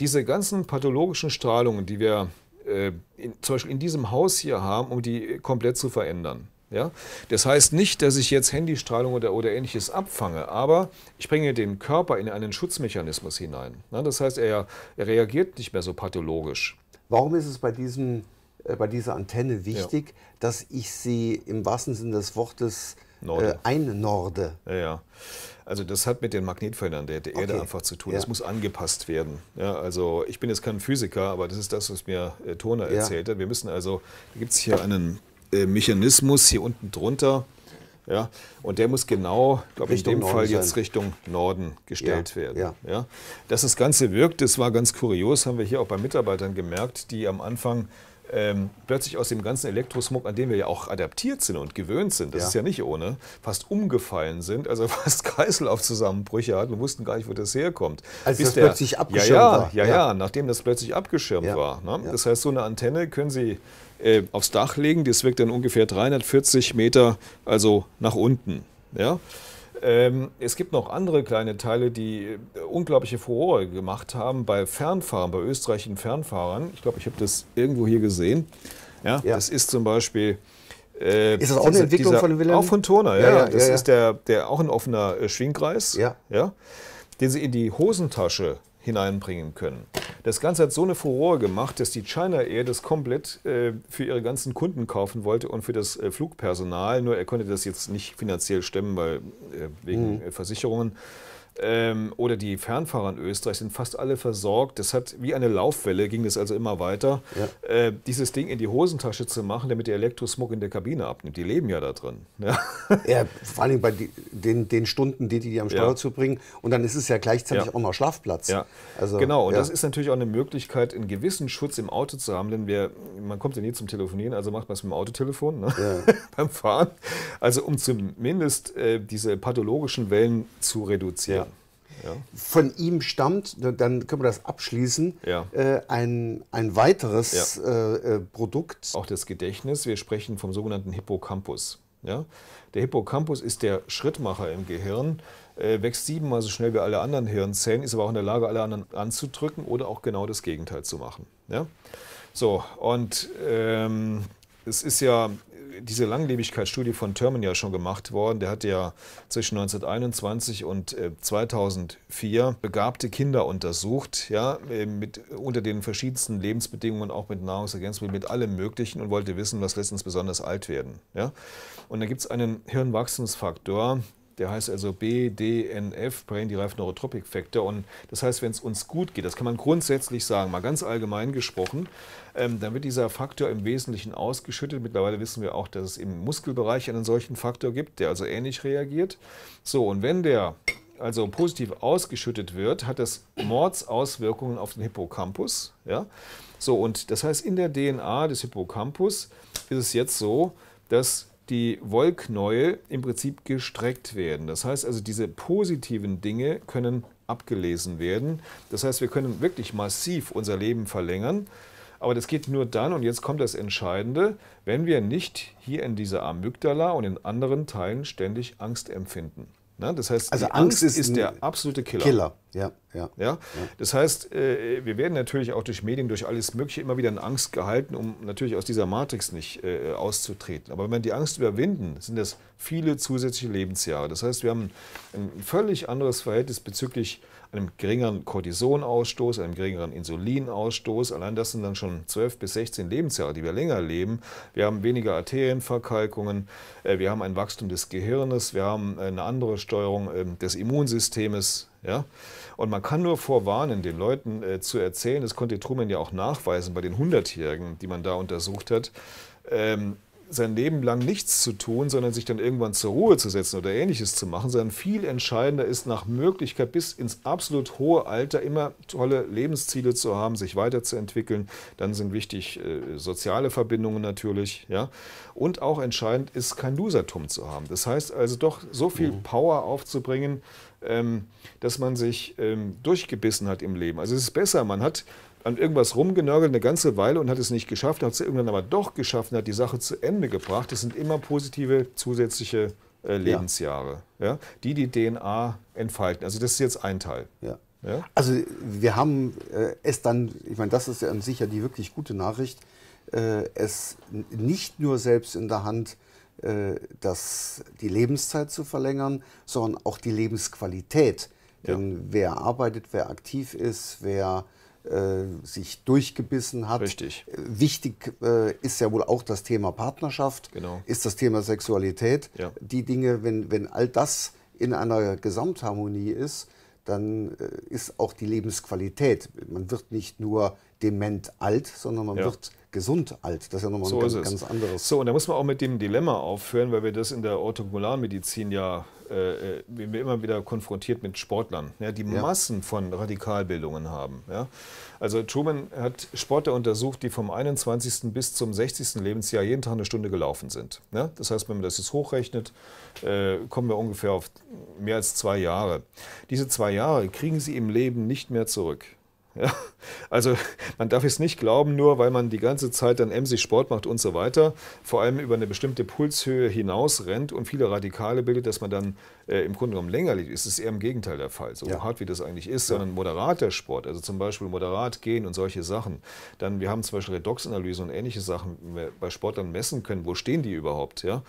Diese ganzen pathologischen Strahlungen, die wir äh, in, zum Beispiel in diesem Haus hier haben, um die komplett zu verändern. Ja? Das heißt nicht, dass ich jetzt Handystrahlung oder, oder ähnliches abfange, aber ich bringe den Körper in einen Schutzmechanismus hinein. Ne? Das heißt, er, er reagiert nicht mehr so pathologisch. Warum ist es bei, diesem, äh, bei dieser Antenne wichtig, ja. dass ich sie im wahrsten Sinne des Wortes äh, Norde. Äh, einnorde? Ja, ja. Also das hat mit den Magnetfeldern der, der okay. Erde einfach zu tun. Ja. Das muss angepasst werden. Ja, also ich bin jetzt kein Physiker, aber das ist das, was mir äh, Toner erzählt hat. Wir müssen also, da gibt es hier einen äh, Mechanismus hier unten drunter. Ja, und der muss genau, glaube ich, in dem Norden Fall jetzt sein. Richtung Norden gestellt ja, werden. Ja. ja. Dass das Ganze wirkt, das war ganz kurios, haben wir hier auch bei Mitarbeitern gemerkt, die am Anfang ähm, plötzlich aus dem ganzen Elektrosmog, an dem wir ja auch adaptiert sind und gewöhnt sind, das ja. ist ja nicht ohne, fast umgefallen sind, also fast Kreislaufzusammenbrüche hatten und wussten gar nicht, wo das herkommt. Also Bis das der, plötzlich abgeschirmt ja, ja, war. Ja, ja, nachdem das plötzlich abgeschirmt war. Ne? Das heißt, so eine Antenne können Sie äh, aufs Dach legen. Das wirkt dann ungefähr 340 Meter, also nach unten. Ja? Ähm, es gibt noch andere kleine Teile, die äh, unglaubliche Furore gemacht haben bei Fernfahrern, bei österreichischen Fernfahrern. Ich glaube, ich habe das irgendwo hier gesehen. Ja, ja. Das ist zum Beispiel äh, ist das auch eine Entwicklung dieser, von Wilhelm? Auch von Turner, ja. ja, ja das ja, ist Der, der auch ein offener äh, Schwingkreis, ja. Ja, den sie in die Hosentasche hineinbringen können. Das Ganze hat so eine Furore gemacht, dass die China Air das komplett äh, für ihre ganzen Kunden kaufen wollte und für das äh, Flugpersonal. Nur er konnte das jetzt nicht finanziell stemmen, weil äh, wegen mhm. Äh, Versicherungen ähm, oder die Fernfahrer in Österreich sind fast alle versorgt. Das hat wie eine Laufwelle, ging das also immer weiter, ja. äh, dieses Ding in die Hosentasche zu machen, damit der Elektrosmog in der Kabine abnimmt. Die leben ja da drin. Ja, ne? ja vor allem bei die, den, den, Stunden, die die am Steuer ja. zubringen. Und dann ist es ja gleichzeitig ja. auch noch Schlafplatz. Ja. Also, genau, und das ist natürlich auch eine Möglichkeit, einen gewissen Schutz im Auto zu haben, denn wir, man kommt ja nie zum Telefonieren, also macht man es mit dem Autotelefon ne? beim Fahren. Also um zumindest äh, diese pathologischen Wellen zu reduzieren ja. Von ihm stammt, dann können wir das abschließen, ja. äh, ein, ein weiteres ja. Äh, äh, Produkt. Auch das Gedächtnis, wir sprechen vom sogenannten Hippocampus. Ja? Der Hippocampus ist der Schrittmacher im Gehirn, äh, wächst siebenmal so schnell wie alle anderen Hirnzellen, ist aber auch in der Lage, alle anderen anzudrücken oder auch genau das Gegenteil zu machen. Ja? So, und ähm, es ist ja diese Langlebigkeitsstudie von Thurman ja schon gemacht worden. Der hatte ja zwischen 1921 und 2004 äh, begabte Kinder untersucht, ja, äh, mit, unter den verschiedensten Lebensbedingungen, auch mit Nahrungsergänzungen, mit allem Möglichen und wollte wissen, was lässt uns besonders alt werden. Ja? Und da gibt es einen Hirnwachstumsfaktor, der heißt also BDNF, Brain Derived Neurotropic Factor. Und das heißt, wenn es uns gut geht, das kann man grundsätzlich sagen, mal ganz allgemein gesprochen, ähm, dann wird dieser Faktor im Wesentlichen ausgeschüttet. Mittlerweile wissen wir auch, dass es im Muskelbereich einen solchen Faktor gibt, der also ähnlich reagiert. So, und wenn der also positiv ausgeschüttet wird, hat das Mordsauswirkungen auf den Hippocampus. Ja? So, und das heißt, in der DNA des Hippocampus ist es jetzt so, dass die Wollknäuel im Prinzip gestreckt werden. Das heißt also, diese positiven Dinge können abgelesen werden. Das heißt, wir können wirklich massiv unser Leben verlängern. Aber das geht nur dann, und jetzt kommt das Entscheidende, wenn wir nicht hier in dieser Amygdala und in anderen Teilen ständig Angst empfinden. Ne? Das heißt, also Angst, Angst ist, ist, der absolute Killer. Killer, ja, ja, ja. Das heißt, äh, wir werden natürlich auch durch Medien, durch alles Mögliche immer wieder in Angst gehalten, um natürlich aus dieser Matrix nicht äh, auszutreten. Aber wenn wir die Angst überwinden, sind das viele zusätzliche Lebensjahre. Das heißt, wir haben ein völlig anderes Verhältnis bezüglich einem geringeren Cortisonausstoß, einem geringeren Insulinausstoß. Allein das sind dann schon 12 bis 16 Lebensjahre, die wir länger leben. Wir haben weniger Arterienverkalkungen, äh, wir haben ein Wachstum des Gehirnes, wir haben eine andere Steuerung ähm, des Immunsystems. Ja? Und man kann nur vorwarnen, den Leuten äh, zu erzählen, das konnte Truman ja auch nachweisen bei den 100-Jährigen, die man da untersucht hat, ähm, sein Leben lang nichts zu tun, sondern sich dann irgendwann zur Ruhe zu setzen oder ähnliches zu machen, sondern viel entscheidender ist nach Möglichkeit bis ins absolut hohe Alter immer tolle Lebensziele zu haben, sich weiterzuentwickeln. Dann sind wichtig äh, soziale Verbindungen natürlich, ja. Und auch entscheidend ist kein Losertum zu haben. Das heißt also doch so viel mhm. Power aufzubringen, ähm, dass man sich ähm, durchgebissen hat im Leben. Also es ist besser, man hat an irgendwas rumgenörgelt eine ganze Weile und hat es nicht geschafft, hat es irgendwann aber doch geschafft und hat die Sache zu Ende gebracht. Das sind immer positive zusätzliche äh, Lebensjahre, ja. ja. die die DNA entfalten. Also das ist jetzt ein Teil. Ja. ja? Also wir haben äh, es dann, ich meine, das ist ja an sich ja die wirklich gute Nachricht, äh, es nicht nur selbst in der Hand, äh, das, die Lebenszeit zu verlängern, sondern auch die Lebensqualität. Denn ja. wer arbeitet, wer aktiv ist, wer äh, sich durchgebissen hat. Richtig. Wichtig äh, ist ja wohl auch das Thema Partnerschaft, genau. ist das Thema Sexualität. Ja. Die Dinge, wenn, wenn all das in einer Gesamtharmonie ist, dann äh, ist auch die Lebensqualität. Man wird nicht nur dement alt, sondern man ja. wird gesund alt. Das ist ja nochmal so ein ganz, ganz, anderes. So, und da muss man auch mit dem Dilemma aufhören, weil wir das in der orthogonalen ja äh, äh wir immer wieder konfrontiert mit Sportlern, ja, die ja. Massen von Radikalbildungen haben. Ja. Also Truman hat Sportler untersucht, die vom 21. bis zum 60. Lebensjahr jeden Tag eine Stunde gelaufen sind. Ja. Das heißt, wenn man das jetzt hochrechnet, äh, kommen wir ungefähr auf mehr als zwei Jahre. Diese zwei Jahre kriegen sie im Leben nicht mehr zurück. Ja, also man darf es nicht glauben, nur weil man die ganze Zeit dann emsig Sport macht und so weiter, vor allem über eine bestimmte Pulshöhe hinaus rennt und viele Radikale bildet, dass man dann äh, im Grunde genommen länger liegt, ist es eher im Gegenteil der Fall. So ja. hart wie das eigentlich ist, sondern moderater Sport, also zum Beispiel moderat gehen und solche Sachen. Dann, wir haben zum Beispiel Redoxanalyse und ähnliche Sachen bei Sportlern messen können, wo stehen die überhaupt, ja?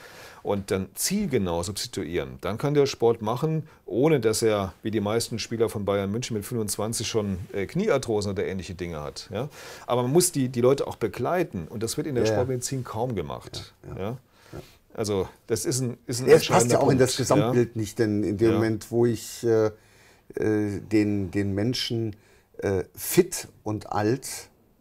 Und dann zielgenau substituieren. Dann kann der Sport machen, ohne dass er, wie die meisten Spieler von Bayern München mit 25 schon äh, Kniearthrosen oder ähnliche Dinge hat. Ja? Aber man muss die, die Leute auch begleiten und das wird in der ja. Sportmedizin kaum gemacht. Ja. Also das ist ein, ist ein Es passt ja auch Punkt. in das Gesamtbild ja? nicht, denn in dem ja. Moment, wo ich äh, äh, den, den Menschen äh, fit und alt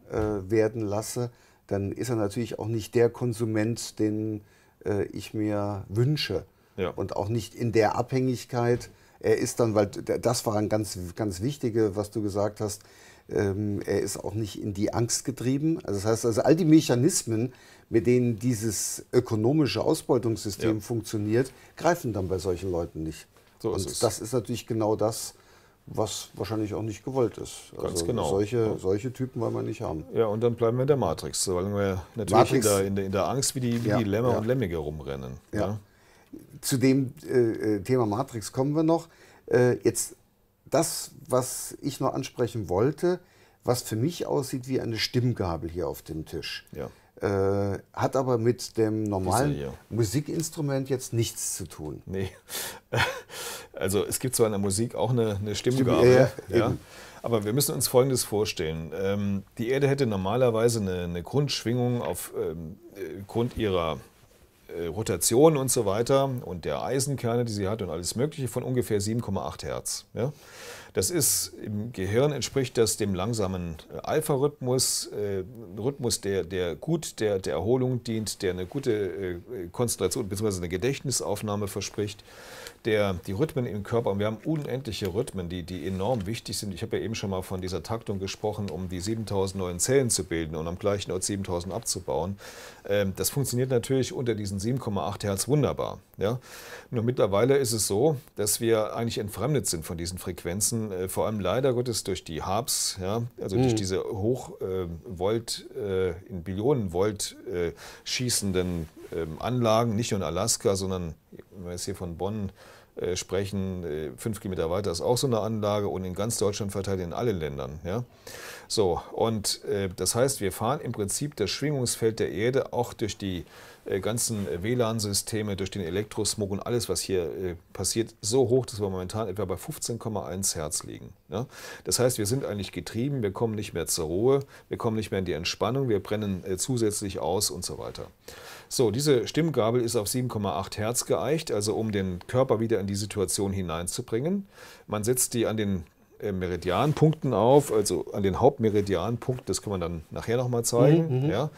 äh, werden lasse, dann ist er natürlich auch nicht der Konsument, den äh, ich mir wünsche. Ja. Und auch nicht in der Abhängigkeit. Er ist dann, weil das war ein ganz, ganz wichtige, was du gesagt hast, ähm, er ist auch nicht in die Angst getrieben. Also das heißt, also all die Mechanismen, mit denen dieses ökonomische Ausbeutungssystem ja. funktioniert, greifen dann bei solchen Leuten nicht. So Und ist das ist natürlich genau das, was wahrscheinlich auch nicht gewollt ist. Ganz also genau. Solche, solche Typen wollen wir nicht haben. Ja, und dann bleiben wir in der Matrix, weil wir natürlich Matrix, in, der, in, der, in, der, Angst wie die, wie ja, die Lämmer ja. und Lämmige rumrennen. Ja. ja. Zu dem äh, äh Thema Matrix kommen wir noch. Äh, jetzt, das was ich noch ansprechen wollte, was für mich aussieht wie eine Stimmgabel hier auf dem Tisch. Ja. Äh, hat aber mit dem normalen ja. Musikinstrument jetzt nichts zu tun. Nee. Also es gibt zwar in der Musik auch eine, eine Stimmgabel, Stimm, äh, ja, aber wir müssen uns Folgendes vorstellen. Ähm, die Erde hätte normalerweise eine, eine Grundschwingung aufgrund ähm, äh, ihrer äh, Rotation und so weiter und der Eisenkerne, die sie hat und alles Mögliche von ungefähr 7,8 Hertz. Ja? Das ist im Gehirn entspricht das dem langsamen äh, Alpha-Rhythmus, äh, Rhythmus, der, der gut der, der Erholung dient, der eine gute äh, äh Konzentration bzw. eine Gedächtnisaufnahme verspricht der, die Rhythmen im Körper, und wir haben unendliche Rhythmen, die, die enorm wichtig sind. Ich habe ja eben schon mal von dieser Taktung gesprochen, um die 7000 neuen Zellen zu bilden und am gleichen Ort 7000 abzubauen. Ähm, das funktioniert natürlich unter diesen 7,8 Hertz wunderbar. Ja? Nur mittlerweile ist es so, dass wir eigentlich entfremdet sind von diesen Frequenzen, äh, vor allem leider Gottes durch die HARPs, ja? also mhm. durch diese Hochvolt, äh, Volt, äh, in Billionen Volt äh, schießenden ähm, Anlagen, nicht nur in Alaska, sondern wenn wir jetzt hier von Bonn äh, sprechen, äh, fünf Kilometer weiter ist auch so eine Anlage und in ganz Deutschland verteilt in allen Ländern. Ja? So, und äh, das heißt, wir fahren im Prinzip das Schwingungsfeld der Erde auch durch die äh, ganzen WLAN-Systeme, durch den Elektrosmog und alles, was hier äh, passiert, so hoch, dass wir momentan etwa bei 15,1 Hertz liegen. Ne? Das heißt, wir sind eigentlich getrieben, wir kommen nicht mehr zur Ruhe, wir kommen nicht mehr in die Entspannung, wir brennen äh, zusätzlich aus und so weiter. So, diese Stimmgabel ist auf 7,8 Hertz geeicht, also um den Körper wieder in die Situation hineinzubringen. Man setzt die an den Meridianpunkten auf, also an den Hauptmeridianpunkten, das kann man dann nachher nochmal zeigen. Mhm, mhm. ja.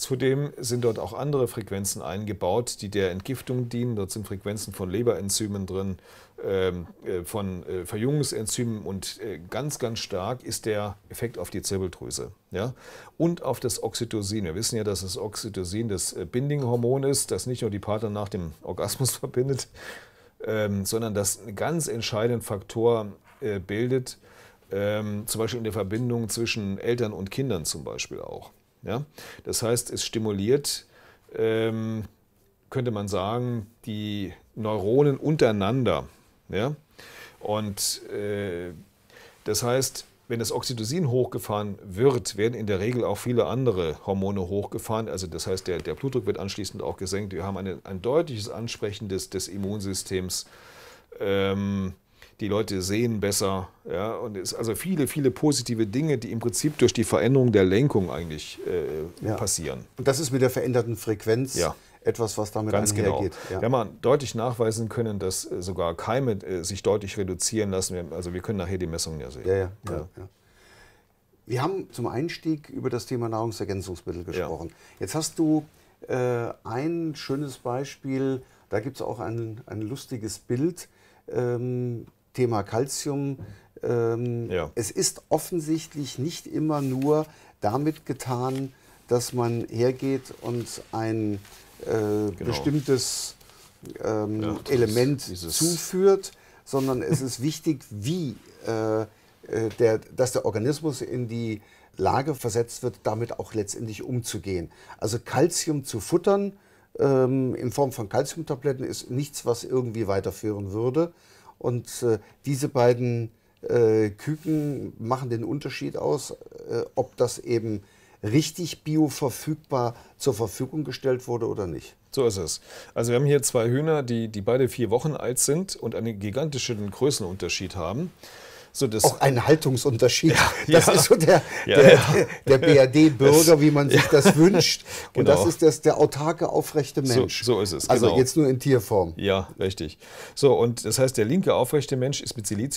Zudem sind dort auch andere Frequenzen eingebaut, die der Entgiftung dienen. Dort sind Frequenzen von Leberenzymen drin, ähm, äh, von äh, Verjüngungsenzymen und äh, ganz, ganz stark ist der Effekt auf die Zirbeldrüse ja? und auf das Oxytocin. Wir wissen ja, dass das Oxytocin das Bindinghormon ist, das nicht nur die Partner nach dem Orgasmus verbindet, ähm, sondern das einen ganz entscheidenden Faktor bildet, ähm, zum Beispiel in der Verbindung zwischen Eltern und Kindern zum Beispiel auch. Ja? Das heißt, es stimuliert, ähm, könnte man sagen, die Neuronen untereinander. Ja? Und äh, das heißt, wenn das Oxytocin hochgefahren wird, werden in der Regel auch viele andere Hormone hochgefahren. Also das heißt, der, der Blutdruck wird anschließend auch gesenkt. Wir haben eine, ein deutliches Ansprechen des, des Immunsystems. Ähm, die Leute sehen besser. Ja, und es, also viele, viele positive Dinge, die im Prinzip durch die Veränderung der Lenkung eigentlich äh, ja. passieren. Und das ist mit der veränderten Frequenz. Ja. Etwas, was damit Ganz genau. einhergeht. Genau. Ja. Wir haben deutlich nachweisen können, dass äh, sogar Keime äh, sich deutlich reduzieren lassen. Also wir können nachher die Messungen ja sehen. Ja, ja, ja. Wir haben zum Einstieg über das Thema Nahrungsergänzungsmittel gesprochen. Jetzt hast du äh, ein schönes Beispiel, da gibt es auch ein, ein lustiges Bild. Ähm, Thema Calcium. Ähm, ja. Es ist offensichtlich nicht immer nur damit getan, dass man hergeht und ein äh, genau. bestimmtes ähm, ja, Element zuführt, sondern es ist wichtig, wie äh, äh, der, dass der Organismus in die Lage versetzt wird, damit auch letztendlich umzugehen. Also Calcium zu futtern ähm, in Form von Calciumtabletten ist nichts, was irgendwie weiterführen würde, und äh, diese beiden äh, Küken machen den Unterschied aus, äh, ob das eben richtig bioverfügbar zur Verfügung gestellt wurde oder nicht. So ist es. Also wir haben hier zwei Hühner, die, die beide vier Wochen alt sind und einen gigantischen Größenunterschied haben so das auch ein Haltungsunterschied. Ja, das ja. ist so der, der, der, der BRD-Bürger, wie man sich das wünscht. Und genau. das ist das, der autarke, aufrechte Mensch. So, so ist es. Also genau. jetzt nur in Tierform. Ja, richtig. So, und das heißt, der linke, aufrechte Mensch ist mit Silizium